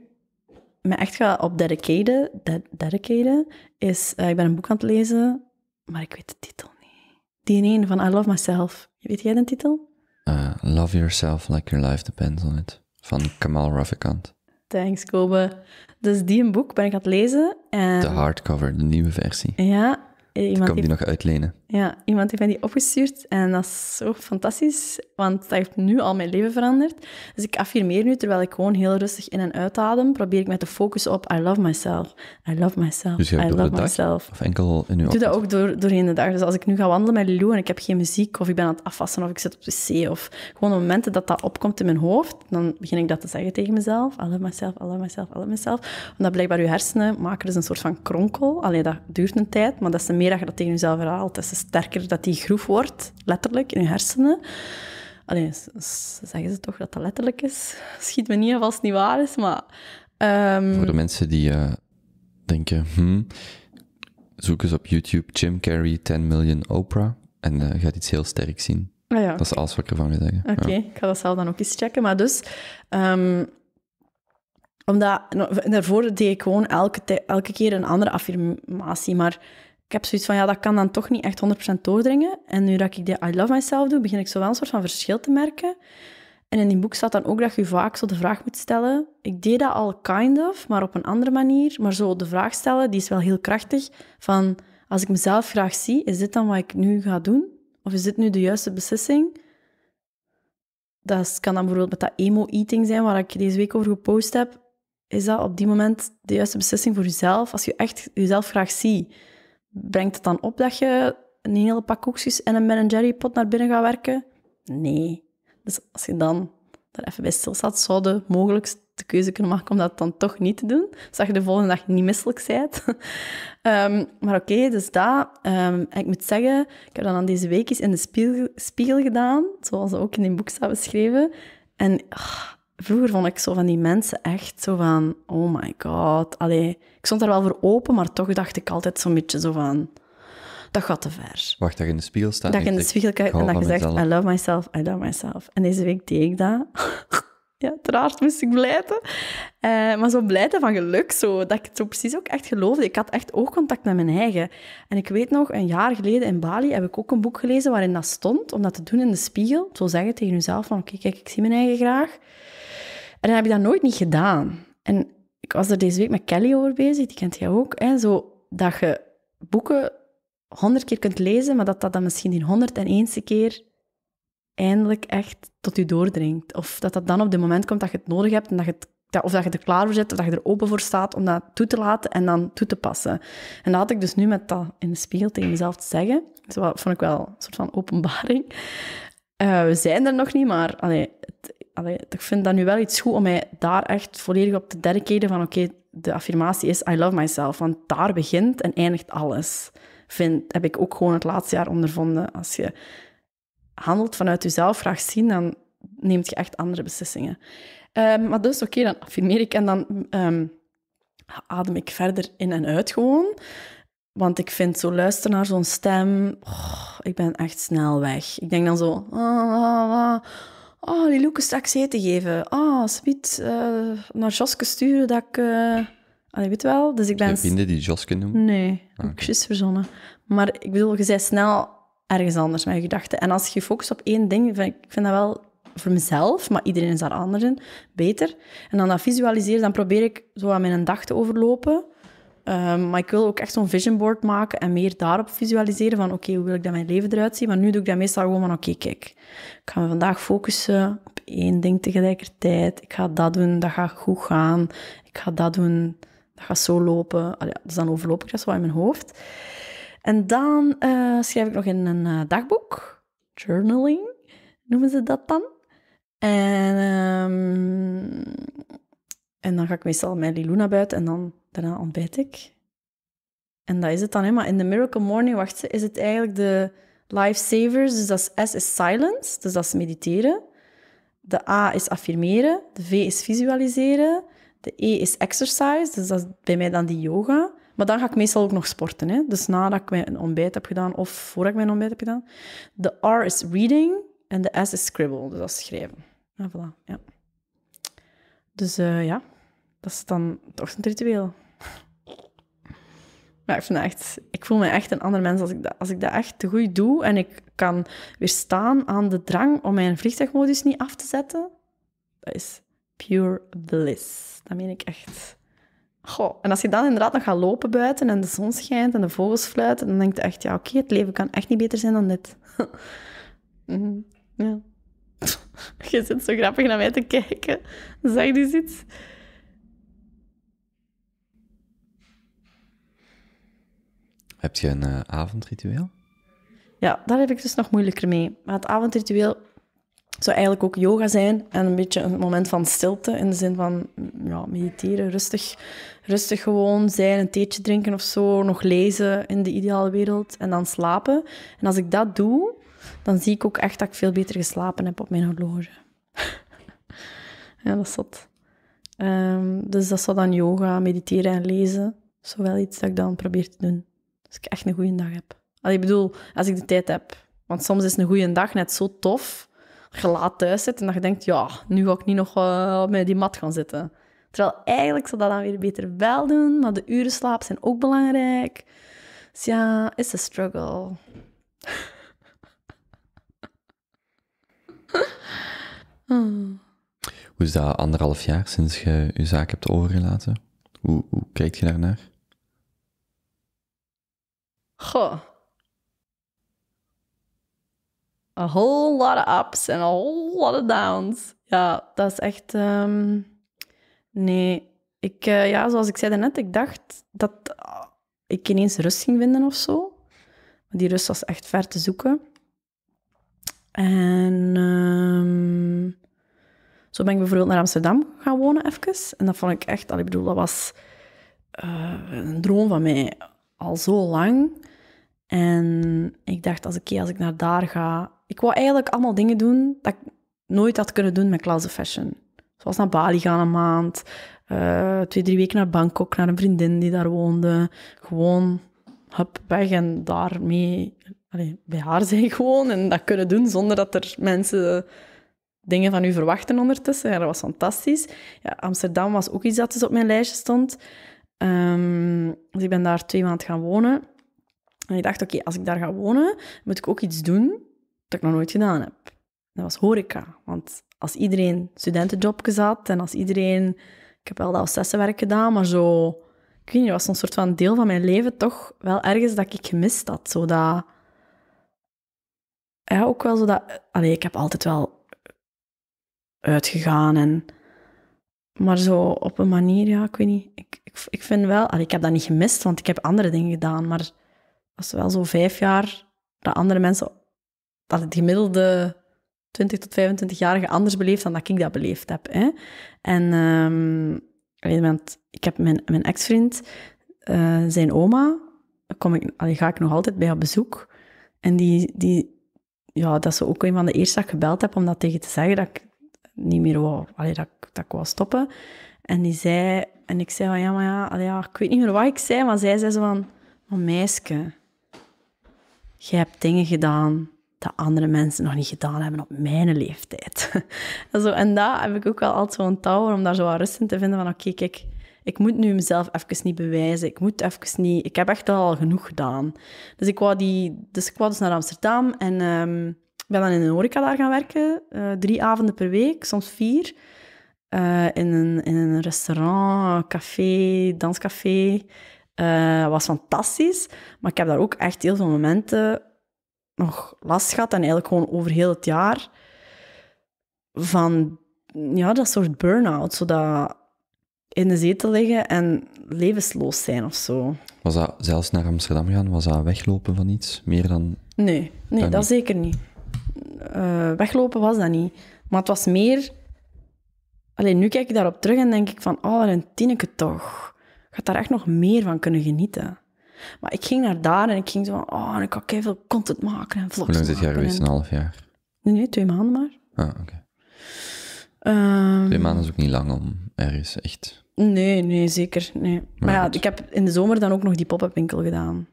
me echt ga op dedicaten, dedicaten is, eh, ik ben een boek aan het lezen, maar ik weet de titel niet. Die ene van I Love Myself. Weet jij de titel? Eh, love Yourself Like Your Life Depends on It, van Kamal Ravikant. Thanks, Kobe. Dus die een boek ben ik aan het lezen. En... De hardcover, de nieuwe versie. Ja. ik kan die nog uitlenen. Ja, iemand die mij die opgestuurd en dat is zo fantastisch, want dat heeft nu al mijn leven veranderd. Dus ik affirmeer nu, terwijl ik gewoon heel rustig in en uitadem, probeer ik met de focus op I love myself, I love myself, dus I love myself. Dag, of enkel in uw Ik doe dat ook door, doorheen de dag. Dus als ik nu ga wandelen met Lou en ik heb geen muziek, of ik ben aan het afwassen, of ik zit op de wc, of gewoon op momenten dat dat opkomt in mijn hoofd, dan begin ik dat te zeggen tegen mezelf, I love myself, I love myself, I love myself. Omdat blijkbaar je hersenen maken dus een soort van kronkel. Alleen dat duurt een tijd, maar dat is meer dat je dat tegen jezelf herhaalt. Dat sterker dat die groef wordt, letterlijk, in je hersenen. Alleen zeggen ze toch dat dat letterlijk is? Schiet me niet af als het niet waar is, maar... Ehm, Voor de mensen die eh, denken, hmm, zoek eens op YouTube Jim Carrey 10 Million Oprah en uh, je gaat iets heel sterk zien. Ah ja, dat is alles wat ik ervan wil zeggen. Oké, ik ga dat zelf dan ook eens checken. Maar dus... Ehm, omdat, nou, daarvoor deed ik gewoon elke, elke keer een andere affirmatie, maar ik heb zoiets van, ja, dat kan dan toch niet echt 100% doordringen. En nu dat ik de I love myself doe, begin ik zo wel een soort van verschil te merken. En in die boek staat dan ook dat je vaak zo de vraag moet stellen. Ik deed dat al kind of, maar op een andere manier. Maar zo de vraag stellen, die is wel heel krachtig. Van, als ik mezelf graag zie, is dit dan wat ik nu ga doen? Of is dit nu de juiste beslissing? Dat kan dan bijvoorbeeld met dat emo-eating zijn, waar ik deze week over gepost heb. Is dat op die moment de juiste beslissing voor jezelf? Als je echt jezelf graag ziet Brengt het dan op dat je een hele pak koekjes en een Ben Jerry pot naar binnen gaat werken? Nee. Dus als je dan daar even bij stilstaat, zou de mogelijk de keuze kunnen maken om dat dan toch niet te doen. Zodat je de volgende dag niet misselijk bent. Ehm, maar oké, dus dat. Ehm, ik moet zeggen, ik heb dat dan deze week eens in de spiegel, gedaan. Zoals ook in die boek staat beschreven. En ah, vroeger vond ik zo van die mensen echt zo van, oh my god. Allee, ik stond daar wel voor open, maar toch dacht ik altijd zo'n beetje zo van, dat gaat te ver. Wacht, dat je in de spiegel staat. Dat je in de spiegel kijkt en dat je zegt, I love myself, I love myself. En deze week deed ik dat. ja, uiteraard moest ik blijten. Eh, maar zo blijten van geluk, zo, dat ik het zo precies ook echt geloofde. Ik had echt oogcontact met mijn eigen. En ik weet nog, een jaar geleden in Bali heb ik ook een boek gelezen waarin dat stond, om dat te doen in de spiegel. Zo zeggen tegen jezelf van, oké, kijk, ik zie mijn eigen graag. En dan heb je dat nooit niet gedaan. En ik was er deze week met Kelly over bezig, die kent jij ook. Hè? Zo dat je boeken honderd keer kunt lezen, maar dat dat dan misschien die honderd en eenste keer eindelijk echt tot je doordringt. Of dat dat dan op het moment komt dat je het nodig hebt en dat je het dat, of dat je er klaar voor zit, of dat je er open voor staat om dat toe te laten en dan toe te passen. En dat had ik dus nu met dat in de spiegel tegen mezelf te zeggen. dat vond ik wel een soort van openbaring. Eh, we zijn er nog niet, maar ik vind dat nu wel iets goed om mij daar echt volledig op te dedicaten van oké, de affirmatie is I love myself. Want daar begint en eindigt alles. Vind, heb ik ook gewoon het laatste jaar ondervonden. Als je handelt vanuit jezelf, graag zien, dan neemt je echt andere beslissingen. Ehm, maar dus, oké, dan affirmeer ik en dan ehm, adem ik verder in en uit gewoon. Want ik vind zo luisteren naar zo'n stem, oh, ik ben echt snel weg. Ik denk dan zo... Ah, ah, ah, Oh, Lucas straks eten geven. Oh, Spiet, uh, eh, naar Joske sturen dat ik... Uh... Allee, weet wel, dus ik ben... Vrienden die Joske noemen? Nee, ah, okay. verzonnen. Maar ik bedoel, je zei snel ergens anders met je gedachten. En als je focust op één ding, vind ik, ik vind dat wel voor mezelf, maar iedereen is daar anders in, beter. En dan dat visualiseren, dan probeer ik zo aan mijn dag te overlopen. Ehm, maar ik wil ook echt zo'n vision board maken en meer daarop visualiseren van oké, hoe wil ik dat mijn leven eruit ziet? Maar nu doe ik dat meestal gewoon van oké, kijk, ik ga me vandaag focussen op één ding tegelijkertijd. Ik ga dat doen, dat gaat goed gaan. Ik ga dat doen, dat gaat zo lopen. Allee, dus dan overloop ik dat zo in mijn hoofd. En dan eh, schrijf ik nog in een eh, dagboek, journaling noemen ze dat dan. En, ehm, en dan ga ik meestal met Liluna buiten en dan Daarna ontbijt ik. En dat is het dan, hè? maar in de Miracle Morning, wacht, is het eigenlijk de lifesavers. Dus dat is S is silence, dus dat is mediteren. De A is affirmeren, de V is visualiseren, de E is exercise, dus dat is bij mij dan die yoga. Maar dan ga ik meestal ook nog sporten. Hè? Dus nadat ik mijn ontbijt heb gedaan of voordat ik mijn ontbijt heb gedaan. De R is reading en de S is scribble, dus dat is schrijven. En voilà, ja. Dus eh, ja, dat is dan het ochtendritueel. Maar ik, echt, ik voel me echt een ander mens als ik, dat, als ik dat echt te goed doe. En ik kan weerstaan aan de drang om mijn vliegtuigmodus niet af te zetten. Dat is pure bliss. Dat meen ik echt. Goh, en als je dan inderdaad nog gaat lopen buiten en de zon schijnt en de vogels fluiten, dan denk je echt, ja oké, het leven kan echt niet beter zijn dan dit. Mhm, ja. je zit zo grappig naar mij te kijken. Zeg dus iets. Heb je een uh, avondritueel? Ja, daar heb ik dus nog moeilijker mee. Maar het avondritueel zou eigenlijk ook yoga zijn en een beetje een moment van stilte in de zin van mm, ja, mediteren, rustig, rustig gewoon zijn, een theetje drinken of zo, nog lezen in de ideale wereld en dan slapen. En als ik dat doe, dan zie ik ook echt dat ik veel beter geslapen heb op mijn horloge. ja, dat is dat. Ehm, dus dat zou dan yoga, mediteren en lezen, zowel iets dat ik dan probeer te doen. Als ik echt een goede dag heb. Allee, ik bedoel, als ik de tijd heb. Want soms is een goede dag net zo tof dat je laat thuis zit en dat je denkt, ja, nu ga ik niet nog uh, eh, met die mat gaan zitten. Terwijl eigenlijk zou dat dan weer beter wel doen, maar de uren slaap zijn ook belangrijk. Dus ja, it's a struggle. Hoe is dat anderhalf jaar sinds je je zaak hebt overgelaten? Hoe, hoe kijk je daarnaar? Huh. A whole lot of ups en a whole lot of downs. Ja, dat is echt. Ehm, nee, ik, eh, ja, zoals ik zei net, ik dacht dat ah, ik ineens rust ging vinden of zo. die rust was echt ver te zoeken. En ehm, zo ben ik bijvoorbeeld naar Amsterdam gaan wonen even. En dat vond ik echt, al ik bedoel, dat was eh, een droom van mij al zo lang. En ik dacht, als ik, als ik naar daar ga... Ik wou eigenlijk allemaal dingen doen dat ik nooit had kunnen doen met Klaus Fashion. Zoals naar Bali gaan een maand, eh, twee, drie weken naar Bangkok, naar een vriendin die daar woonde. Gewoon, hup, weg en daarmee allee, bij haar zijn gewoon. En dat kunnen doen zonder dat er mensen dingen van u verwachten ondertussen. Ja, dat was fantastisch. Ja, Amsterdam was ook iets dat dus op mijn lijstje stond. Ehm, dus ik ben daar twee maanden gaan wonen. En ik dacht, oké, als ik daar ga wonen, moet ik ook iets doen dat ik nog nooit gedaan heb. Dat was horeca. Want als iedereen studentenjob gezat en als iedereen... Ik heb wel dat assessenwerk gedaan, maar zo... Ik weet niet, was een soort van deel van mijn leven toch wel ergens dat ik gemist had. dat Ja, ook wel zo dat... Allee, ik heb altijd wel uitgegaan en maar zo op een manier, ja, ik weet niet. Ik, ik, ik vind wel... Allee, ik heb dat niet gemist, want ik heb andere dingen gedaan. Maar was wel zo vijf jaar dat andere mensen... Dat het gemiddelde 20 tot 25-jarige anders beleefd dan dat ik dat beleefd heb. Hè? En um, want ik heb mijn, mijn ex-vriend, eh, zijn oma, kom ik, allee, ga ik nog altijd bij haar bezoek. En die, die, ja, dat ze ook een van de eerste dat ik gebeld heb om dat tegen te zeggen, dat niet meer wat, dat, dat ik wou stoppen. En die zei, en ik zei van ja, maar ja, ja, ik weet niet meer wat ik zei, maar zij zei ze van, maar meisje, jij hebt dingen gedaan dat andere mensen nog niet gedaan hebben op mijn leeftijd. en, zo, en daar heb ik ook wel altijd zo'n touw om daar zo wat rust in te vinden van oké, kijk, ik moet nu mezelf even niet bewijzen. Ik moet even niet... Ik heb echt al genoeg gedaan. Dus ik kwam die, dus, ik dus naar Amsterdam en ehm, ben dan in een horeca daar gaan werken, eh, drie avonden per week, soms vier. Eh, in, een, in een restaurant, café, danscafé. Uh, was fantastisch. Maar ik heb daar ook echt heel veel momenten nog last gehad. En eigenlijk gewoon over heel het jaar. Van ja, dat soort burn-out. Zodat in de zetel liggen en levensloos zijn of zo. Was dat zelfs naar Amsterdam gaan? Was dat weglopen van iets? Meer dan. Nee, nee dat zeker niet. Eh, weglopen was dat niet. Maar het was meer... Alleen nu kijk ik daarop terug en denk ik van... Oh, een tinneke toch. Ik daar echt nog meer van kunnen genieten. Maar ik ging naar daar en ik ging zo van... Oh, en ik kan veel content maken en vlogs Hoe lang dit jaar geweest? Een half jaar? Nee, nee, twee maanden maar. Ah, oké. Ehm, twee maanden is ook niet lang om ergens echt... Nee, nee, zeker. Nee. Maar, ja, ik heb in de zomer dan ook nog die pop-up winkel gedaan.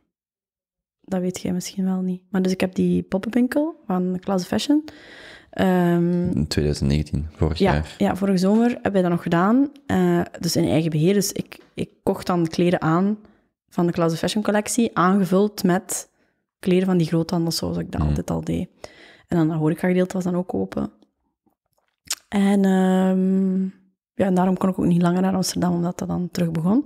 Dat weet jij misschien wel niet. Maar dus ik heb die poppenwinkel van Class Fashion. Um, ehm, 2019, vorig ja, jaar. Ja, vorige zomer heb je dat nog gedaan. Eh, dus in eigen beheer. Dus ik, ik kocht dan kleren aan van de Klasse Fashion collectie, aangevuld met kleren van die groothandels, zoals ik dat mhm. altijd al deed. En dan dat horecagedeelte was dan ook open. En, ehm, ja, en daarom kon ik ook niet langer naar Amsterdam, omdat dat dan terug begon.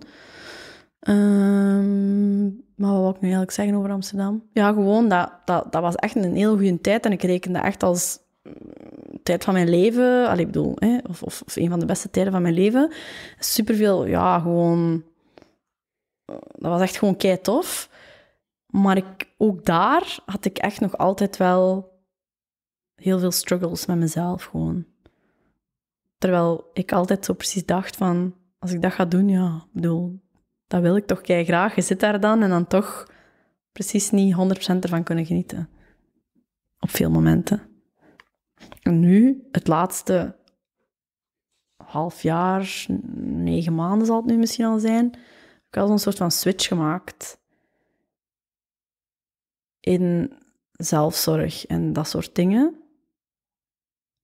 Ehm, maar wat wil ik nu eigenlijk zeggen over Amsterdam? Ja, gewoon dat, dat, dat was echt een heel goede tijd. En ik rekende echt als mm, tijd van mijn leven. Allee, ik bedoel, hè, of, of, of, een van de beste tijden van mijn leven. Superveel, ja, gewoon... Eh, dat was echt gewoon kei tof. Maar ik, ook daar had ik echt nog altijd wel heel veel struggles met mezelf gewoon. Terwijl ik altijd zo precies dacht van, als ik dat ga doen, ja, ik bedoel, dat wil ik toch kei graag. Je zit daar dan en dan toch precies niet 100% ervan kunnen genieten. Op veel momenten. En nu, het laatste half jaar, negen maanden zal het nu misschien al zijn, heb ik al zo'n soort van switch gemaakt in zelfzorg en dat soort dingen.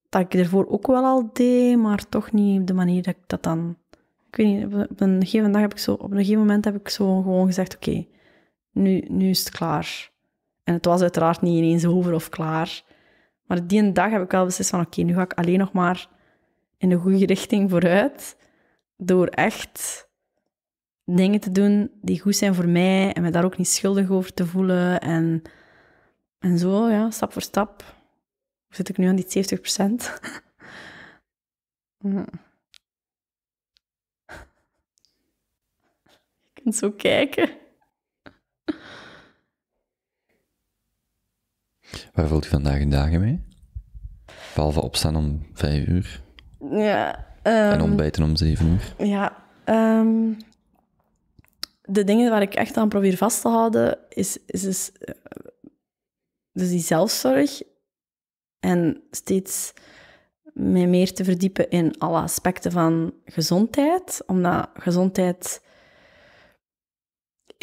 Dat ik ervoor ook wel al deed, maar toch niet op de manier dat ik dat dan ik weet niet, op een gegeven dag heb ik zo, op een gegeven moment heb ik zo gewoon gezegd, oké, nu, nu is het klaar. En het was uiteraard niet ineens over of klaar. Maar die dag heb ik wel beslist van, oké, nu ga ik alleen nog maar in de goede richting vooruit, door echt dingen te doen die goed zijn voor mij en me daar ook niet schuldig over te voelen. En, en zo, ja, stap voor stap zit ik nu aan die 70%. zo kijken. Waar voelt u vandaag de dagen mee? Behalve opstaan om vijf uur. Ja. en ehm, ontbijten om zeven uur. Ja. Ehm, de dingen waar ik echt aan probeer vast te houden, is, is dus, dus die zelfzorg. En steeds meer te verdiepen in alle aspecten van gezondheid. Omdat gezondheid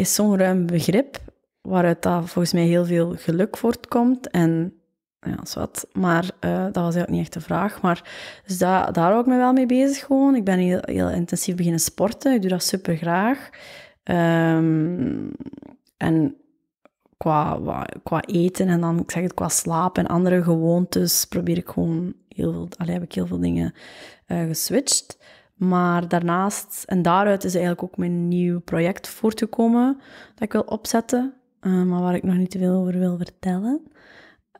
is zo'n ruim begrip, waaruit dat volgens mij heel veel geluk voortkomt. En ja, is wat. Maar eh, dat was eigenlijk niet echt de vraag. Maar dus daar daar hou ik me wel mee bezig gewoon. Ik ben heel, heel intensief beginnen sporten. Ik doe dat super graag. Ehm, en qua, qua eten en dan, ik zeg het, qua slaap en andere gewoontes probeer ik gewoon heel veel, allee, heb ik heel veel dingen eh, geswitcht. Maar daarnaast, en daaruit is eigenlijk ook mijn nieuw project voortgekomen dat ik wil opzetten, eh, maar waar ik nog niet te veel over wil vertellen.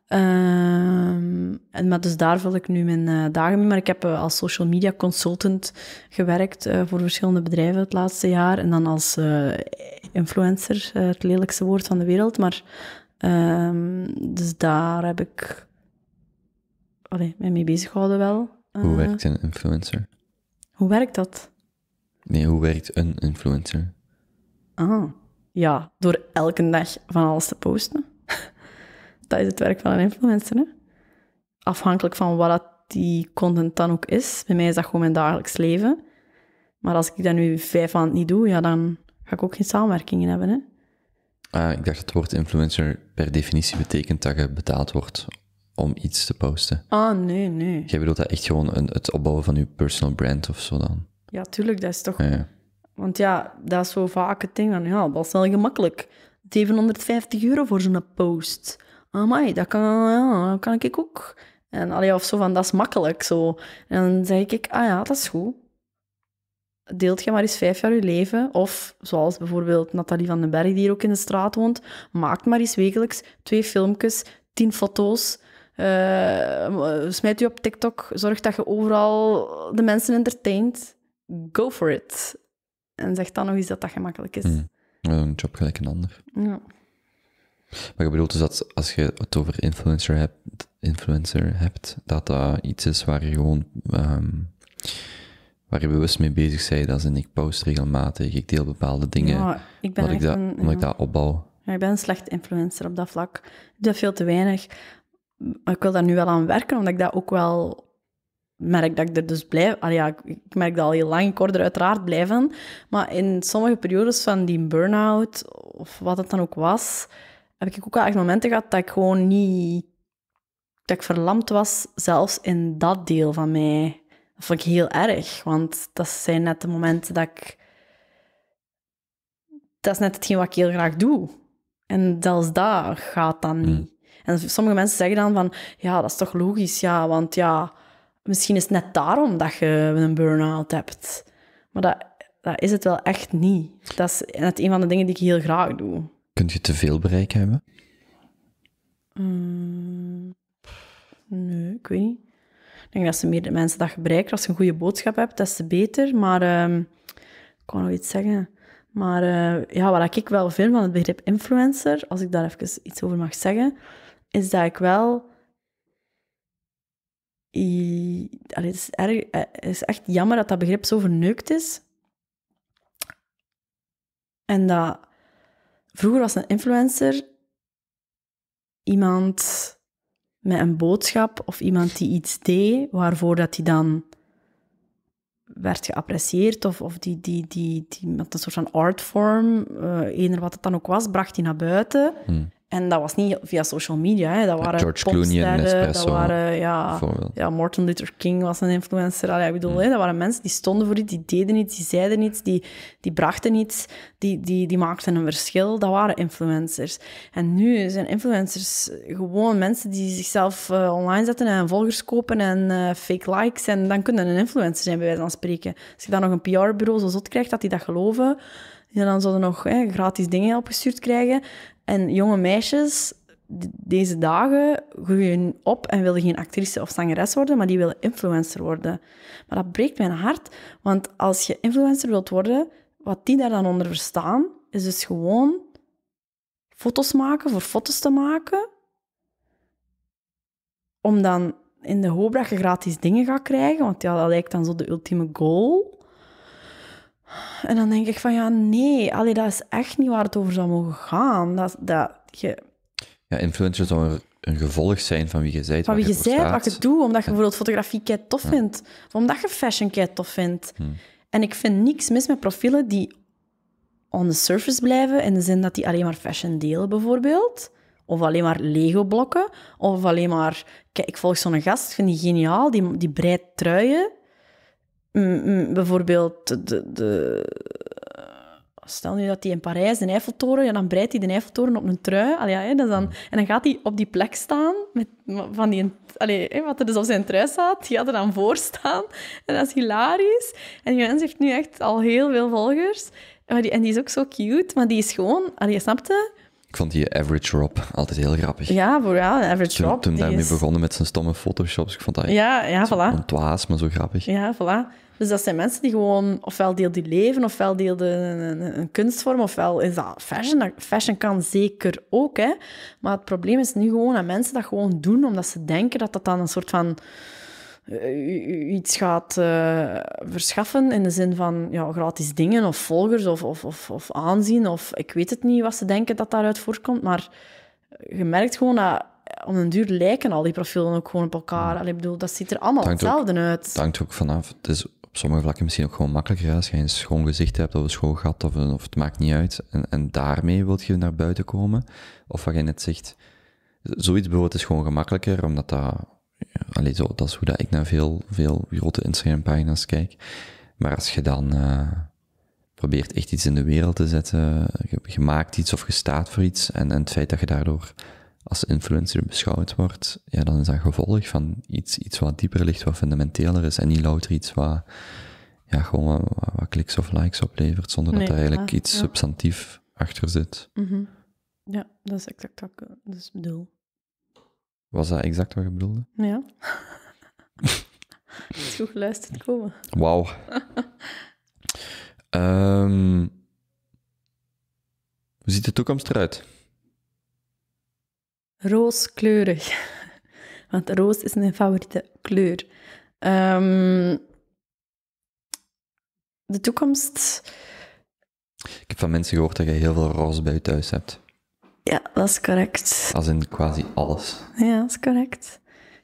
Ehm, en maar dus daar vul ik nu mijn eh, dagen mee. Maar ik heb eh, als social media consultant gewerkt voor verschillende bedrijven het laatste jaar. En dan als influencer, het lelijkste woord van de wereld. Maar ehm, dus daar heb ik allee, mij mee bezig gehouden wel. Hoe werkt een influencer? Hoe werkt dat? Nee, hoe werkt een influencer? Ah, ja, door elke dag van alles te posten. dat is het werk van een influencer. Hè? Afhankelijk van wat die content dan ook is. Bij mij is dat gewoon mijn dagelijks leven. Maar als ik dat nu vijf maanden niet doe, ja, dan ga ik ook geen samenwerkingen hebben. Hè? Ah, ik dacht dat het woord influencer per definitie betekent dat je betaald wordt om iets te posten. Ah, nee, nee. je bedoelt dat echt gewoon het opbouwen van je personal brand of zo dan? Ja, tuurlijk, dat is toch... Want ja, dat is zo vaak het ding van, ja, dat is wel gemakkelijk. 750 euro voor zo'n post. Amai, dat kan, ja, kan ik ook. En allee, of zo van, dat is makkelijk, zo. En dan zeg ik, ah ja, dat is goed. Deelt je maar eens vijf jaar je leven. Of, zoals bijvoorbeeld Nathalie van den Berg, die hier ook in de straat woont, maakt maar eens wekelijks twee filmpjes, tien foto's uh, smijt u op TikTok. Zorg dat je overal de mensen entertaint. Go for it. En zeg dan nog eens dat dat gemakkelijk is. Hmm. Een job gelijk een ander. Ja. Maar je bedoelt dus dat als je het over influencer hebt, influencer hebt dat dat iets is waar je gewoon ehm, waar je bewust mee bezig bent. dat in ik post regelmatig, ik deel bepaalde dingen. Ja, ik ben omdat, ik dat, ik opbouw. Ja, ik ben een slecht influencer op dat vlak. Ik doe veel te weinig ik wil daar nu wel aan werken, omdat ik dat ook wel merk dat ik er dus blijf... Allee, ja, ik merk dat al heel lang, ik word er uiteraard blijven. Maar in sommige periodes van die burn-out, of wat het dan ook was, heb ik ook wel echt momenten gehad dat ik gewoon niet... Dat ik verlamd was, zelfs in dat deel van mij. Dat vond ik heel erg, want dat zijn net de momenten dat ik... Dat is net hetgeen wat ik heel graag doe. En zelfs daar gaat dan hmm. niet. En sommige mensen zeggen dan van, ja, dat is toch logisch, ja, want ja, misschien is het net daarom dat je een burn-out hebt. Maar dat, dat is het wel echt niet. Dat is net een van de dingen die ik heel graag doe. Kun je te veel bereik hebben? Mm, nee, ik weet niet. Ik denk dat ze meer mensen dat gebruiken Als je een goede boodschap hebt, dat is te beter. Maar um, ik kan nog iets zeggen. Maar eh, ja, wat ik wel vind van het begrip influencer, als ik daar even iets over mag zeggen, is dat ik wel. het, is erg, eh, is echt jammer dat dat begrip zo verneukt is. En dat vroeger was een influencer iemand met een boodschap of iemand die iets deed waarvoor dat hij dan werd geapprecieerd of, of die, die, die, die, met een soort van artform, uh, wat het dan ook was, bracht hij naar buiten. Hmm. En dat was niet via social media, hè. dat waren George Clooney en Nespresso. Dat waren, ja, ja, Martin Luther King was een influencer. Allee, ik bedoel, hè, dat waren mensen die stonden voor iets, die deden iets, die zeiden iets, die, die brachten iets, die, die, die maakten een verschil. Dat waren influencers. En nu zijn influencers gewoon mensen die zichzelf eh, online zetten en volgers kopen en eh, fake likes. En dan kunnen een influencer zijn, bij wijze van spreken. Als je dan nog een PR-bureau zo zot krijgt dat die dat geloven, dan dan zouden nog hè, gratis dingen opgestuurd krijgen, en jonge meisjes deze dagen groeien op en willen geen actrice of zangeres worden, maar die willen influencer worden. Maar dat breekt mijn hart, want als je influencer wilt worden, wat die daar dan onder verstaan, is dus gewoon foto's maken voor foto's te maken, om dan in de hoop dat je gratis dingen gaat krijgen, want ja, dat lijkt dan zo de ultieme goal. En dan denk ik van ja, nee, allee, dat is echt niet waar het over zou mogen gaan. Dat, dat je... Ja, influencer zou een, een gevolg zijn van wie je bent. Van wie je, wat je doet. Omdat je bijvoorbeeld fotografie kei tof vindt. Of omdat je fashion kei tof vindt. Hm. En ik vind niks mis met profielen die on the surface blijven. In de zin dat die alleen maar fashion delen, bijvoorbeeld. Of alleen maar Lego-blokken. Of alleen maar... Kijk, ik volg zo'n gast, vind die geniaal. Die, die breidt truien Mm, mm, bijvoorbeeld de, de, Stel nu dat hij in Parijs de Eiffeltoren, ja, dan breidt hij de Eiffeltoren op een trui. Allee, hè dan, mm. en dan gaat hij op die plek staan, met, van die, allee, wat er dus op zijn trui staat, die gaat er dan voor staan. En dat is hilarisch. En die mens heeft nu echt al heel veel volgers. En die, en die is ook zo cute, maar die is gewoon... Allee, snapte? Ik vond die Average Rob altijd heel grappig. Ja, vooral Average toen, Rob. Toen daarmee is... begonnen met zijn stomme photoshops, ik vond dat ja, ja, voilà. ontwaas, maar zo grappig. Ja, voilà. Dus dat zijn mensen die gewoon, ofwel deel die leven, ofwel deelden een, kunstvorm, ofwel is dat fashion. Fashion kan zeker ook, hè. Maar het probleem is nu gewoon dat mensen dat gewoon doen, omdat ze denken dat dat dan een soort van eh, iets gaat eh, verschaffen in de zin van ja, gratis dingen of volgers of, of, of, of, aanzien of ik weet het niet wat ze denken dat daaruit voorkomt, maar je merkt gewoon dat om een duur lijken al die profielen ook gewoon op elkaar. Hmm. Allee, ik bedoel, dat ziet er allemaal hetzelfde uit. Dat hangt ook vanaf. Het is op sommige vlakken misschien ook gewoon makkelijker. Als je een schoon gezicht hebt of een schoon gat of, of het maakt niet uit. En, en daarmee wilt je naar buiten komen. Of je net zegt, zoiets bijvoorbeeld is gewoon gemakkelijker, omdat dat, alleen zo, dat is hoe dat ik naar veel, veel grote Instagram pagina's kijk. Maar als je dan eh, probeert echt iets in de wereld te zetten, je, je maakt iets of je staat voor iets. En, en het feit dat je daardoor als influencer beschouwd wordt, ja, dan is dat gevolg van iets, iets wat dieper ligt, wat fundamenteler is en niet louter iets wat, ja, gewoon wat, kliks of likes oplevert, zonder dat er eigenlijk iets ja. substantief achter zit. Mhm. Ja, dat is exact wat ik dus bedoel. Was dat exact wat je bedoelde? Ja. Het is goed geluisterd komen. Wauw. Ehm, hoe ziet de toekomst eruit? rooskleurig. Want roos is mijn favoriete kleur. Ehm, de toekomst. Ik heb van mensen gehoord dat je heel veel roze bij je thuis hebt. Ja, dat is correct. Als in quasi alles. Ja, dat is correct.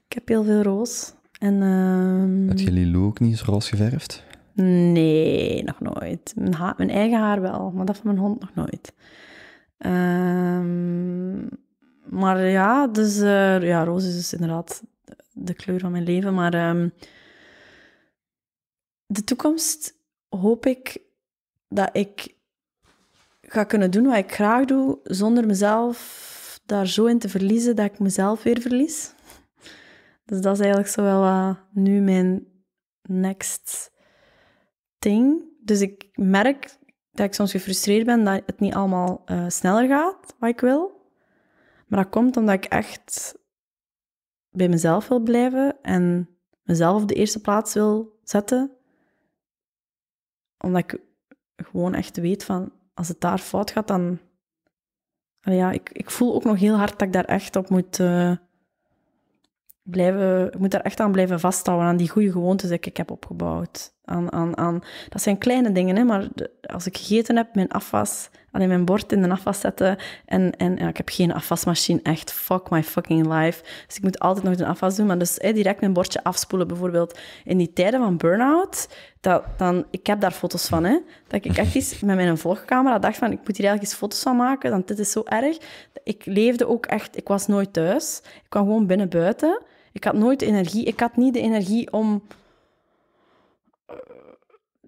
Ik heb heel veel roos. En, ehm, Heb je Lilou ook niet eens roos geverfd? Nee, nog nooit. Mijn, haar, mijn, eigen haar wel, maar dat van mijn hond nog nooit. Um, maar ja, dus eh, ja, roos is dus inderdaad de kleur van mijn leven. Maar ehm, de toekomst hoop ik dat ik ga kunnen doen wat ik graag doe, zonder mezelf daar zo in te verliezen dat ik mezelf weer verlies. Dus dat is eigenlijk zo wel nu mijn next thing. Dus ik merk dat ik soms gefrustreerd ben dat het niet allemaal eh, sneller gaat wat ik wil. Maar dat komt omdat ik echt bij mezelf wil blijven en mezelf op de eerste plaats wil zetten. Omdat ik gewoon echt weet van, als het daar fout gaat, dan... Ja, ik, ik voel ook nog heel hard dat ik daar echt op moet... Eh, blijven, ik moet daar echt aan blijven vasthouden, aan die goede gewoontes die ik heb opgebouwd. Aan, aan, aan. Dat zijn kleine dingen, hè, maar als ik gegeten heb, mijn afwas, alleen mijn bord in de afwas zetten. En, en ja, ik heb geen afwasmachine, echt. Fuck my fucking life. Dus ik moet altijd nog de afwas doen. Maar dus hè, direct mijn bordje afspoelen, bijvoorbeeld. In die tijden van burn-out, dat, dan, ik heb daar foto's van, hè. Dat ik echt eens met mijn volgcamera dacht van, ik moet hier eigenlijk eens foto's van maken, want dit is zo erg. Ik leefde ook echt, ik was nooit thuis. Ik kwam gewoon binnen buiten. Ik had nooit energie. Ik had niet de energie om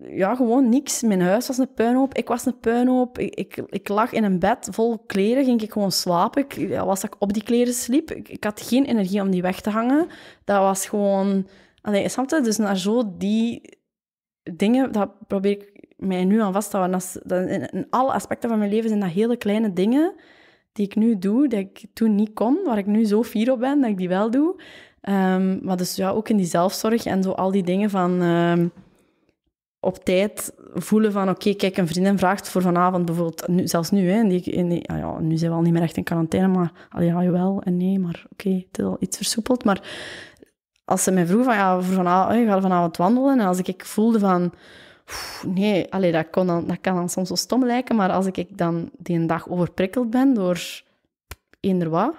ja, gewoon niks. Mijn huis was een puinhoop, ik was een puinhoop. Ik, ik, ik lag in een bed vol kleren, ging ik gewoon slapen. Ik, ja, was dat ik op die kleren sliep, ik, ik, had geen energie om die weg te hangen. Dat was gewoon... Allee, snap Dus naar zo die dingen, dat probeer ik mij nu aan vast te houden. Dat, in, in alle aspecten van mijn leven zijn dat hele kleine dingen die ik nu doe, dat ik toen niet kon, waar ik nu zo fier op ben dat ik die wel doe. Um, maar dus ja, ook in die zelfzorg en zo al die dingen van... Ehm, op tijd voelen van oké, kijk, een vriendin vraagt voor vanavond bijvoorbeeld, nu, zelfs nu, hè, die, die, ah ja, nu zijn we al niet meer echt in quarantaine, maar ah, ja, wel en nee, maar oké, het is al iets versoepeld Maar als ze mij vroeg van ja, voor vanavond, eh, ga vanavond wandelen en als ik, ik voelde van nee, allee, dat, kon dan, dat kan dan soms wel stom lijken, maar als ik dan die een dag overprikkeld ben door eender wat,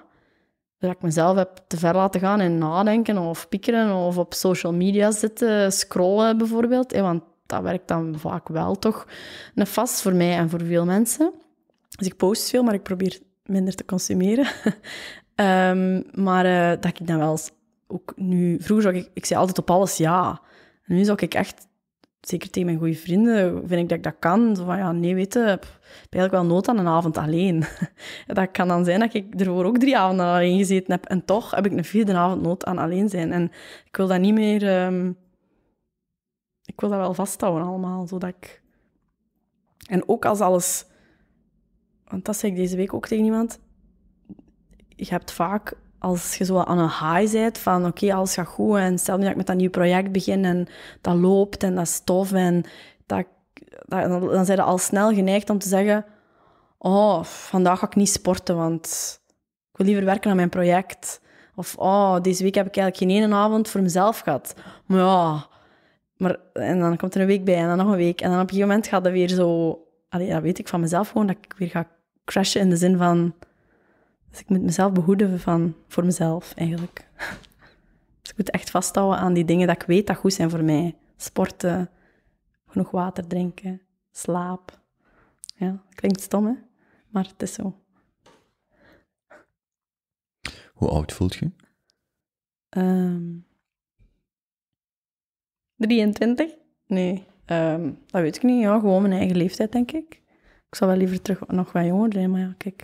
dat ik mezelf heb te ver laten gaan en nadenken of piekeren of op social media zitten, scrollen bijvoorbeeld. want dat werkt dan vaak wel toch een vast voor mij en voor veel mensen. Dus ik post veel, maar ik probeer minder te consumeren. Ehm, maar eh, dat ik dan wel ook nu... Vroeger zou ik... Ik zei altijd op alles ja. nu zou ik echt... Zeker tegen mijn goede vrienden vind ik dat ik dat kan. Zo van, ja, nee, weten je, ik eigenlijk wel nood aan een avond alleen. dat kan dan zijn dat ik ervoor ook drie avonden alleen gezeten heb. En toch heb ik een vierde avond nood aan alleen zijn. En ik wil dat niet meer... Ehm, ik wil dat wel vasthouden allemaal, zodat ik... En ook als alles... Want dat zei ik deze week ook tegen iemand. Je hebt vaak, als je zo aan een high bent, van oké, alles gaat goed en stel nu dat ik met dat nieuw project begin en dat loopt en dat is tof en dat, dan zijn je al snel geneigd om te zeggen oh, vandaag ga ik niet sporten, want ik wil liever werken aan mijn project. Of, oh, deze week heb ik eigenlijk geen ene avond voor mezelf gehad. Maar ja, maar, en dan komt er een week bij en dan nog een week. En dan op een gegeven moment gaat dat weer zo... dat weet ik van mezelf gewoon, dat ik weer ga crashen in de zin van... Dus ik moet mezelf behoeden van, voor mezelf, eigenlijk. dus ik moet echt vasthouden aan die dingen dat ik weet dat goed zijn voor mij. Sporten, genoeg water drinken, slaap. Ja, klinkt stom, hè? Maar het is zo. Hoe oud voelt je? Ehm, 23? Nee, ehm, dat weet ik niet. Ja, gewoon mijn eigen leeftijd, denk ik. Ik zou wel liever terug nog wat jonger zijn, maar ja, kijk.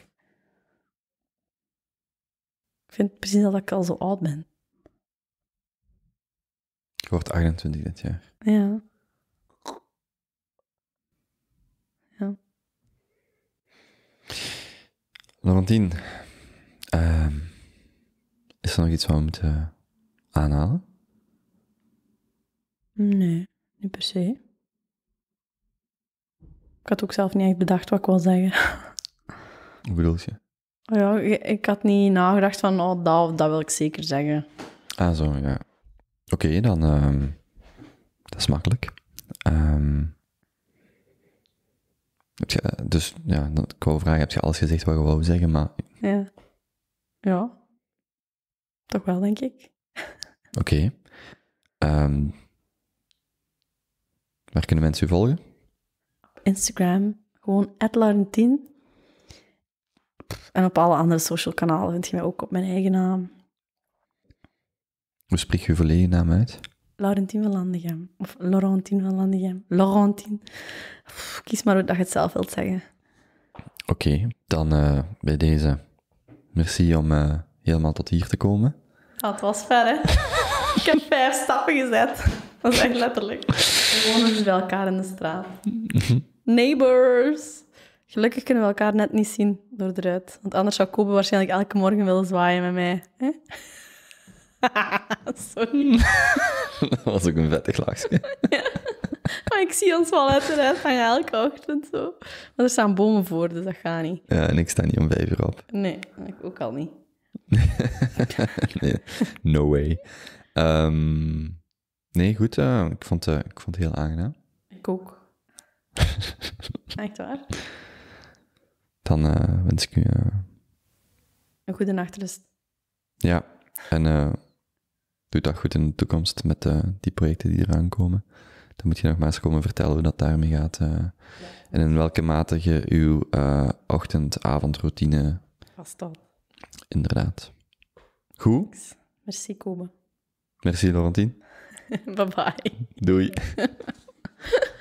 Ik vind precies dat ik al zo oud ben. Ik word 28 dit jaar. Ja. Ja. Laurentien, ehm, is er nog iets wat we moeten aanhalen? Nee, niet per se. Ik had ook zelf niet echt bedacht wat ik wil zeggen. Hoe bedoel je? Ja, ik had niet nagedacht van, oh, dat, dat wil ik zeker zeggen. Ah, zo, ja. Oké, dan... Ehm, dat is makkelijk. Ehm, eh, dus, ja, ik wou vragen, heb je alles gezegd wat je wou zeggen, maar... Ja. Ja. Toch wel, denk ik. Oké. Okay. Ehm, Waar kunnen mensen u volgen? Op Instagram, gewoon @laurentien. En op alle andere social kanalen vind je mij ook op mijn eigen naam. Hoe spreek je uw volledige naam uit? Laurentien van Landegem. Of Laurentien van Landegem. Laurentien. Kies maar hoe dat je het zelf wilt zeggen. Oké, dan eh, bij deze. Merci om eh, helemaal tot hier te komen. Dat ah, het was ver, hè? Ik heb vijf stappen gezet. Dat is echt letterlijk. We wonen dus bij elkaar in de straat. Mhm. Neighbors. Gelukkig kunnen we elkaar net niet zien door de ruit. Want anders zou Kobe waarschijnlijk elke morgen willen zwaaien met mij. Hè? Sorry. Dat was ook een vettig lachje. ja. Maar ik zie ons wel uit de ruit elke ochtend zo. Maar er staan bomen voor, dus dat gaat niet. Ja, en ik sta niet om vijf uur op. Nee, ik ook al niet. nee, no way. Ehm, Nee, goed. Eh, ik, vond, uh, ik vond het heel aangenaam. Ik ook. Echt waar? Dan eh, wens ik u... Een goede nachtrust. Ja, en doe dat goed in de toekomst met die projecten die eraan komen. Dan moet je nog maar komen vertellen hoe dat daarmee gaat. En in welke mate je uw ochtend-avondroutine... Vasthoudt. Inderdaad. Goed. Merci, Kobe. Merci, Laurentien. bye bye. Doei.